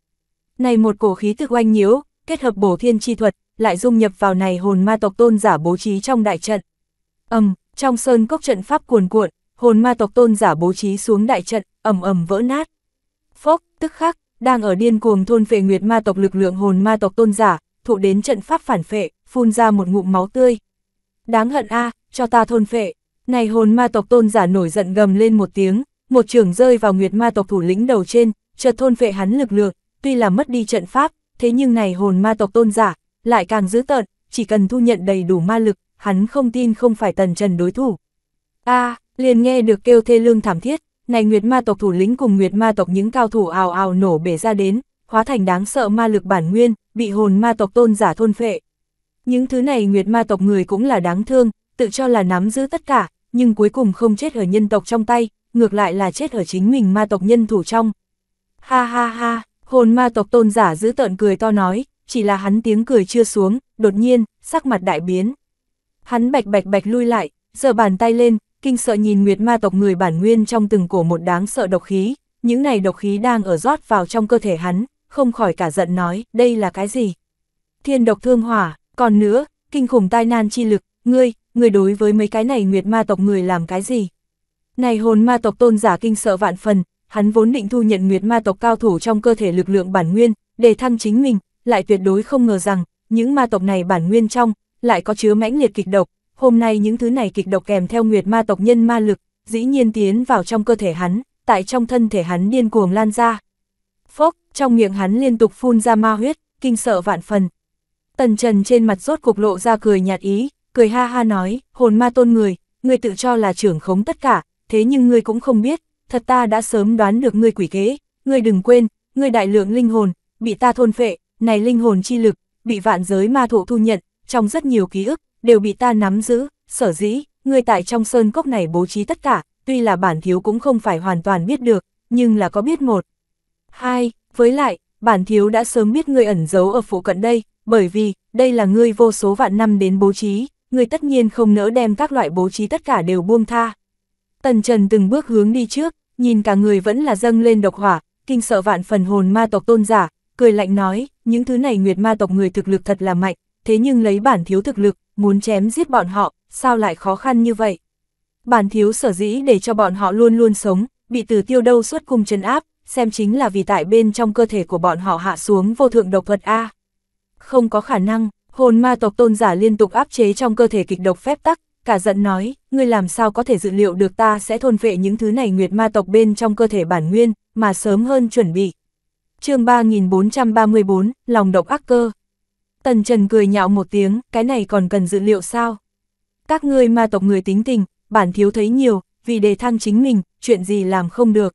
A: này một cổ khí thực oanh nhiễu, kết hợp bổ thiên chi thuật, lại dung nhập vào này hồn ma tộc tôn giả bố trí trong đại trận. Ầm, trong sơn cốc trận pháp cuồn cuộn, hồn ma tộc tôn giả bố trí xuống đại trận, ầm ầm vỡ nát. Phốc, tức khắc, đang ở điên cuồng thôn phệ nguyệt ma tộc lực lượng hồn ma tộc tôn giả, thụ đến trận pháp phản phệ, phun ra một ngụm máu tươi. Đáng hận a, cho ta thôn phệ. Này hồn ma tộc tôn giả nổi giận gầm lên một tiếng, một trường rơi vào nguyệt ma tộc thủ lĩnh đầu trên, chợt thôn phệ hắn lực lượng, tuy là mất đi trận pháp, thế nhưng này hồn ma tộc tôn giả, lại càng dữ tợn, chỉ cần thu nhận đầy đủ ma lực, hắn không tin không phải tần trần đối thủ. a liền nghe được kêu thê lương thảm thiết, này nguyệt ma tộc thủ lĩnh cùng nguyệt ma tộc những cao thủ ào ào nổ bể ra đến, hóa thành đáng sợ ma lực bản nguyên, bị hồn ma tộc tôn giả thôn phệ. Những thứ này nguyệt ma tộc người cũng là đáng thương, tự cho là nắm giữ tất cả, nhưng cuối cùng không chết ở nhân tộc trong tay, ngược lại là chết ở chính mình ma tộc nhân thủ trong. Ha ha ha! Hồn ma tộc tôn giả giữ tợn cười to nói, chỉ là hắn tiếng cười chưa xuống, đột nhiên, sắc mặt đại biến. Hắn bạch bạch bạch lui lại, giơ bàn tay lên, kinh sợ nhìn nguyệt ma tộc người bản nguyên trong từng cổ một đáng sợ độc khí, những này độc khí đang ở rót vào trong cơ thể hắn, không khỏi cả giận nói, đây là cái gì? Thiên độc thương hỏa, còn nữa, kinh khủng tai nan chi lực, ngươi, ngươi đối với mấy cái này nguyệt ma tộc người làm cái gì? Này hồn ma tộc tôn giả kinh sợ vạn phần, hắn vốn định thu nhận nguyệt ma tộc cao thủ trong cơ thể lực lượng bản nguyên, để thăng chính mình, lại tuyệt đối không ngờ rằng, những ma tộc này bản nguyên trong, lại có chứa mãnh liệt kịch độc, hôm nay những thứ này kịch độc kèm theo nguyệt ma tộc nhân ma lực, dĩ nhiên tiến vào trong cơ thể hắn, tại trong thân thể hắn điên cuồng lan ra. Phốc, trong miệng hắn liên tục phun ra ma huyết, kinh sợ vạn phần. Tần Trần trên mặt rốt cục lộ ra cười nhạt ý, cười ha ha nói, hồn ma tôn người, người tự cho là trưởng khống tất cả, thế nhưng người cũng không biết, thật ta đã sớm đoán được ngươi quỷ kế, ngươi đừng quên, ngươi đại lượng linh hồn, bị ta thôn phệ, này linh hồn chi lực, bị vạn giới ma thụ thu nhận, trong rất nhiều ký ức, đều bị ta nắm giữ, sở dĩ, ngươi tại trong sơn cốc này bố trí tất cả, tuy là bản thiếu cũng không phải hoàn toàn biết được, nhưng là có biết một. Hai, với lại, bản thiếu đã sớm biết ngươi ẩn giấu ở phụ cận đây, bởi vì, đây là ngươi vô số vạn năm đến bố trí, ngươi tất nhiên không nỡ đem các loại bố trí tất cả đều buông tha, Tần Trần từng bước hướng đi trước, nhìn cả người vẫn là dâng lên độc hỏa, kinh sợ vạn phần hồn ma tộc tôn giả, cười lạnh nói, những thứ này nguyệt ma tộc người thực lực thật là mạnh, thế nhưng lấy bản thiếu thực lực, muốn chém giết bọn họ, sao lại khó khăn như vậy? Bản thiếu sở dĩ để cho bọn họ luôn luôn sống, bị từ tiêu đâu suốt cung chân áp, xem chính là vì tại bên trong cơ thể của bọn họ hạ xuống vô thượng độc thuật A. Không có khả năng, hồn ma tộc tôn giả liên tục áp chế trong cơ thể kịch độc phép tắc, cả giận nói, ngươi làm sao có thể dự liệu được ta sẽ thôn vệ những thứ này nguyệt ma tộc bên trong cơ thể bản nguyên, mà sớm hơn chuẩn bị. chương 3434, lòng độc ác cơ. Tần Trần cười nhạo một tiếng, cái này còn cần dự liệu sao? Các ngươi ma tộc người tính tình, bản thiếu thấy nhiều, vì đề thăng chính mình, chuyện gì làm không được.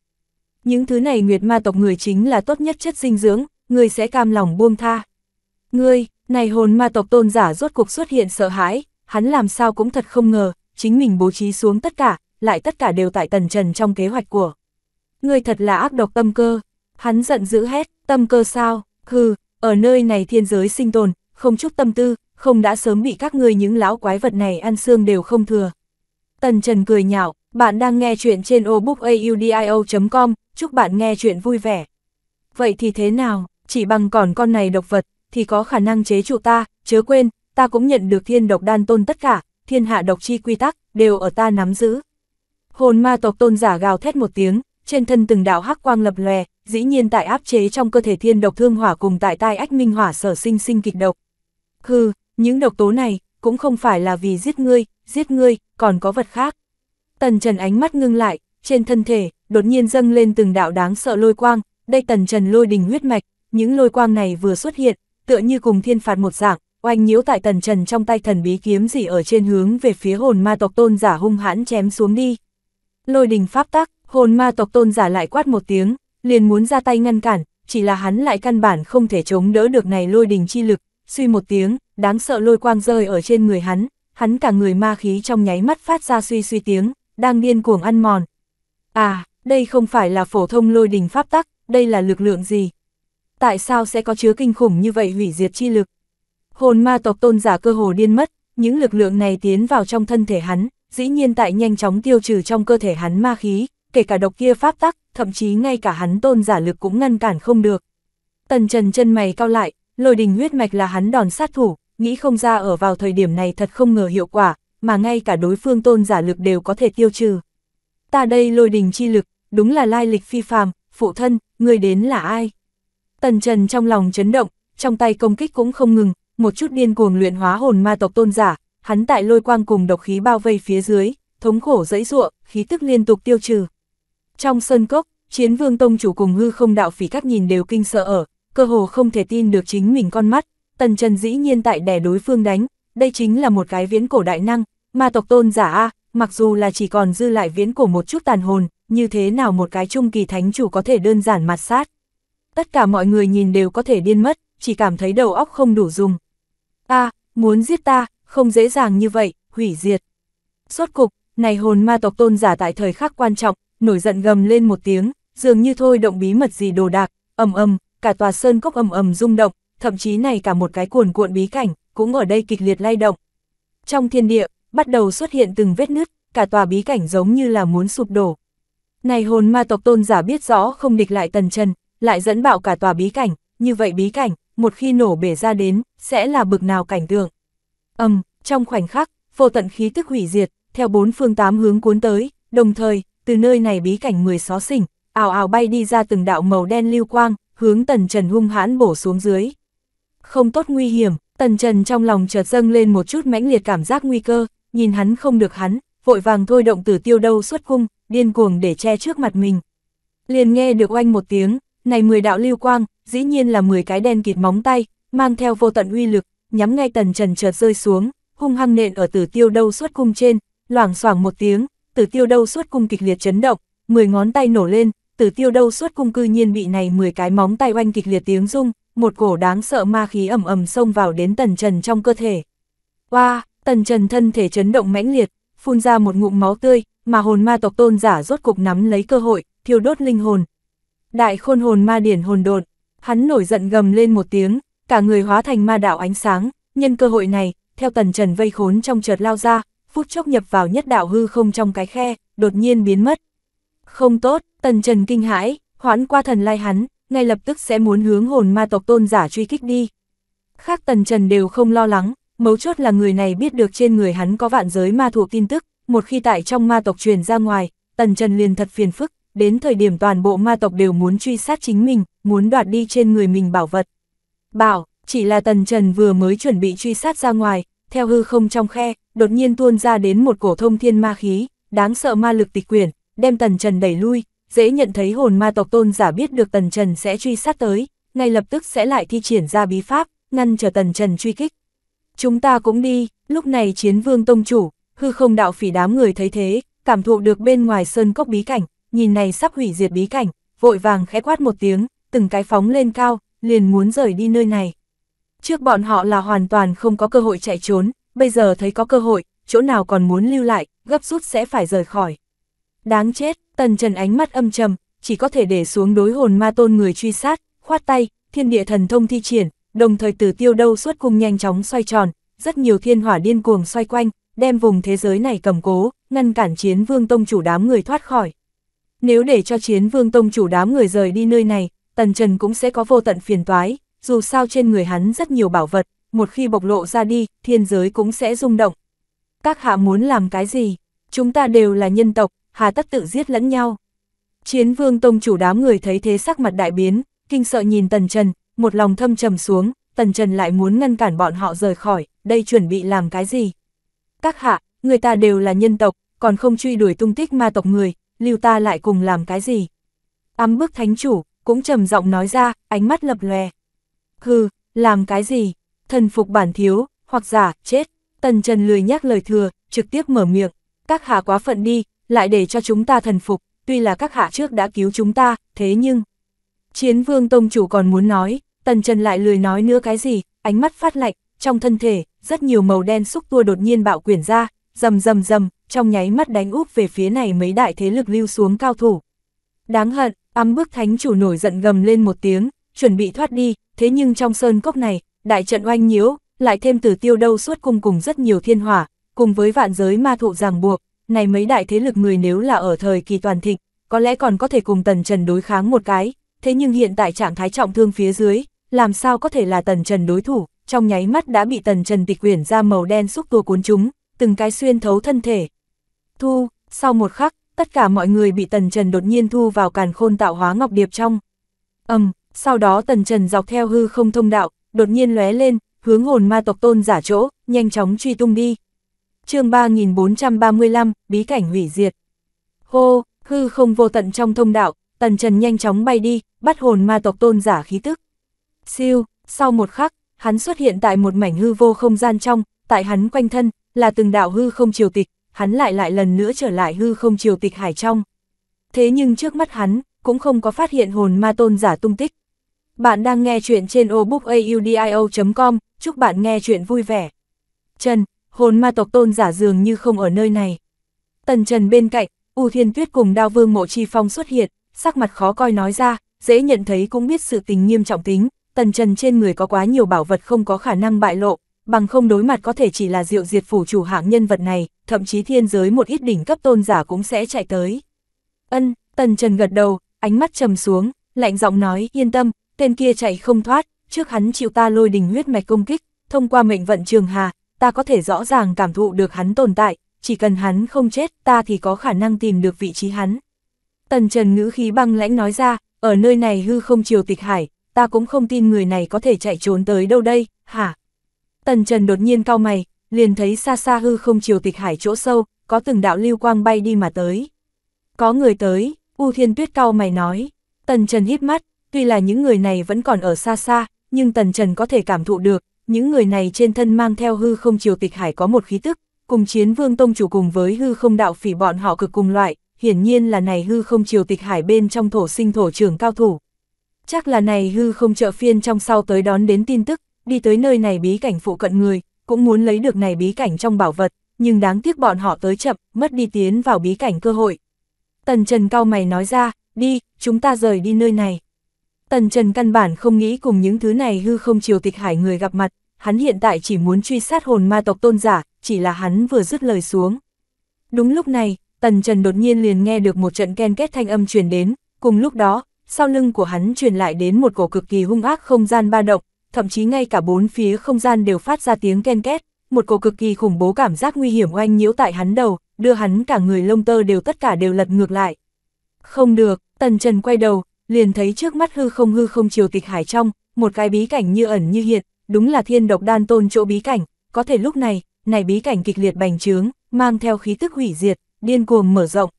A: Những thứ này nguyệt ma tộc người chính là tốt nhất chất dinh dưỡng, ngươi sẽ cam lòng buông tha. Ngươi, này hồn ma tộc tôn giả rốt cuộc xuất hiện sợ hãi, hắn làm sao cũng thật không ngờ, chính mình bố trí xuống tất cả, lại tất cả đều tại tần trần trong kế hoạch của. Người thật là ác độc tâm cơ, hắn giận dữ hét, tâm cơ sao, hừ, ở nơi này thiên giới sinh tồn, không chút tâm tư, không đã sớm bị các ngươi những lão quái vật này ăn xương đều không thừa. Tần Trần cười nhạo, bạn đang nghe chuyện trên obookaudio.com, chúc bạn nghe chuyện vui vẻ. Vậy thì thế nào, chỉ bằng còn con này độc vật, thì có khả năng chế trụ ta, chớ quên, ta cũng nhận được thiên độc đan tôn tất cả, thiên hạ độc chi quy tắc, đều ở ta nắm giữ. Hồn ma tộc tôn giả gào thét một tiếng, trên thân từng đạo hắc quang lập lòe, dĩ nhiên tại áp chế trong cơ thể thiên độc thương hỏa cùng tại tai ách minh hỏa sở sinh sinh kịch độc. Hừ, những độc tố này, cũng không phải là vì giết ngươi, giết ngươi, còn có vật khác. Tần Trần ánh mắt ngưng lại, trên thân thể, đột nhiên dâng lên từng đạo đáng sợ lôi quang, đây Tần Trần lôi đình huyết mạch, những lôi quang này vừa xuất hiện, tựa như cùng thiên phạt một dạng, oanh nhiễu tại tần trần trong tay thần bí kiếm gì ở trên hướng về phía hồn ma tộc tôn giả hung hãn chém xuống đi. Lôi đình pháp tắc, hồn ma tộc tôn giả lại quát một tiếng, liền muốn ra tay ngăn cản, chỉ là hắn lại căn bản không thể chống đỡ được này lôi đình chi lực, suy một tiếng, đáng sợ lôi quang rơi ở trên người hắn, hắn cả người ma khí trong nháy mắt phát ra suy suy tiếng, đang điên cuồng ăn mòn. À, đây không phải là phổ thông lôi đình pháp tắc, đây là lực lượng gì? Tại sao sẽ có chứa kinh khủng như vậy hủy diệt chi lực? hồn ma tộc tôn giả cơ hồ điên mất, những lực lượng này tiến vào trong thân thể hắn, dĩ nhiên tại nhanh chóng tiêu trừ trong cơ thể hắn ma khí, kể cả độc kia pháp tắc, thậm chí ngay cả hắn tôn giả lực cũng ngăn cản không được. Tần Trần chân mày cao lại, lôi đình huyết mạch là hắn đòn sát thủ, nghĩ không ra ở vào thời điểm này thật không ngờ hiệu quả, mà ngay cả đối phương tôn giả lực đều có thể tiêu trừ. Ta đây lôi đình chi lực, đúng là lai lịch phi phàm, phụ thân, người đến là ai? Tần Trần trong lòng chấn động, trong tay công kích cũng không ngừng, một chút điên cuồng luyện hóa hồn ma tộc tôn giả, hắn tại lôi quang cùng độc khí bao vây phía dưới, thống khổ dẫy ruộng, khí tức liên tục tiêu trừ. Trong sân cốc, chiến vương tông chủ cùng hư không đạo phỉ các nhìn đều kinh sợ ở, cơ hồ không thể tin được chính mình con mắt, tần trần dĩ nhiên tại đẻ đối phương đánh, đây chính là một cái viễn cổ đại năng, ma tộc tôn giả A, mặc dù là chỉ còn dư lại viễn cổ một chút tàn hồn, như thế nào một cái trung kỳ thánh chủ có thể đơn giản mặt sát. Tất cả mọi người nhìn đều có thể điên mất, chỉ cảm thấy đầu óc không đủ dùng ta muốn giết ta, không dễ dàng như vậy, hủy diệt. Suốt cục, này hồn ma tộc tôn giả tại thời khắc quan trọng, nổi giận gầm lên một tiếng, dường như thôi động bí mật gì đồ đạc, ầm ầm, cả tòa sơn cốc ầm ầm rung động, thậm chí này cả một cái cuồn cuộn bí cảnh, cũng ở đây kịch liệt lay động. Trong thiên địa, bắt đầu xuất hiện từng vết nứt, cả tòa bí cảnh giống như là muốn sụp đổ. Này hồn ma tộc tôn giả biết rõ không địch lại tần chân, lại dẫn bạo cả tòa bí cảnh, như vậy bí cảnh, một khi nổ bể ra đến, sẽ là bực nào cảnh tượng. Âm, um, trong khoảnh khắc, vô tận khí tức hủy diệt, theo bốn phương tám hướng cuốn tới, đồng thời, từ nơi này bí cảnh mười xó xỉnh, ảo ảo bay đi ra từng đạo màu đen lưu quang, hướng tần trần hung hãn bổ xuống dưới. Không tốt nguy hiểm, tần trần trong lòng chợt dâng lên một chút mãnh liệt cảm giác nguy cơ, nhìn hắn không được hắn, vội vàng thôi động tử tiêu đâu xuất cung, điên cuồng để che trước mặt mình. Liền nghe được oanh một tiếng, này 10 đạo lưu quang, dĩ nhiên là 10 cái đen kịt móng tay, mang theo vô tận uy lực, nhắm ngay tần trần chợt rơi xuống, hung hăng nện ở tử tiêu đâu suốt cung trên, loảng xoảng một tiếng, tử tiêu đâu suốt cung kịch liệt chấn động, 10 ngón tay nổ lên, tử tiêu đâu suốt cung cư nhiên bị này 10 cái móng tay oanh kịch liệt tiếng rung, một cổ đáng sợ ma khí ẩm ẩm xông vào đến tần trần trong cơ thể. Oa, wow, tần trần thân thể chấn động mãnh liệt, phun ra một ngụm máu tươi, mà hồn ma tộc tôn giả rốt cục nắm lấy cơ hội, thiêu đốt linh hồn, Đại khôn hồn ma điển hồn đột, hắn nổi giận gầm lên một tiếng, cả người hóa thành ma đạo ánh sáng, nhân cơ hội này, theo tần trần vây khốn trong chợt lao ra, phút chốc nhập vào nhất đạo hư không trong cái khe, đột nhiên biến mất. Không tốt, tần trần kinh hãi, hoãn qua thần lai hắn, ngay lập tức sẽ muốn hướng hồn ma tộc tôn giả truy kích đi. Khác tần trần đều không lo lắng, mấu chốt là người này biết được trên người hắn có vạn giới ma thuộc tin tức, một khi tại trong ma tộc truyền ra ngoài, tần trần liền thật phiền phức, đến thời điểm toàn bộ ma tộc đều muốn truy sát chính mình, muốn đoạt đi trên người mình bảo vật. Bảo, chỉ là tần trần vừa mới chuẩn bị truy sát ra ngoài, theo hư không trong khe, đột nhiên tuôn ra đến một cổ thông thiên ma khí, đáng sợ ma lực tịch quyển, đem tần trần đẩy lui, dễ nhận thấy hồn ma tộc tôn giả biết được tần trần sẽ truy sát tới, ngay lập tức sẽ lại thi triển ra bí pháp, ngăn trở tần trần truy kích. Chúng ta cũng đi, lúc này chiến vương tông chủ, hư không đạo phỉ đám người thấy thế, cảm thụ được bên ngoài sơn cốc bí cảnh, nhìn này sắp hủy diệt bí cảnh, vội vàng khẽ quát một tiếng, từng cái phóng lên cao, liền muốn rời đi nơi này. Trước bọn họ là hoàn toàn không có cơ hội chạy trốn, bây giờ thấy có cơ hội, chỗ nào còn muốn lưu lại, gấp rút sẽ phải rời khỏi. Đáng chết, tần trần ánh mắt âm trầm, chỉ có thể để xuống đối hồn ma tôn người truy sát, khoát tay, thiên địa thần thông thi triển, đồng thời từ tiêu đâu suốt cung nhanh chóng xoay tròn, rất nhiều thiên hỏa điên cuồng xoay quanh, đem vùng thế giới này cầm cố, ngăn cản chiến vương tông chủ đám người thoát khỏi. Nếu để cho chiến vương tông chủ đám người rời đi nơi này, Tần Trần cũng sẽ có vô tận phiền toái, dù sao trên người hắn rất nhiều bảo vật, một khi bộc lộ ra đi, thiên giới cũng sẽ rung động. Các hạ muốn làm cái gì? Chúng ta đều là nhân tộc, hà tất tự giết lẫn nhau. Chiến vương tông chủ đám người thấy thế sắc mặt đại biến, kinh sợ nhìn Tần Trần, một lòng thâm trầm xuống, Tần Trần lại muốn ngăn cản bọn họ rời khỏi, đây chuẩn bị làm cái gì? Các hạ, người ta đều là nhân tộc, còn không truy đuổi tung tích ma tộc người, lưu ta lại cùng làm cái gì? Ám bức thánh chủ, cũng trầm giọng nói ra, ánh mắt lập lòe. Hừ, làm cái gì? Thần phục bản thiếu, hoặc giả, chết. Tần Trần lười nhắc lời thừa, trực tiếp mở miệng. Các hạ quá phận đi, lại để cho chúng ta thần phục, tuy là các hạ trước đã cứu chúng ta, thế nhưng... Chiến vương tông chủ còn muốn nói, Tần Trần lại lười nói nữa cái gì, ánh mắt phát lạnh, trong thân thể, rất nhiều màu đen xúc tua đột nhiên bạo quyển ra, rầm rầm rầm, trong nháy mắt đánh úp về phía này mấy đại thế lực lưu xuống cao thủ. Đáng hận, ám bước thánh chủ nổi giận gầm lên một tiếng, chuẩn bị thoát đi, thế nhưng trong sơn cốc này, đại trận oanh nhiễu, lại thêm tử tiêu đâu suốt cùng cùng rất nhiều thiên hỏa, cùng với vạn giới ma thụ ràng buộc, này mấy đại thế lực người nếu là ở thời kỳ toàn thịnh, có lẽ còn có thể cùng tần trần đối kháng một cái, thế nhưng hiện tại trạng thái trọng thương phía dưới, làm sao có thể là tần trần đối thủ, trong nháy mắt đã bị tần trần tịch quyển ra màu đen xúc tua cuốn chúng, từng cái xuyên thấu thân thể, Thu, sau một khắc, tất cả mọi người bị Tần Trần đột nhiên thu vào càn khôn tạo hóa ngọc điệp trong. Ầm, um, sau đó Tần Trần dọc theo hư không thông đạo, đột nhiên lóe lên, hướng hồn ma tộc tôn giả chỗ, nhanh chóng truy tung đi. chương 3435, bí cảnh hủy diệt. Hô, hư không vô tận trong thông đạo, Tần Trần nhanh chóng bay đi, bắt hồn ma tộc tôn giả khí tức. Siêu, sau một khắc, hắn xuất hiện tại một mảnh hư vô không gian trong, tại hắn quanh thân, là từng đạo hư không triều tịch, hắn lại lại lần nữa trở lại hư không triều tịch hải trong. Thế nhưng trước mắt hắn, cũng không có phát hiện hồn ma tôn giả tung tích. Bạn đang nghe chuyện trên obookaudio.com, chúc bạn nghe chuyện vui vẻ. Trần, hồn ma tộc tôn giả dường như không ở nơi này. Tần Trần bên cạnh, U Thiên Tuyết cùng Đao Vương Mộ Chi Phong xuất hiện, sắc mặt khó coi nói ra, dễ nhận thấy cũng biết sự tình nghiêm trọng tính, Tần Trần trên người có quá nhiều bảo vật không có khả năng bại lộ, bằng không đối mặt có thể chỉ là diệu diệt phủ chủ hạng nhân vật này, thậm chí thiên giới một ít đỉnh cấp tôn giả cũng sẽ chạy tới. Ân, Tần Trần gật đầu, ánh mắt trầm xuống, lạnh giọng nói, yên tâm, tên kia chạy không thoát, trước hắn chịu ta lôi đỉnh huyết mạch công kích, thông qua mệnh vận trường hà, ta có thể rõ ràng cảm thụ được hắn tồn tại, chỉ cần hắn không chết, ta thì có khả năng tìm được vị trí hắn. Tần Trần ngữ khí băng lãnh nói ra, ở nơi này hư không chiều tịch hải, ta cũng không tin người này có thể chạy trốn tới đâu đây, hả? Tần Trần đột nhiên cau mày, liền thấy xa xa hư không chiều tịch hải chỗ sâu, có từng đạo lưu quang bay đi mà tới. Có người tới, U Thiên Tuyết cao mày nói, Tần Trần hít mắt, tuy là những người này vẫn còn ở xa xa, nhưng Tần Trần có thể cảm thụ được, những người này trên thân mang theo hư không chiều tịch hải có một khí tức, cùng chiến vương tông chủ cùng với hư không đạo phỉ bọn họ cực cùng loại, hiển nhiên là này hư không chiều tịch hải bên trong thổ sinh thổ trưởng cao thủ. Chắc là này hư không trợ phiên trong sau tới đón đến tin tức, đi tới nơi này bí cảnh phụ cận người, cũng muốn lấy được này bí cảnh trong bảo vật, nhưng đáng tiếc bọn họ tới chậm, mất đi tiến vào bí cảnh cơ hội. Tần Trần cao mày nói ra, đi, chúng ta rời đi nơi này. Tần Trần căn bản không nghĩ cùng những thứ này hư không chiều tịch hải người gặp mặt, hắn hiện tại chỉ muốn truy sát hồn ma tộc tôn giả, chỉ là hắn vừa dứt lời xuống. Đúng lúc này, Tần Trần đột nhiên liền nghe được một trận ken kết thanh âm truyền đến, cùng lúc đó, sau lưng của hắn truyền lại đến một cổ cực kỳ hung ác không gian ba động, thậm chí ngay cả bốn phía không gian đều phát ra tiếng ken két, một cổ cực kỳ khủng bố cảm giác nguy hiểm oanh nhiễu tại hắn đầu, đưa hắn cả người lông tơ đều tất cả đều lật ngược lại. Không được, Tần Trần quay đầu, liền thấy trước mắt hư không hư không chiều tịch hải trong, một cái bí cảnh như ẩn như hiện, đúng là thiên độc đan tôn chỗ bí cảnh, có thể lúc này, này bí cảnh kịch liệt bành trướng, mang theo khí tức hủy diệt, điên cuồng mở rộng.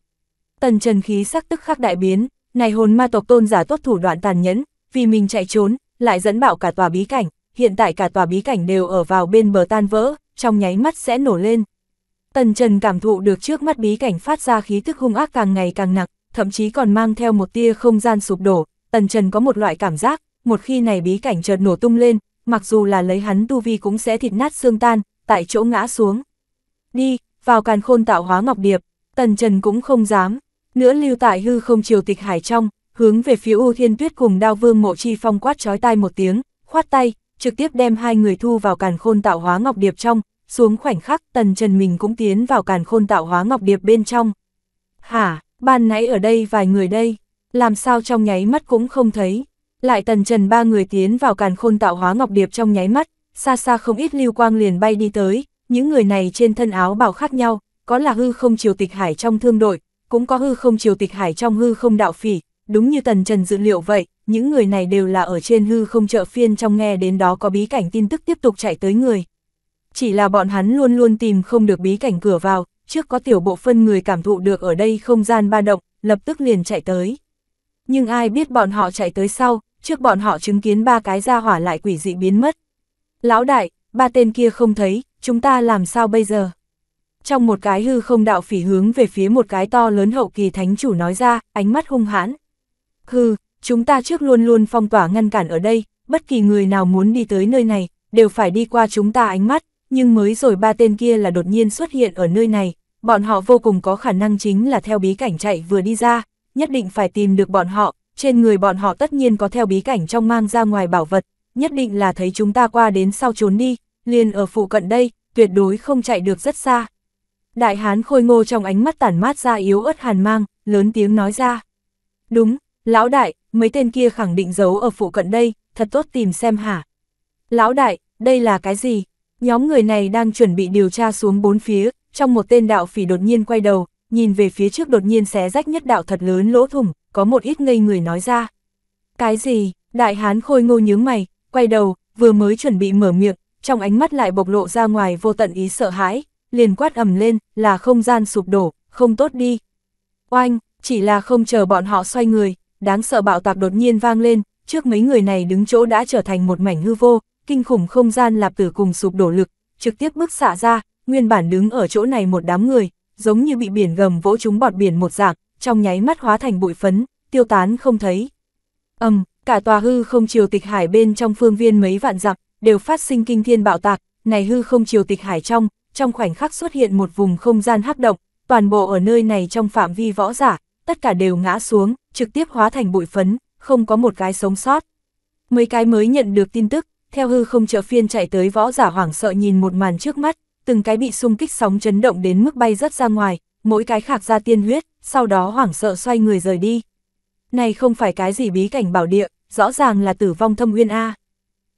A: Tần Trần khí sắc tức khắc đại biến, này hồn ma tộc tôn giả tốt thủ đoạn tàn nhẫn, vì mình chạy trốn, lại dẫn bạo cả tòa bí cảnh, hiện tại cả tòa bí cảnh đều ở vào bên bờ tan vỡ, trong nháy mắt sẽ nổ lên. Tần Trần cảm thụ được trước mắt bí cảnh phát ra khí thức hung ác càng ngày càng nặng, thậm chí còn mang theo một tia không gian sụp đổ, Tần Trần có một loại cảm giác, một khi này bí cảnh chợt nổ tung lên, mặc dù là lấy hắn tu vi cũng sẽ thịt nát xương tan, tại chỗ ngã xuống. Đi, vào càn khôn tạo hóa ngọc điệp, Tần Trần cũng không dám, nữa lưu tại hư không chiều tịch hải trong, hướng về phía U Thiên Tuyết cùng đao vương mộ chi phong quát chói tai một tiếng, khoát tay, trực tiếp đem hai người thu vào càn khôn tạo hóa ngọc điệp trong, xuống khoảnh khắc tần trần mình cũng tiến vào càn khôn tạo hóa ngọc điệp bên trong. Hả, ban nãy ở đây vài người đây, làm sao trong nháy mắt cũng không thấy, lại tần trần ba người tiến vào càn khôn tạo hóa ngọc điệp trong nháy mắt, xa xa không ít lưu quang liền bay đi tới, những người này trên thân áo bảo khác nhau, có là hư không triều tịch hải trong thương đội, cũng có hư không triều tịch hải trong hư không đạo phỉ, đúng như Tần Trần dự liệu vậy, những người này đều là ở trên hư không trợ phiên trong nghe đến đó có bí cảnh tin tức tiếp tục chạy tới người. Chỉ là bọn hắn luôn luôn tìm không được bí cảnh cửa vào, trước có tiểu bộ phân người cảm thụ được ở đây không gian ba động, lập tức liền chạy tới. Nhưng ai biết bọn họ chạy tới sau, trước bọn họ chứng kiến ba cái ra hỏa lại quỷ dị biến mất. Lão đại, ba tên kia không thấy, chúng ta làm sao bây giờ? Trong một cái hư không đạo phỉ hướng về phía một cái to lớn hậu kỳ thánh chủ nói ra, ánh mắt hung hãn. Hừ, chúng ta trước luôn luôn phong tỏa ngăn cản ở đây, bất kỳ người nào muốn đi tới nơi này, đều phải đi qua chúng ta ánh mắt, nhưng mới rồi ba tên kia là đột nhiên xuất hiện ở nơi này, bọn họ vô cùng có khả năng chính là theo bí cảnh chạy vừa đi ra, nhất định phải tìm được bọn họ, trên người bọn họ tất nhiên có theo bí cảnh trong mang ra ngoài bảo vật, nhất định là thấy chúng ta qua đến sau trốn đi, liền ở phụ cận đây, tuyệt đối không chạy được rất xa. Đại hán khôi ngô trong ánh mắt tản mát ra yếu ớt hàn mang, lớn tiếng nói ra. Đúng, Lão đại, mấy tên kia khẳng định giấu ở phụ cận đây, thật tốt tìm xem hả. Lão đại, đây là cái gì? Nhóm người này đang chuẩn bị điều tra xuống bốn phía, trong một tên đạo phỉ đột nhiên quay đầu, nhìn về phía trước đột nhiên xé rách nhất đạo thật lớn lỗ thủng, có một ít ngây người nói ra. Cái gì? Đại hán khôi ngô nhướng mày, quay đầu, vừa mới chuẩn bị mở miệng, trong ánh mắt lại bộc lộ ra ngoài vô tận ý sợ hãi, liền quát ầm lên, là không gian sụp đổ, không tốt đi. Oanh, chỉ là không chờ bọn họ xoay người, đáng sợ bạo tạc đột nhiên vang lên, trước mấy người này đứng chỗ đã trở thành một mảnh hư vô, kinh khủng không gian lạp tử cùng sụp đổ lực, trực tiếp bức xạ ra, nguyên bản đứng ở chỗ này một đám người, giống như bị biển gầm vỗ chúng bọt biển một dạng, trong nháy mắt hóa thành bụi phấn, tiêu tán không thấy. Ầm, um, cả tòa hư không chiều tịch hải bên trong phương viên mấy vạn dặm đều phát sinh kinh thiên bạo tạc, này hư không chiều tịch hải trong, trong khoảnh khắc xuất hiện một vùng không gian hắc động, toàn bộ ở nơi này trong phạm vi võ giả, tất cả đều ngã xuống, trực tiếp hóa thành bụi phấn, không có một cái sống sót. Mấy cái mới nhận được tin tức, theo hư không trợ phiên chạy tới võ giả hoảng sợ nhìn một màn trước mắt, từng cái bị xung kích sóng chấn động đến mức bay rất ra ngoài, mỗi cái khạc ra tiên huyết, sau đó hoảng sợ xoay người rời đi. Này không phải cái gì bí cảnh bảo địa, rõ ràng là tử vong thâm nguyên A.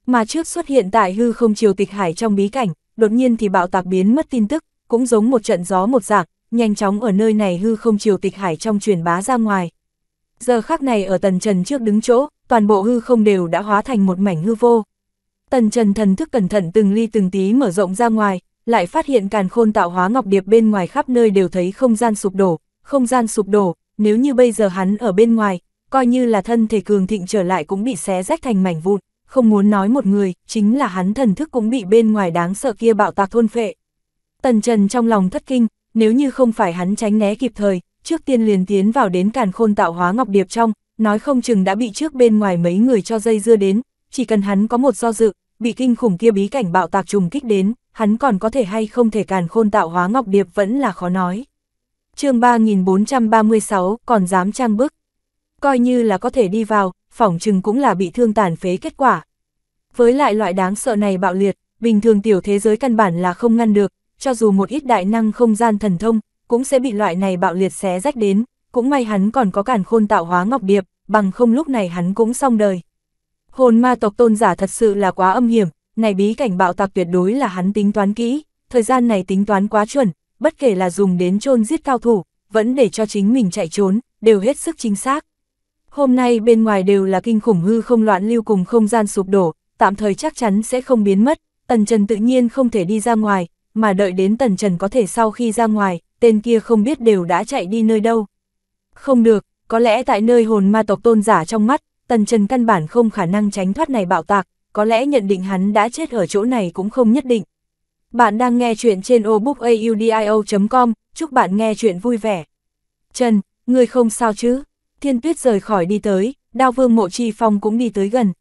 A: Mà trước xuất hiện tại hư không chiều tịch hải trong bí cảnh, đột nhiên thì bạo tạc biến mất tin tức, cũng giống một trận gió một dạng, nhanh chóng ở nơi này hư không triều tịch hải trong truyền bá ra ngoài. Giờ khắc này ở tần trần trước đứng chỗ, toàn bộ hư không đều đã hóa thành một mảnh hư vô. Tần trần thần thức cẩn thận từng ly từng tí mở rộng ra ngoài, lại phát hiện càn khôn tạo hóa ngọc điệp bên ngoài khắp nơi đều thấy không gian sụp đổ, không gian sụp đổ, nếu như bây giờ hắn ở bên ngoài, coi như là thân thể cường thịnh trở lại cũng bị xé rách thành mảnh vụn, không muốn nói một người, chính là hắn thần thức cũng bị bên ngoài đáng sợ kia bạo tạc thôn phệ. Tần Trần trong lòng thất kinh, nếu như không phải hắn tránh né kịp thời, trước tiên liền tiến vào đến càn khôn tạo hóa ngọc điệp trong, nói không chừng đã bị trước bên ngoài mấy người cho dây dưa đến, chỉ cần hắn có một do dự, bị kinh khủng kia bí cảnh bạo tạc trùng kích đến, hắn còn có thể hay không thể càn khôn tạo hóa ngọc điệp vẫn là khó nói. chương 3436 còn dám trang bức, coi như là có thể đi vào, phỏng chừng cũng là bị thương tàn phế kết quả. Với lại loại đáng sợ này bạo liệt, bình thường tiểu thế giới căn bản là không ngăn được, cho dù một ít đại năng không gian thần thông, cũng sẽ bị loại này bạo liệt xé rách đến, cũng may hắn còn có cản khôn tạo hóa ngọc điệp, bằng không lúc này hắn cũng xong đời. Hồn ma tộc tôn giả thật sự là quá âm hiểm, này bí cảnh bạo tạc tuyệt đối là hắn tính toán kỹ, thời gian này tính toán quá chuẩn, bất kể là dùng đến chôn giết cao thủ, vẫn để cho chính mình chạy trốn, đều hết sức chính xác. Hôm nay bên ngoài đều là kinh khủng hư không loạn lưu cùng không gian sụp đổ, tạm thời chắc chắn sẽ không biến mất, tần trần tự nhiên không thể đi ra ngoài, mà đợi đến Tần Trần có thể sau khi ra ngoài, tên kia không biết đều đã chạy đi nơi đâu. Không được, có lẽ tại nơi hồn ma tộc tôn giả trong mắt, Tần Trần căn bản không khả năng tránh thoát này bạo tạc, có lẽ nhận định hắn đã chết ở chỗ này cũng không nhất định. Bạn đang nghe chuyện trên obookaudio.com, chúc bạn nghe chuyện vui vẻ. Trần, ngươi không sao chứ? Thiên Tuyết rời khỏi đi tới, Đao Vương Mộ Chi Phong cũng đi tới gần.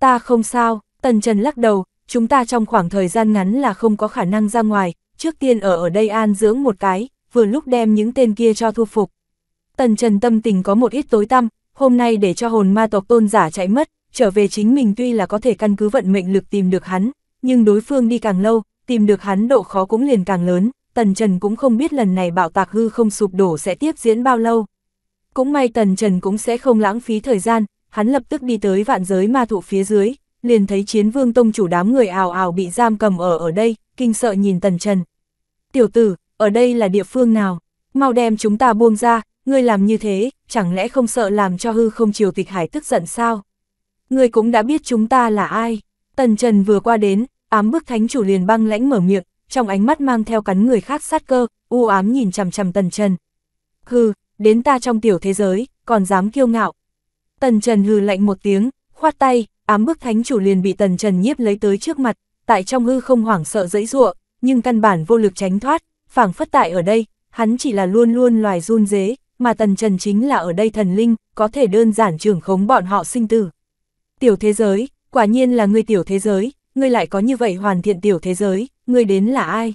A: Ta không sao, Tần Trần lắc đầu, chúng ta trong khoảng thời gian ngắn là không có khả năng ra ngoài, trước tiên ở ở đây an dưỡng một cái, vừa lúc đem những tên kia cho thu phục. Tần Trần tâm tình có một ít tối tăm, hôm nay để cho hồn ma tộc tôn giả chạy mất, trở về chính mình tuy là có thể căn cứ vận mệnh lực tìm được hắn, nhưng đối phương đi càng lâu, tìm được hắn độ khó cũng liền càng lớn, Tần Trần cũng không biết lần này bạo tạc hư không sụp đổ sẽ tiếp diễn bao lâu. Cũng may Tần Trần cũng sẽ không lãng phí thời gian, hắn lập tức đi tới vạn giới ma thụ phía dưới, liền thấy chiến vương tông chủ đám người ào ào bị giam cầm ở ở đây, kinh sợ nhìn tần trần. Tiểu tử, ở đây là địa phương nào? Mau đem chúng ta buông ra, ngươi làm như thế, chẳng lẽ không sợ làm cho hư không triều tịch hải tức giận sao? Ngươi cũng đã biết chúng ta là ai. Tần Trần vừa qua đến, ám bức thánh chủ liền băng lãnh mở miệng, trong ánh mắt mang theo cắn người khác sát cơ, u ám nhìn chằm chằm Tần Trần. hư đến ta trong tiểu thế giới, còn dám kiêu ngạo. Tần Trần hừ lạnh một tiếng, khoát tay, ám bức thánh chủ liền bị tần trần nhiếp lấy tới trước mặt, tại trong hư không hoảng sợ dẫy dụa, nhưng căn bản vô lực tránh thoát, phảng phất tại ở đây, hắn chỉ là luôn luôn loài run dế, mà tần trần chính là ở đây thần linh, có thể đơn giản trưởng khống bọn họ sinh tử. Tiểu thế giới, quả nhiên là người tiểu thế giới, ngươi lại có như vậy hoàn thiện tiểu thế giới, ngươi đến là ai?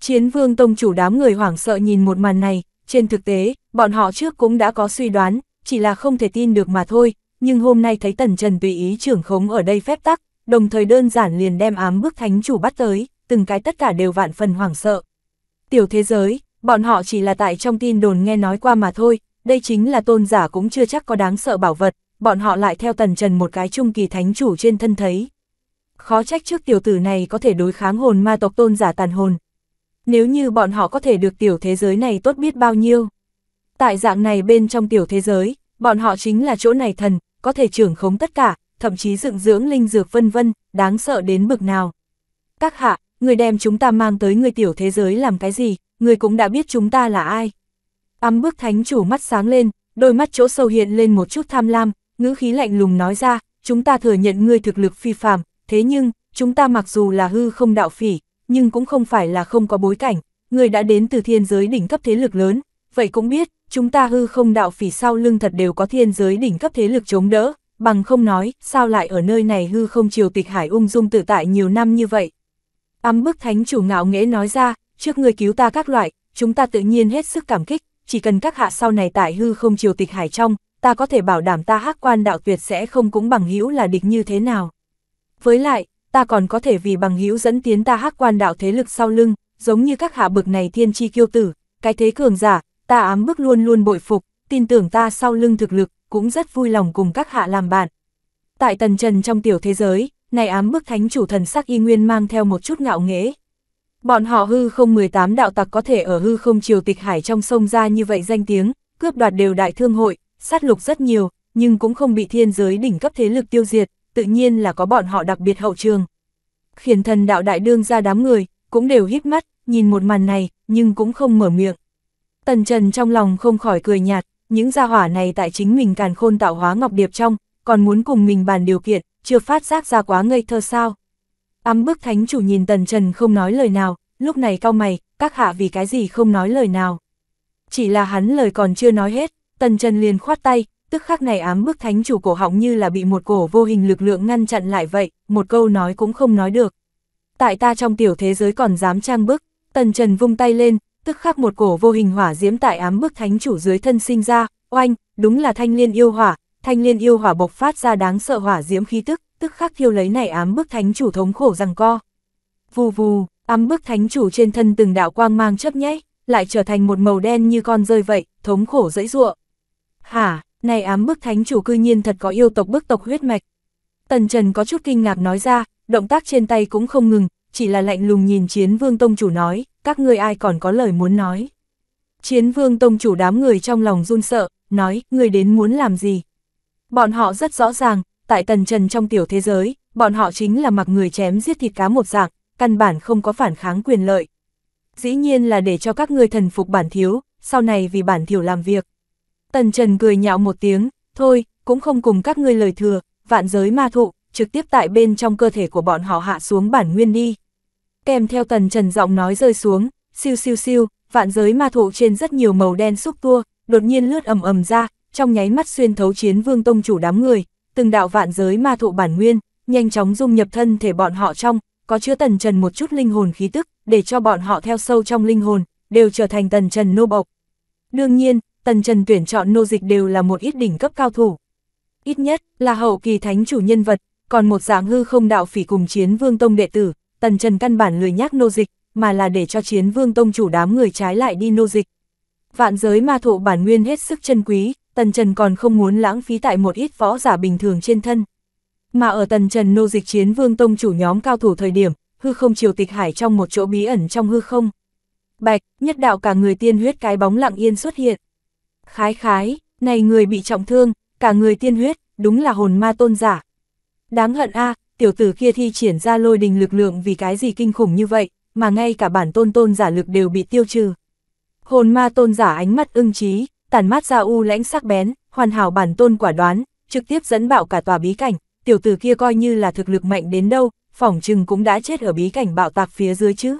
A: Chiến vương tông chủ đám người hoảng sợ nhìn một màn này, trên thực tế, bọn họ trước cũng đã có suy đoán, chỉ là không thể tin được mà thôi, nhưng hôm nay thấy Tần Trần tùy ý trưởng khống ở đây phép tắc, đồng thời đơn giản liền đem ám bức thánh chủ bắt tới, từng cái tất cả đều vạn phần hoảng sợ. Tiểu thế giới, bọn họ chỉ là tại trong tin đồn nghe nói qua mà thôi, đây chính là tôn giả cũng chưa chắc có đáng sợ bảo vật, bọn họ lại theo Tần Trần một cái trung kỳ thánh chủ trên thân thấy. Khó trách trước tiểu tử này có thể đối kháng hồn ma tộc tôn giả tàn hồn. Nếu như bọn họ có thể được tiểu thế giới này tốt biết bao nhiêu. Tại dạng này bên trong tiểu thế giới, bọn họ chính là chỗ này thần, có thể trưởng khống tất cả, thậm chí dựng dưỡng linh dược vân vân, đáng sợ đến bực nào. Các hạ, người đem chúng ta mang tới người tiểu thế giới làm cái gì, người cũng đã biết chúng ta là ai. Ấm bước thánh chủ mắt sáng lên, đôi mắt chỗ sâu hiện lên một chút tham lam, ngữ khí lạnh lùng nói ra, chúng ta thừa nhận ngươi thực lực phi phàm, thế nhưng, chúng ta mặc dù là hư không đạo phỉ, nhưng cũng không phải là không có bối cảnh, người đã đến từ thiên giới đỉnh cấp thế lực lớn, vậy cũng biết, chúng ta hư không đạo phỉ sau lưng thật đều có thiên giới đỉnh cấp thế lực chống đỡ, bằng không nói, sao lại ở nơi này hư không triều tịch hải ung dung tự tại nhiều năm như vậy. Ám bức thánh chủ ngạo nghễ nói ra, trước người cứu ta các loại, chúng ta tự nhiên hết sức cảm kích, chỉ cần các hạ sau này tại hư không triều tịch hải trong, ta có thể bảo đảm ta hắc quan đạo tuyệt sẽ không cũng bằng hữu là địch như thế nào. Với lại, ta còn có thể vì bằng hữu dẫn tiến ta hắc quan đạo thế lực sau lưng, giống như các hạ bực này thiên chi kiêu tử, cái thế cường giả, ta ám bức luôn luôn bội phục, tin tưởng ta sau lưng thực lực, cũng rất vui lòng cùng các hạ làm bạn. Tại tần trần trong tiểu thế giới, này ám bức thánh chủ thần sắc y nguyên mang theo một chút ngạo nghễ. Bọn họ hư không 18 đạo tặc có thể ở hư không triều tịch hải trong sông ra như vậy danh tiếng, cướp đoạt đều đại thương hội, sát lục rất nhiều, nhưng cũng không bị thiên giới đỉnh cấp thế lực tiêu diệt, tự nhiên là có bọn họ đặc biệt hậu trường. Khiển thần đạo đại đương ra đám người, cũng đều hít mắt, nhìn một màn này, nhưng cũng không mở miệng. Tần Trần trong lòng không khỏi cười nhạt, những gia hỏa này tại chính mình càn khôn tạo hóa ngọc điệp trong, còn muốn cùng mình bàn điều kiện, chưa phát giác ra quá ngây thơ sao. Ám bức thánh chủ nhìn Tần Trần không nói lời nào, lúc này cao mày, các hạ vì cái gì không nói lời nào. Chỉ là hắn lời còn chưa nói hết, Tần Trần liền khoát tay, tức khắc này ám bức thánh chủ cổ họng như là bị một cổ vô hình lực lượng ngăn chặn lại vậy, một câu nói cũng không nói được. Tại ta trong tiểu thế giới còn dám trang bức, Tần Trần vung tay lên, tức khắc một cổ vô hình hỏa diễm tại ám bức thánh chủ dưới thân sinh ra, oanh, đúng là thanh liên yêu hỏa, thanh liên yêu hỏa bộc phát ra đáng sợ hỏa diễm khí tức, tức khắc thiêu lấy này ám bức thánh chủ thống khổ rằng co. Vù vù, ám bức thánh chủ trên thân từng đạo quang mang chấp nháy, lại trở thành một màu đen như con rơi vậy, thống khổ dẫy ruộng. Hả, này ám bức thánh chủ cư nhiên thật có yêu tộc bức tộc huyết mạch. Tần Trần có chút kinh ngạc nói ra, động tác trên tay cũng không ngừng, chỉ là lạnh lùng nhìn chiến vương tông chủ nói, các ngươi ai còn có lời muốn nói. Chiến vương tông chủ đám người trong lòng run sợ, nói, người đến muốn làm gì. Bọn họ rất rõ ràng, tại tần trần trong tiểu thế giới, bọn họ chính là mặc người chém giết thịt cá một dạng, căn bản không có phản kháng quyền lợi. Dĩ nhiên là để cho các ngươi thần phục bản thiếu, sau này vì bản thiểu làm việc. Tần Trần cười nhạo một tiếng, thôi, cũng không cùng các ngươi lời thừa, vạn giới ma thụ, trực tiếp tại bên trong cơ thể của bọn họ hạ xuống bản nguyên đi kèm theo tần trần giọng nói rơi xuống, siêu siêu siêu, vạn giới ma thụ trên rất nhiều màu đen xúc tua, đột nhiên lướt ầm ầm ra, trong nháy mắt xuyên thấu chiến vương tông chủ đám người, từng đạo vạn giới ma thụ bản nguyên, nhanh chóng dung nhập thân thể bọn họ trong, có chứa tần trần một chút linh hồn khí tức, để cho bọn họ theo sâu trong linh hồn, đều trở thành tần trần nô bộc. Đương nhiên, tần trần tuyển chọn nô dịch đều là một ít đỉnh cấp cao thủ. Ít nhất là hậu kỳ thánh chủ nhân vật, còn một dạng hư không đạo phỉ cùng chiến vương tông đệ tử, Tần Trần căn bản lười nhác nô dịch, mà là để cho chiến vương tông chủ đám người trái lại đi nô dịch. Vạn giới ma thụ bản nguyên hết sức chân quý, Tần Trần còn không muốn lãng phí tại một ít võ giả bình thường trên thân. Mà ở Tần Trần nô dịch chiến vương tông chủ nhóm cao thủ thời điểm, hư không triều tịch hải trong một chỗ bí ẩn trong hư không. Bạch, nhất đạo cả người tiên huyết cái bóng lặng yên xuất hiện. Khái khái, này người bị trọng thương, cả người tiên huyết, đúng là hồn ma tôn giả. Đáng hận a tiểu tử kia thi triển ra lôi đình lực lượng vì cái gì kinh khủng như vậy, mà ngay cả bản tôn tôn giả lực đều bị tiêu trừ. Hồn ma tôn giả ánh mắt ưng trí, tàn mát ra u lãnh sắc bén, hoàn hảo bản tôn quả đoán, trực tiếp dẫn bạo cả tòa bí cảnh, tiểu tử kia coi như là thực lực mạnh đến đâu, phỏng chừng cũng đã chết ở bí cảnh bạo tạc phía dưới chứ.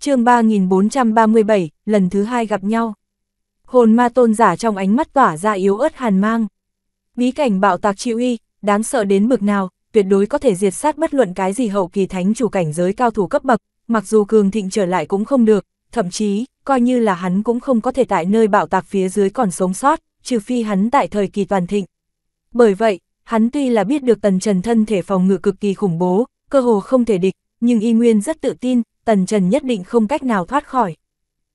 A: chương 3437, lần thứ hai gặp nhau. Hồn ma tôn giả trong ánh mắt tỏa ra yếu ớt hàn mang. Bí cảnh bạo tạc chịu uy, đáng sợ đến bực nào, tuyệt đối có thể diệt sát bất luận cái gì hậu kỳ thánh chủ cảnh giới cao thủ cấp bậc, mặc dù cường thịnh trở lại cũng không được, thậm chí, coi như là hắn cũng không có thể tại nơi bạo tạc phía dưới còn sống sót, trừ phi hắn tại thời kỳ toàn thịnh. Bởi vậy, hắn tuy là biết được tần trần thân thể phòng ngự cực kỳ khủng bố, cơ hồ không thể địch, nhưng y nguyên rất tự tin, tần trần nhất định không cách nào thoát khỏi.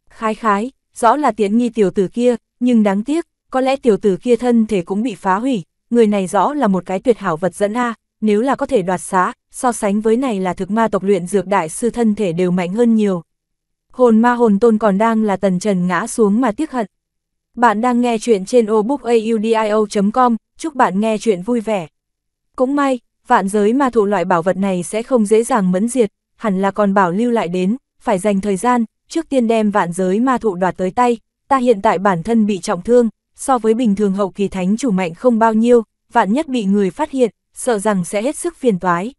A: Khái khái, rõ là tiện nghi tiểu tử kia, nhưng đáng tiếc, có lẽ tiểu tử kia thân thể cũng bị phá hủy, người này rõ là một cái tuyệt hảo vật dẫn a nếu là có thể đoạt xá, so sánh với này là thực ma tộc luyện dược đại sư thân thể đều mạnh hơn nhiều. Hồn ma hồn tôn còn đang là tần trần ngã xuống mà tiếc hận. Bạn đang nghe chuyện trên obookaudio.com, chúc bạn nghe chuyện vui vẻ. Cũng may, vạn giới ma thụ loại bảo vật này sẽ không dễ dàng mẫn diệt, hẳn là còn bảo lưu lại đến, phải dành thời gian, trước tiên đem vạn giới ma thụ đoạt tới tay, ta hiện tại bản thân bị trọng thương, so với bình thường hậu kỳ thánh chủ mạnh không bao nhiêu, vạn nhất bị người phát hiện, sợ rằng sẽ hết sức phiền toái.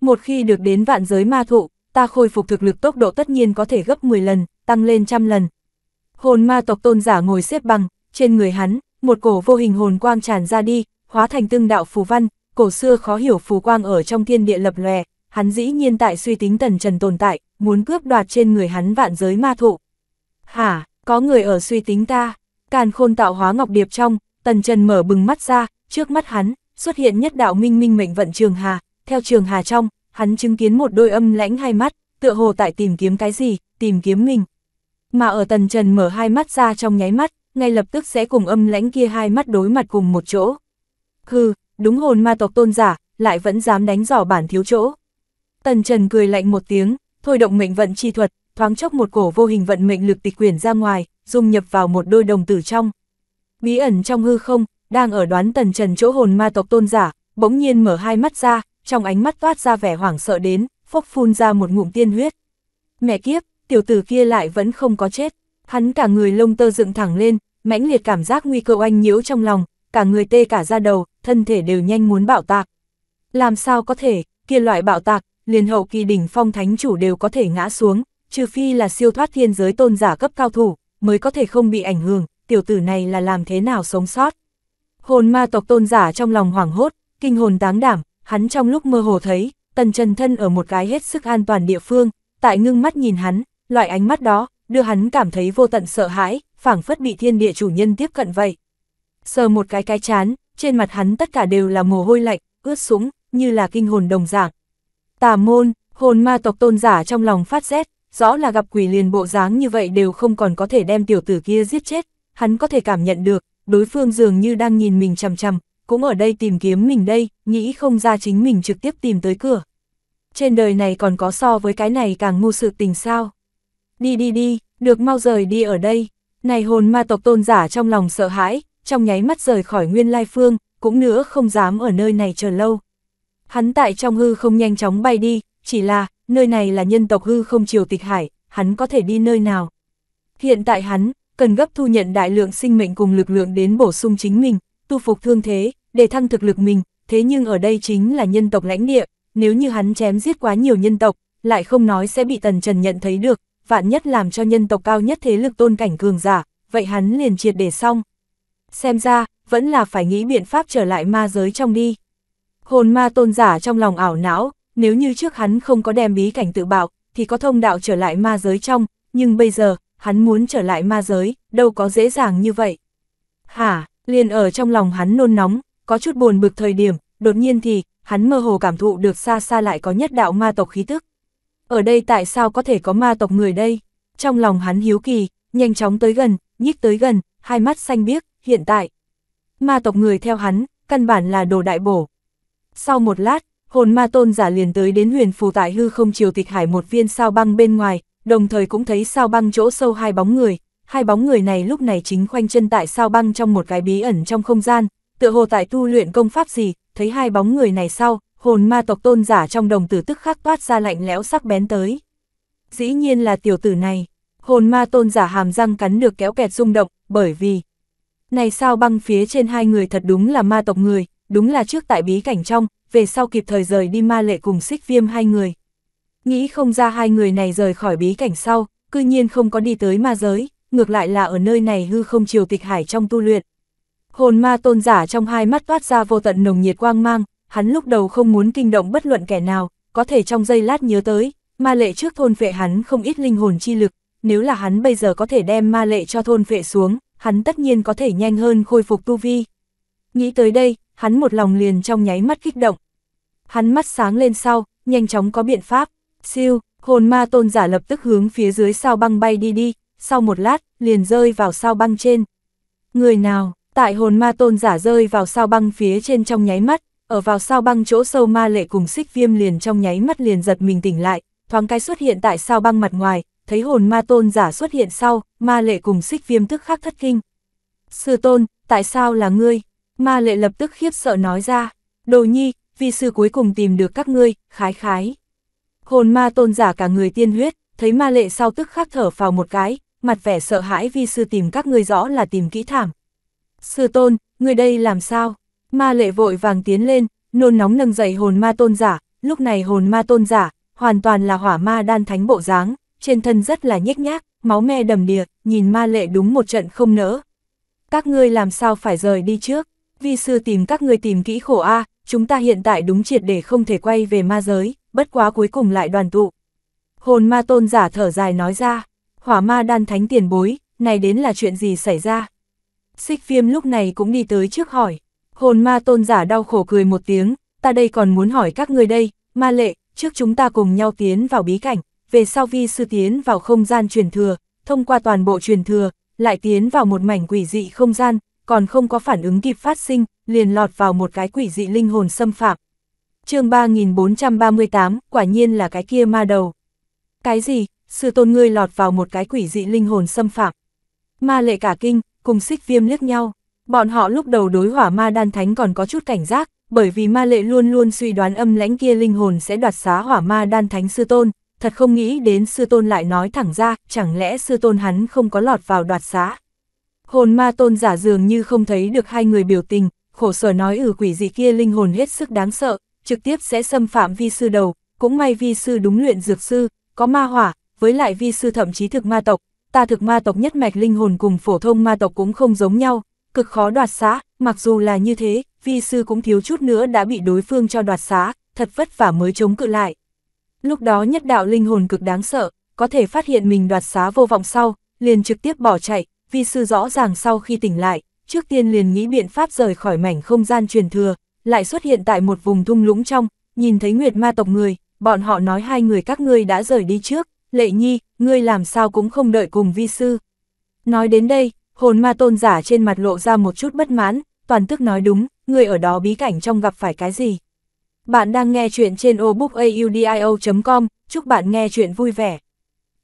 A: Một khi được đến vạn giới ma thụ, ta khôi phục thực lực tốc độ tất nhiên có thể gấp 10 lần, tăng lên trăm lần. Hồn ma tộc tôn giả ngồi xếp bằng, trên người hắn, một cổ vô hình hồn quang tràn ra đi, hóa thành tương đạo phù văn, cổ xưa khó hiểu phù quang ở trong thiên địa lập lòe, hắn dĩ nhiên tại suy tính tần trần tồn tại, muốn cướp đoạt trên người hắn vạn giới ma thụ. Hả, có người ở suy tính ta, càn khôn tạo hóa ngọc điệp trong, tần trần mở bừng mắt ra, trước mắt hắn, xuất hiện nhất đạo minh minh mệnh vận trường hà, theo trường hà trong, hắn chứng kiến một đôi âm lãnh hai mắt, tựa hồ tại tìm kiếm cái gì, tìm kiếm mình. Mà ở tần trần mở hai mắt ra trong nháy mắt, ngay lập tức sẽ cùng âm lãnh kia hai mắt đối mặt cùng một chỗ. Hừ, đúng hồn ma tộc tôn giả, lại vẫn dám đánh giỏ bản thiếu chỗ. Tần trần cười lạnh một tiếng, thôi động mệnh vận chi thuật, thoáng chốc một cổ vô hình vận mệnh lực tịch quyển ra ngoài, dung nhập vào một đôi đồng tử trong. Bí ẩn trong hư không, đang ở đoán tần trần chỗ hồn ma tộc tôn giả, bỗng nhiên mở hai mắt ra, trong ánh mắt toát ra vẻ hoảng sợ đến, phốc phun ra một ngụm tiên huyết. Mẹ kiếp, tiểu tử kia lại vẫn không có chết, hắn cả người lông tơ dựng thẳng lên, mãnh liệt cảm giác nguy cơ oanh nhiễu trong lòng, cả người tê cả da đầu, thân thể đều nhanh muốn bạo tạc. Làm sao có thể, kia loại bạo tạc, liền hậu kỳ đỉnh phong thánh chủ đều có thể ngã xuống, trừ phi là siêu thoát thiên giới tôn giả cấp cao thủ, mới có thể không bị ảnh hưởng, tiểu tử này là làm thế nào sống sót. Hồn ma tộc tôn giả trong lòng hoảng hốt, kinh hồn táng đảm, hắn trong lúc mơ hồ thấy, tần trần thân ở một cái hết sức an toàn địa phương, tại ngưng mắt nhìn hắn, loại ánh mắt đó, đưa hắn cảm thấy vô tận sợ hãi, phảng phất bị thiên địa chủ nhân tiếp cận vậy. Sờ một cái cái chán, trên mặt hắn tất cả đều là mồ hôi lạnh, ướt sũng, như là kinh hồn đồng dạng. Tà môn, hồn ma tộc tôn giả trong lòng phát rét, rõ là gặp quỷ liền bộ dáng như vậy đều không còn có thể đem tiểu tử kia giết chết, hắn có thể cảm nhận được, đối phương dường như đang nhìn mình chằm chằm, cũng ở đây tìm kiếm mình đây, nghĩ không ra chính mình trực tiếp tìm tới cửa. Trên đời này còn có so với cái này càng ngu sự tình sao. Đi đi đi, được mau rời đi ở đây. Này hồn ma tộc tôn giả trong lòng sợ hãi, trong nháy mắt rời khỏi nguyên lai phương, cũng nữa không dám ở nơi này chờ lâu. Hắn tại trong hư không nhanh chóng bay đi, chỉ là, nơi này là nhân tộc hư không chiều tịch hải, hắn có thể đi nơi nào. Hiện tại hắn, cần gấp thu nhận đại lượng sinh mệnh cùng lực lượng đến bổ sung chính mình, tu phục thương thế, để thăng thực lực mình, thế nhưng ở đây chính là nhân tộc lãnh địa, nếu như hắn chém giết quá nhiều nhân tộc, lại không nói sẽ bị Tần Trần nhận thấy được, vạn nhất làm cho nhân tộc cao nhất thế lực tôn cảnh cường giả, vậy hắn liền triệt để xong. Xem ra, vẫn là phải nghĩ biện pháp trở lại ma giới trong đi. Hồn ma tôn giả trong lòng ảo não, nếu như trước hắn không có đem bí cảnh tự bạo, thì có thông đạo trở lại ma giới trong, nhưng bây giờ, hắn muốn trở lại ma giới, đâu có dễ dàng như vậy. Hả, liền ở trong lòng hắn nôn nóng, có chút buồn bực thời điểm, đột nhiên thì, hắn mơ hồ cảm thụ được xa xa lại có nhất đạo ma tộc khí tức. Ở đây tại sao có thể có ma tộc người đây? Trong lòng hắn hiếu kỳ, nhanh chóng tới gần, nhích tới gần, hai mắt xanh biếc, hiện tại. Ma tộc người theo hắn, căn bản là đồ đại bổ. Sau một lát, hồn ma tôn giả liền tới đến huyền phù tại hư không chiều tịch hải một viên sao băng bên ngoài, đồng thời cũng thấy sao băng chỗ sâu hai bóng người, hai bóng người này lúc này chính khoanh chân tại sao băng trong một cái bí ẩn trong không gian, tựa hồ tại tu luyện công pháp gì, thấy hai bóng người này sau, hồn ma tộc tôn giả trong đồng tử tức khắc toát ra lạnh lẽo sắc bén tới. Dĩ nhiên là tiểu tử này, hồn ma tôn giả hàm răng cắn được kéo kẹt rung động, bởi vì... Này sao băng phía trên hai người thật đúng là ma tộc người, đúng là trước tại bí cảnh trong, về sau kịp thời rời đi ma lệ cùng xích viêm hai người nghĩ không ra hai người này rời khỏi bí cảnh sau, cư nhiên không có đi tới ma giới, ngược lại là ở nơi này hư không chiều tịch hải trong tu luyện. Hồn ma tôn giả trong hai mắt toát ra vô tận nồng nhiệt quang mang, hắn lúc đầu không muốn kinh động bất luận kẻ nào, có thể trong giây lát nhớ tới, ma lệ trước thôn vệ hắn không ít linh hồn chi lực, nếu là hắn bây giờ có thể đem ma lệ cho thôn vệ xuống, hắn tất nhiên có thể nhanh hơn khôi phục tu vi. Nghĩ tới đây, hắn một lòng liền trong nháy mắt kích động. Hắn mắt sáng lên sau, nhanh chóng có biện pháp. Siêu, hồn ma tôn giả lập tức hướng phía dưới sao băng bay đi đi, sau một lát, liền rơi vào sao băng trên. Người nào, tại hồn ma tôn giả rơi vào sao băng phía trên trong nháy mắt, ở vào sao băng chỗ sâu ma lệ cùng xích viêm liền trong nháy mắt liền giật mình tỉnh lại, thoáng cái xuất hiện tại sao băng mặt ngoài, thấy hồn ma tôn giả xuất hiện sau, ma lệ cùng xích viêm tức khắc thất kinh. Sư tôn, tại sao là ngươi? Ma lệ lập tức khiếp sợ nói ra, đồ nhi, vi sư cuối cùng tìm được các ngươi, khái khái. Hồn ma tôn giả cả người tiên huyết, thấy ma lệ sau tức khắc thở vào một cái, mặt vẻ sợ hãi vi sư tìm các ngươi rõ là tìm kỹ thảm. Sư tôn, người đây làm sao? Ma lệ vội vàng tiến lên, nôn nóng nâng dậy hồn ma tôn giả, lúc này hồn ma tôn giả, hoàn toàn là hỏa ma đan thánh bộ dáng, trên thân rất là nhếch nhác, máu me đầm đìa, nhìn ma lệ đúng một trận không nỡ. Các ngươi làm sao phải rời đi trước? Vi sư tìm các ngươi tìm kỹ khổ a, chúng ta hiện tại đúng triệt để không thể quay về ma giới bất quá cuối cùng lại đoàn tụ. Hồn ma tôn giả thở dài nói ra, hỏa ma đan thánh tiền bối, này đến là chuyện gì xảy ra? Xích viêm lúc này cũng đi tới trước hỏi, hồn ma tôn giả đau khổ cười một tiếng, ta đây còn muốn hỏi các người đây, ma lệ, trước chúng ta cùng nhau tiến vào bí cảnh, về sau vi sư tiến vào không gian truyền thừa, thông qua toàn bộ truyền thừa, lại tiến vào một mảnh quỷ dị không gian, còn không có phản ứng kịp phát sinh, liền lọt vào một cái quỷ dị linh hồn xâm phạm, chương 3438, quả nhiên là cái kia ma đầu. Cái gì, sư tôn ngươi lọt vào một cái quỷ dị linh hồn xâm phạm. Ma lệ cả kinh, cùng xích viêm liếc nhau. Bọn họ lúc đầu đối hỏa ma đan thánh còn có chút cảnh giác, bởi vì ma lệ luôn luôn suy đoán âm lãnh kia linh hồn sẽ đoạt xá hỏa ma đan thánh sư tôn. Thật không nghĩ đến sư tôn lại nói thẳng ra, chẳng lẽ sư tôn hắn không có lọt vào đoạt xá. Hồn ma tôn giả dường như không thấy được hai người biểu tình, khổ sở nói ừ quỷ dị kia linh hồn hết sức đáng sợ, trực tiếp sẽ xâm phạm vi sư đầu, cũng may vi sư đúng luyện dược sư, có ma hỏa, với lại vi sư thậm chí thực ma tộc, ta thực ma tộc nhất mạch linh hồn cùng phổ thông ma tộc cũng không giống nhau, cực khó đoạt xá, mặc dù là như thế, vi sư cũng thiếu chút nữa đã bị đối phương cho đoạt xá, thật vất vả mới chống cự lại. Lúc đó nhất đạo linh hồn cực đáng sợ, có thể phát hiện mình đoạt xá vô vọng sau, liền trực tiếp bỏ chạy, vi sư rõ ràng sau khi tỉnh lại, trước tiên liền nghĩ biện pháp rời khỏi mảnh không gian truyền thừa, lại xuất hiện tại một vùng thung lũng trong, nhìn thấy Nguyệt Ma tộc người, bọn họ nói hai người các ngươi đã rời đi trước, lệ nhi, ngươi làm sao cũng không đợi cùng vi sư. Nói đến đây, hồn ma tôn giả trên mặt lộ ra một chút bất mãn, toàn tức nói đúng, ngươi ở đó bí cảnh trong gặp phải cái gì. Bạn đang nghe chuyện trên obookaudio.com, chúc bạn nghe chuyện vui vẻ.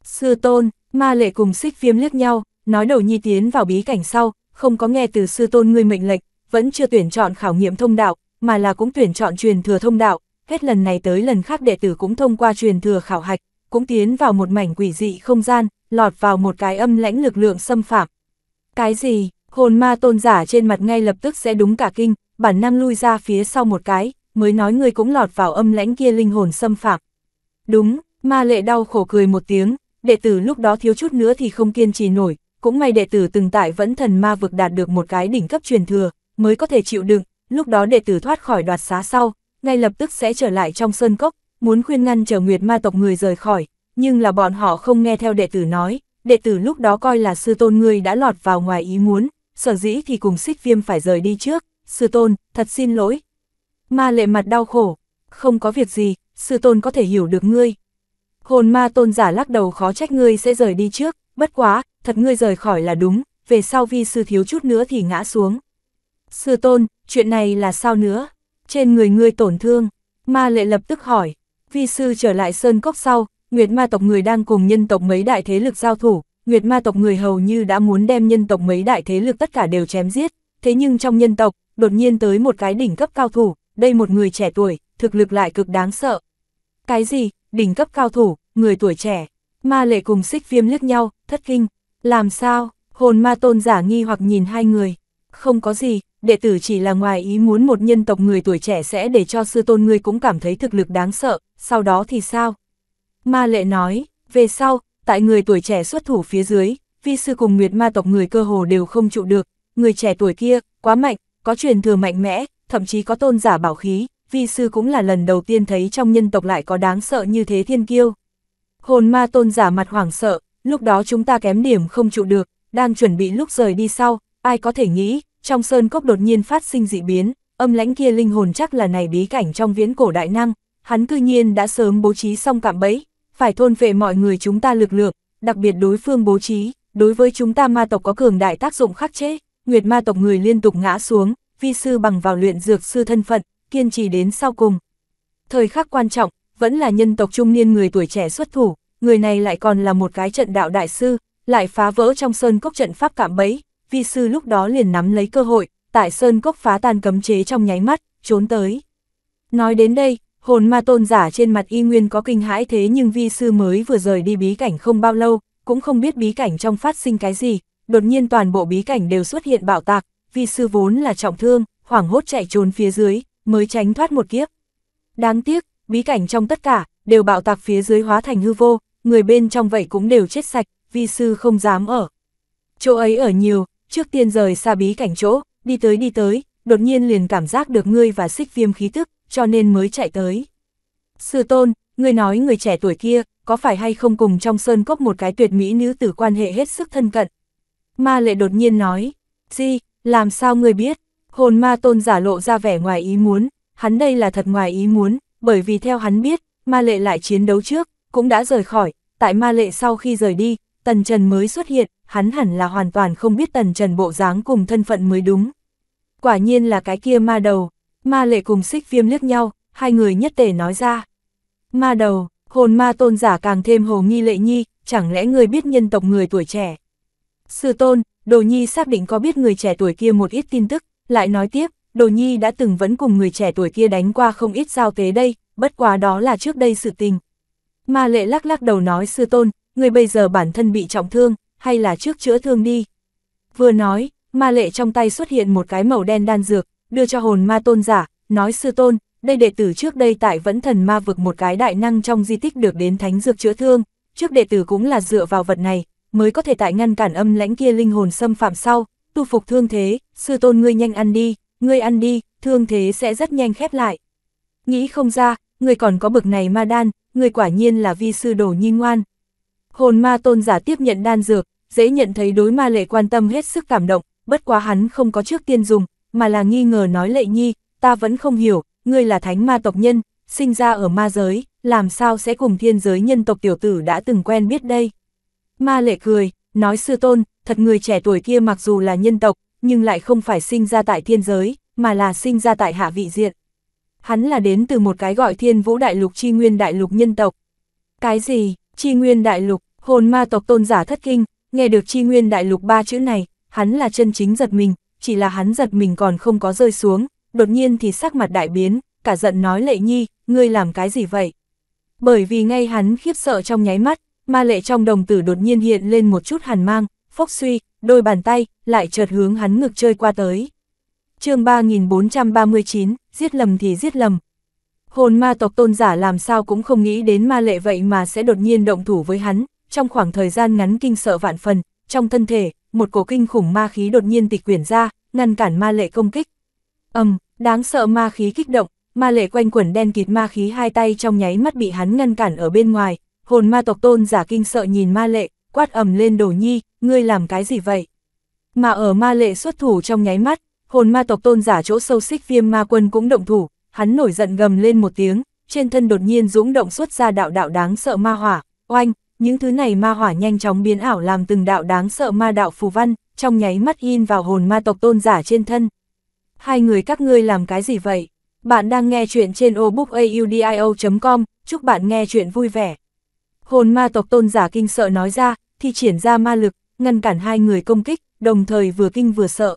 A: Sư tôn, ma lệ cùng xích viêm liếc nhau, nói đầu nhi tiến vào bí cảnh sau, không có nghe từ sư tôn ngươi mệnh lệnh, vẫn chưa tuyển chọn khảo nghiệm thông đạo, mà là cũng tuyển chọn truyền thừa thông đạo, hết lần này tới lần khác đệ tử cũng thông qua truyền thừa khảo hạch, cũng tiến vào một mảnh quỷ dị không gian, lọt vào một cái âm lãnh lực lượng xâm phạm. Cái gì, hồn ma tôn giả trên mặt ngay lập tức sẽ đúng cả kinh, bản năng lui ra phía sau một cái, mới nói người cũng lọt vào âm lãnh kia linh hồn xâm phạm. Đúng, ma lệ đau khổ cười một tiếng, đệ tử lúc đó thiếu chút nữa thì không kiên trì nổi, cũng may đệ tử từng tại vẫn thần ma vực đạt được một cái đỉnh cấp truyền thừa, mới có thể chịu đựng, lúc đó đệ tử thoát khỏi đoạt xá sau, ngay lập tức sẽ trở lại trong sơn cốc, muốn khuyên ngăn chờ Nguyệt ma tộc người rời khỏi, nhưng là bọn họ không nghe theo đệ tử nói, đệ tử lúc đó coi là sư tôn ngươi đã lọt vào ngoài ý muốn, sở dĩ thì cùng xích viêm phải rời đi trước, sư tôn, thật xin lỗi. Ma lệ mặt đau khổ, không có việc gì, sư tôn có thể hiểu được ngươi. Hồn ma tôn giả lắc đầu khó trách ngươi sẽ rời đi trước, bất quá, thật ngươi rời khỏi là đúng, về sau vi sư thiếu chút nữa thì ngã xuống. Sư tôn, chuyện này là sao nữa? Trên người ngươi tổn thương, ma lệ lập tức hỏi. Vi sư trở lại sơn cốc sau, Nguyệt ma tộc người đang cùng nhân tộc mấy đại thế lực giao thủ, Nguyệt ma tộc người hầu như đã muốn đem nhân tộc mấy đại thế lực tất cả đều chém giết, thế nhưng trong nhân tộc, đột nhiên tới một cái đỉnh cấp cao thủ, đây một người trẻ tuổi, thực lực lại cực đáng sợ. Cái gì, đỉnh cấp cao thủ, người tuổi trẻ, ma lệ cùng xích viêm liếc nhau, thất kinh, làm sao, hồn ma tôn giả nghi hoặc nhìn hai người, không có gì, đệ tử chỉ là ngoài ý muốn một nhân tộc người tuổi trẻ sẽ để cho sư tôn ngươi cũng cảm thấy thực lực đáng sợ, sau đó thì sao? Ma lệ nói, về sau, tại người tuổi trẻ xuất thủ phía dưới, vi sư cùng nguyệt ma tộc người cơ hồ đều không trụ được, người trẻ tuổi kia, quá mạnh, có truyền thừa mạnh mẽ, thậm chí có tôn giả bảo khí, vi sư cũng là lần đầu tiên thấy trong nhân tộc lại có đáng sợ như thế thiên kiêu. Hồn ma tôn giả mặt hoảng sợ, lúc đó chúng ta kém điểm không trụ được, đang chuẩn bị lúc rời đi sau, ai có thể nghĩ, trong sơn cốc đột nhiên phát sinh dị biến, âm lãnh kia linh hồn chắc là này bí cảnh trong viễn cổ đại năng, hắn cư nhiên đã sớm bố trí xong cạm bẫy, phải thôn về mọi người chúng ta lực lượng, đặc biệt đối phương bố trí, đối với chúng ta ma tộc có cường đại tác dụng khắc chế, nguyệt ma tộc người liên tục ngã xuống, vi sư bằng vào luyện dược sư thân phận, kiên trì đến sau cùng. Thời khắc quan trọng, vẫn là nhân tộc trung niên người tuổi trẻ xuất thủ, người này lại còn là một cái trận đạo đại sư, lại phá vỡ trong sơn cốc trận pháp cạm bẫy, vi sư lúc đó liền nắm lấy cơ hội, tại sơn cốc phá tan cấm chế trong nháy mắt, trốn tới. Nói đến đây, hồn ma tôn giả trên mặt y nguyên có kinh hãi thế nhưng vi sư mới vừa rời đi bí cảnh không bao lâu, cũng không biết bí cảnh trong phát sinh cái gì, đột nhiên toàn bộ bí cảnh đều xuất hiện bạo tạc, vi sư vốn là trọng thương, hoảng hốt chạy trốn phía dưới, mới tránh thoát một kiếp. Đáng tiếc, bí cảnh trong tất cả, đều bạo tạc phía dưới hóa thành hư vô, người bên trong vậy cũng đều chết sạch, vi sư không dám ở. Chỗ ấy ở nhiều, Trước tiên rời xa bí cảnh chỗ, đi tới đi tới, đột nhiên liền cảm giác được ngươi và xích viêm khí tức, cho nên mới chạy tới. Sư tôn, ngươi nói người trẻ tuổi kia, có phải hay không cùng trong sơn cốc một cái tuyệt mỹ nữ tử quan hệ hết sức thân cận? Ma lệ đột nhiên nói, gì, làm sao ngươi biết? Hồn ma tôn giả lộ ra vẻ ngoài ý muốn, hắn đây là thật ngoài ý muốn, bởi vì theo hắn biết, ma lệ lại chiến đấu trước, cũng đã rời khỏi, tại ma lệ sau khi rời đi, Tần Trần mới xuất hiện, hắn hẳn là hoàn toàn không biết Tần Trần bộ dáng cùng thân phận mới đúng. Quả nhiên là cái kia ma đầu, ma lệ cùng xích viêm liếc nhau, hai người nhất tề nói ra. Ma đầu, hồn ma tôn giả càng thêm hồ nghi lệ nhi, chẳng lẽ người biết nhân tộc người tuổi trẻ. Sư tôn, đồ nhi xác định có biết người trẻ tuổi kia một ít tin tức, lại nói tiếp, đồ nhi đã từng vẫn cùng người trẻ tuổi kia đánh qua không ít giao tế đây, bất quá đó là trước đây sự tình. Ma lệ lắc lắc đầu nói sư tôn, ngươi bây giờ bản thân bị trọng thương, hay là trước chữa thương đi. Vừa nói, ma lệ trong tay xuất hiện một cái màu đen đan dược, đưa cho hồn ma tôn giả, nói sư tôn, đây đệ tử trước đây tại vẫn thần ma vực một cái đại năng trong di tích được đến thánh dược chữa thương, trước đệ tử cũng là dựa vào vật này, mới có thể tại ngăn cản âm lãnh kia linh hồn xâm phạm sau, tu phục thương thế, sư tôn ngươi nhanh ăn đi, ngươi ăn đi, thương thế sẽ rất nhanh khép lại. Nghĩ không ra, ngươi còn có bực này ma đan, ngươi quả nhiên là vi sư đồ nhi ngoan, Hồn ma tôn giả tiếp nhận đan dược, dễ nhận thấy đối ma lệ quan tâm hết sức cảm động, bất quá hắn không có trước tiên dùng, mà là nghi ngờ nói lệ nhi, ta vẫn không hiểu, ngươi là thánh ma tộc nhân, sinh ra ở ma giới, làm sao sẽ cùng thiên giới nhân tộc tiểu tử đã từng quen biết đây. Ma lệ cười, nói sư tôn, thật người trẻ tuổi kia mặc dù là nhân tộc, nhưng lại không phải sinh ra tại thiên giới, mà là sinh ra tại hạ vị diện. Hắn là đến từ một cái gọi thiên vũ đại lục chi nguyên đại lục nhân tộc. Cái gì, chi nguyên đại lục, Hồn ma tộc tôn giả thất kinh, nghe được chi nguyên đại lục ba chữ này, hắn là chân chính giật mình, chỉ là hắn giật mình còn không có rơi xuống, đột nhiên thì sắc mặt đại biến, cả giận nói lệ nhi, ngươi làm cái gì vậy? Bởi vì ngay hắn khiếp sợ trong nháy mắt, ma lệ trong đồng tử đột nhiên hiện lên một chút hàn mang, phốc suy, đôi bàn tay, lại chợt hướng hắn ngực chơi qua tới. chương 3439, giết lầm thì giết lầm. Hồn ma tộc tôn giả làm sao cũng không nghĩ đến ma lệ vậy mà sẽ đột nhiên động thủ với hắn, trong khoảng thời gian ngắn kinh sợ vạn phần, trong thân thể, một cổ kinh khủng ma khí đột nhiên tịch quyển ra, ngăn cản ma lệ công kích. Ầm, đáng sợ ma khí kích động, ma lệ quanh quẩn đen kịt ma khí hai tay trong nháy mắt bị hắn ngăn cản ở bên ngoài, hồn ma tộc tôn giả kinh sợ nhìn ma lệ, quát ầm lên đồ nhi, ngươi làm cái gì vậy? Mà ở ma lệ xuất thủ trong nháy mắt, hồn ma tộc tôn giả chỗ sâu xích viêm ma quân cũng động thủ, hắn nổi giận gầm lên một tiếng, trên thân đột nhiên dũng động xuất ra đạo đạo đáng sợ ma hỏa, oanh, những thứ này ma hỏa nhanh chóng biến ảo làm từng đạo đáng sợ ma đạo phù văn, trong nháy mắt in vào hồn ma tộc tôn giả trên thân. Hai người các ngươi làm cái gì vậy? Bạn đang nghe chuyện trên obookaudio.com, chúc bạn nghe chuyện vui vẻ. Hồn ma tộc tôn giả kinh sợ nói ra, thì triển ra ma lực, ngăn cản hai người công kích, đồng thời vừa kinh vừa sợ.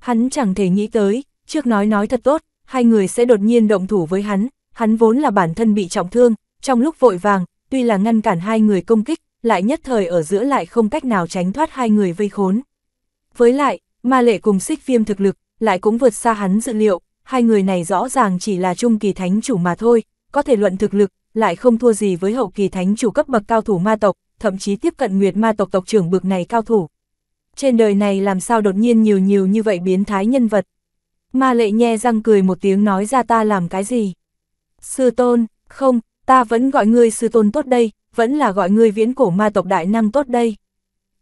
A: Hắn chẳng thể nghĩ tới, trước nói nói thật tốt, hai người sẽ đột nhiên động thủ với hắn, hắn vốn là bản thân bị trọng thương, trong lúc vội vàng, tuy là ngăn cản hai người công kích, lại nhất thời ở giữa lại không cách nào tránh thoát hai người vây khốn. Với lại, ma lệ cùng xích viêm thực lực, lại cũng vượt xa hắn dự liệu, hai người này rõ ràng chỉ là trung kỳ thánh chủ mà thôi, có thể luận thực lực, lại không thua gì với hậu kỳ thánh chủ cấp bậc cao thủ ma tộc, thậm chí tiếp cận nguyệt ma tộc tộc trưởng bực này cao thủ. Trên đời này làm sao đột nhiên nhiều nhiều như vậy biến thái nhân vật. Ma lệ nhe răng cười một tiếng nói ra ta làm cái gì. Sư tôn, không, ta vẫn gọi ngươi sư tôn tốt đây, vẫn là gọi ngươi viễn cổ ma tộc đại năng tốt đây.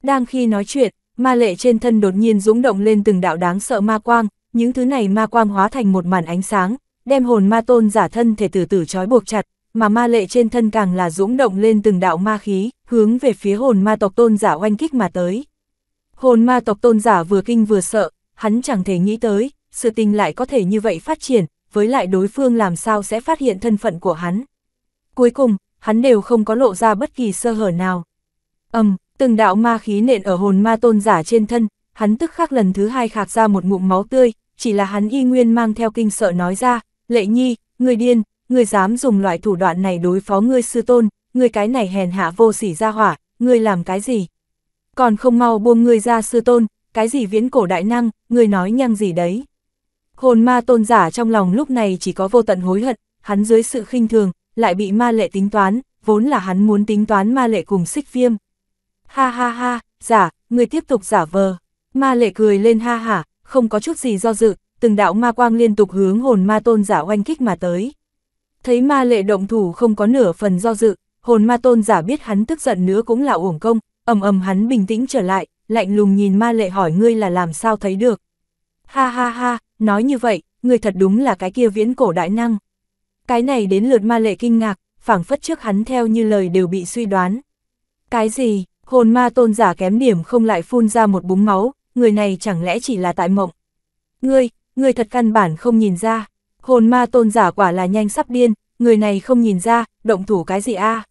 A: Đang khi nói chuyện, ma lệ trên thân đột nhiên dũng động lên từng đạo đáng sợ ma quang, những thứ này ma quang hóa thành một màn ánh sáng, đem hồn ma tôn giả thân thể tử tử trói buộc chặt, mà ma lệ trên thân càng là dũng động lên từng đạo ma khí, hướng về phía hồn ma tộc tôn giả oanh kích mà tới. Hồn ma tộc tôn giả vừa kinh vừa sợ, hắn chẳng thể nghĩ tới, sự tình lại có thể như vậy phát triển, với lại đối phương làm sao sẽ phát hiện thân phận của hắn. Cuối cùng, hắn đều không có lộ ra bất kỳ sơ hở nào. Ầm, um, từng đạo ma khí nện ở hồn ma tôn giả trên thân, hắn tức khắc lần thứ hai khạc ra một ngụm máu tươi, chỉ là hắn y nguyên mang theo kinh sợ nói ra, lệ nhi, người điên, người dám dùng loại thủ đoạn này đối phó ngươi sư tôn, người cái này hèn hạ vô sỉ ra hỏa, người làm cái gì? Còn không mau buông ngươi ra sư tôn, cái gì viễn cổ đại năng, người nói nhăng gì đấy? Hồn ma tôn giả trong lòng lúc này chỉ có vô tận hối hận, hắn dưới sự khinh thường, lại bị ma lệ tính toán, vốn là hắn muốn tính toán ma lệ cùng xích viêm. Ha ha ha, giả, người tiếp tục giả vờ. Ma lệ cười lên ha hả, không có chút gì do dự, từng đạo ma quang liên tục hướng hồn ma tôn giả oanh kích mà tới. Thấy ma lệ động thủ không có nửa phần do dự, hồn ma tôn giả biết hắn tức giận nữa cũng là uổng công, ầm ầm hắn bình tĩnh trở lại, lạnh lùng nhìn ma lệ hỏi ngươi là làm sao thấy được. Ha ha ha, nói như vậy, ngươi thật đúng là cái kia viễn cổ đại năng. Cái này đến lượt ma lệ kinh ngạc, phảng phất trước hắn theo như lời đều bị suy đoán. Cái gì, hồn ma tôn giả kém điểm không lại phun ra một búng máu, người này chẳng lẽ chỉ là tại mộng. Ngươi, ngươi thật căn bản không nhìn ra, hồn ma tôn giả quả là nhanh sắp điên, người này không nhìn ra, động thủ cái gì a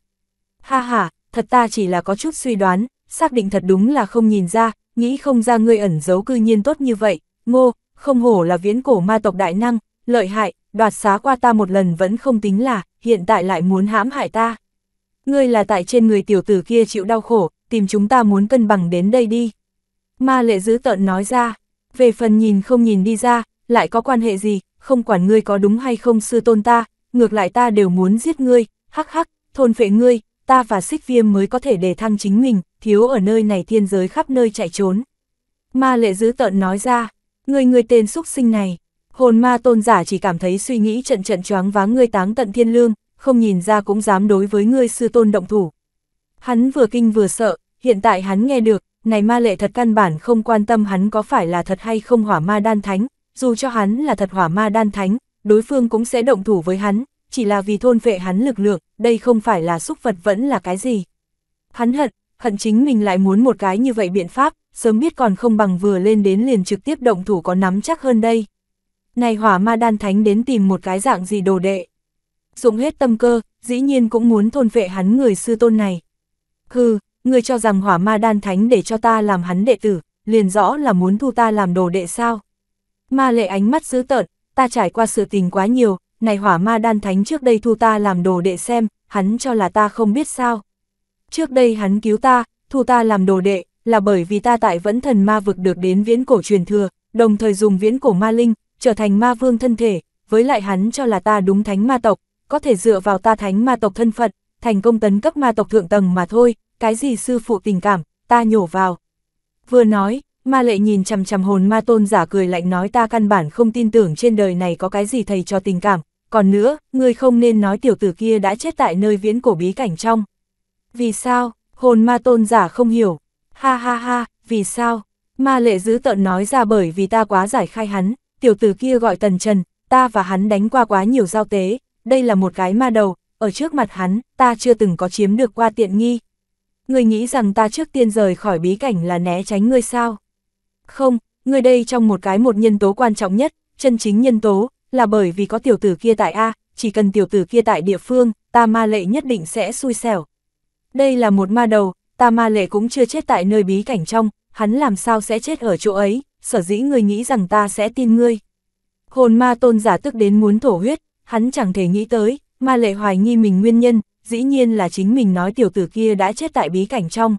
A: Ha ha, thật ta chỉ là có chút suy đoán, xác định thật đúng là không nhìn ra, nghĩ không ra ngươi ẩn giấu cư nhiên tốt như vậy, ngô, không hổ là viễn cổ ma tộc đại năng, lợi hại, đoạt xá qua ta một lần vẫn không tính là, hiện tại lại muốn hãm hại ta. Ngươi là tại trên người tiểu tử kia chịu đau khổ, tìm chúng ta muốn cân bằng đến đây đi. Ma lệ giữ tợn nói ra, về phần nhìn không nhìn đi ra, lại có quan hệ gì, không quản ngươi có đúng hay không sư tôn ta, ngược lại ta đều muốn giết ngươi, hắc hắc, thôn phệ ngươi, ta và xích viêm mới có thể đề thăng chính mình, thiếu ở nơi này thiên giới khắp nơi chạy trốn. Ma lệ giữ tợn nói ra, ngươi ngươi tên xúc sinh này, Hồn ma tôn giả chỉ cảm thấy suy nghĩ trận trận choáng váng ngươi táng tận thiên lương, không nhìn ra cũng dám đối với ngươi sư tôn động thủ. Hắn vừa kinh vừa sợ, hiện tại hắn nghe được, này ma lệ thật căn bản không quan tâm hắn có phải là thật hay không hỏa ma đan thánh, dù cho hắn là thật hỏa ma đan thánh, đối phương cũng sẽ động thủ với hắn, chỉ là vì thôn vệ hắn lực lượng, đây không phải là xúc vật vẫn là cái gì. Hắn hận, hận chính mình lại muốn một cái như vậy biện pháp, sớm biết còn không bằng vừa lên đến liền trực tiếp động thủ có nắm chắc hơn đây. Này hỏa ma đan thánh đến tìm một cái dạng gì đồ đệ. Dụng hết tâm cơ, dĩ nhiên cũng muốn thôn vệ hắn người sư tôn này. Hừ, người cho rằng hỏa ma đan thánh để cho ta làm hắn đệ tử, liền rõ là muốn thu ta làm đồ đệ sao. Ma lệ ánh mắt dữ tợn, ta trải qua sự tình quá nhiều, này hỏa ma đan thánh trước đây thu ta làm đồ đệ xem, hắn cho là ta không biết sao. Trước đây hắn cứu ta, thu ta làm đồ đệ, là bởi vì ta tại vẫn thần ma vực được đến viễn cổ truyền thừa, đồng thời dùng viễn cổ ma linh, trở thành ma vương thân thể, với lại hắn cho là ta đúng thánh ma tộc, có thể dựa vào ta thánh ma tộc thân phận, thành công tấn cấp ma tộc thượng tầng mà thôi, cái gì sư phụ tình cảm, ta nhổ vào. Vừa nói, ma lệ nhìn chằm chằm hồn ma tôn giả cười lạnh nói ta căn bản không tin tưởng trên đời này có cái gì thầy cho tình cảm, còn nữa, ngươi không nên nói tiểu tử kia đã chết tại nơi viễn cổ bí cảnh trong. Vì sao, hồn ma tôn giả không hiểu, ha ha ha, vì sao, ma lệ giữ tợn nói ra bởi vì ta quá giải khai hắn, tiểu tử kia gọi Tần Trần, ta và hắn đánh qua quá nhiều giao tế, đây là một cái ma đầu, ở trước mặt hắn, ta chưa từng có chiếm được qua tiện nghi. Người nghĩ rằng ta trước tiên rời khỏi bí cảnh là né tránh ngươi sao? Không, ngươi đây trong một cái một nhân tố quan trọng nhất, chân chính nhân tố, là bởi vì có tiểu tử kia tại A, chỉ cần tiểu tử kia tại địa phương, ta ma lệ nhất định sẽ xui xẻo. Đây là một ma đầu, ta ma lệ cũng chưa chết tại nơi bí cảnh trong, hắn làm sao sẽ chết ở chỗ ấy, sở dĩ ngươi nghĩ rằng ta sẽ tin ngươi. Hồn ma tôn giả tức đến muốn thổ huyết, hắn chẳng thể nghĩ tới, ma lệ hoài nghi mình nguyên nhân, dĩ nhiên là chính mình nói tiểu tử kia đã chết tại bí cảnh trong.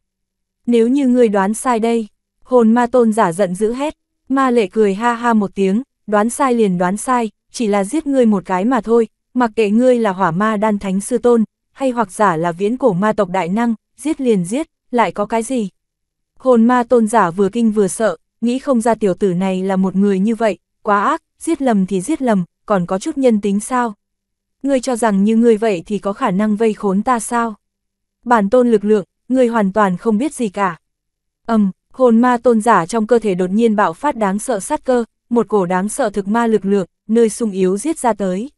A: Nếu như ngươi đoán sai đây, hồn ma tôn giả giận dữ hét, ma lệ cười ha ha một tiếng, đoán sai liền đoán sai, chỉ là giết ngươi một cái mà thôi, mặc kệ ngươi là hỏa ma đan thánh sư tôn, hay hoặc giả là viễn cổ ma tộc đại năng, giết liền giết, lại có cái gì? Hồn ma tôn giả vừa kinh vừa sợ, nghĩ không ra tiểu tử này là một người như vậy, quá ác, giết lầm thì giết lầm, còn có chút nhân tính sao? Ngươi cho rằng như ngươi vậy thì có khả năng vây khốn ta sao? Bản tôn lực lượng, ngươi hoàn toàn không biết gì cả. Ầm, hồn ma tôn giả trong cơ thể đột nhiên bạo phát đáng sợ sát cơ, một cổ đáng sợ thực ma lực lượng, nơi sung yếu giết ra tới.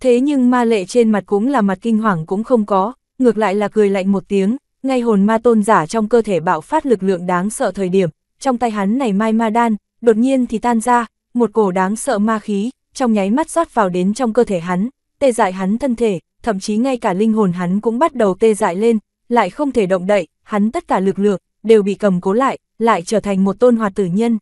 A: Thế nhưng ma lệ trên mặt cũng là mặt kinh hoàng cũng không có, ngược lại là cười lạnh một tiếng, ngay hồn ma tôn giả trong cơ thể bạo phát lực lượng đáng sợ thời điểm, trong tay hắn này mai ma đan, đột nhiên thì tan ra, một cổ đáng sợ ma khí, trong nháy mắt rót vào đến trong cơ thể hắn, tê dại hắn thân thể, thậm chí ngay cả linh hồn hắn cũng bắt đầu tê dại lên, lại không thể động đậy, hắn tất cả lực lượng, đều bị cầm cố lại, lại trở thành một tôn hoạt tử nhân.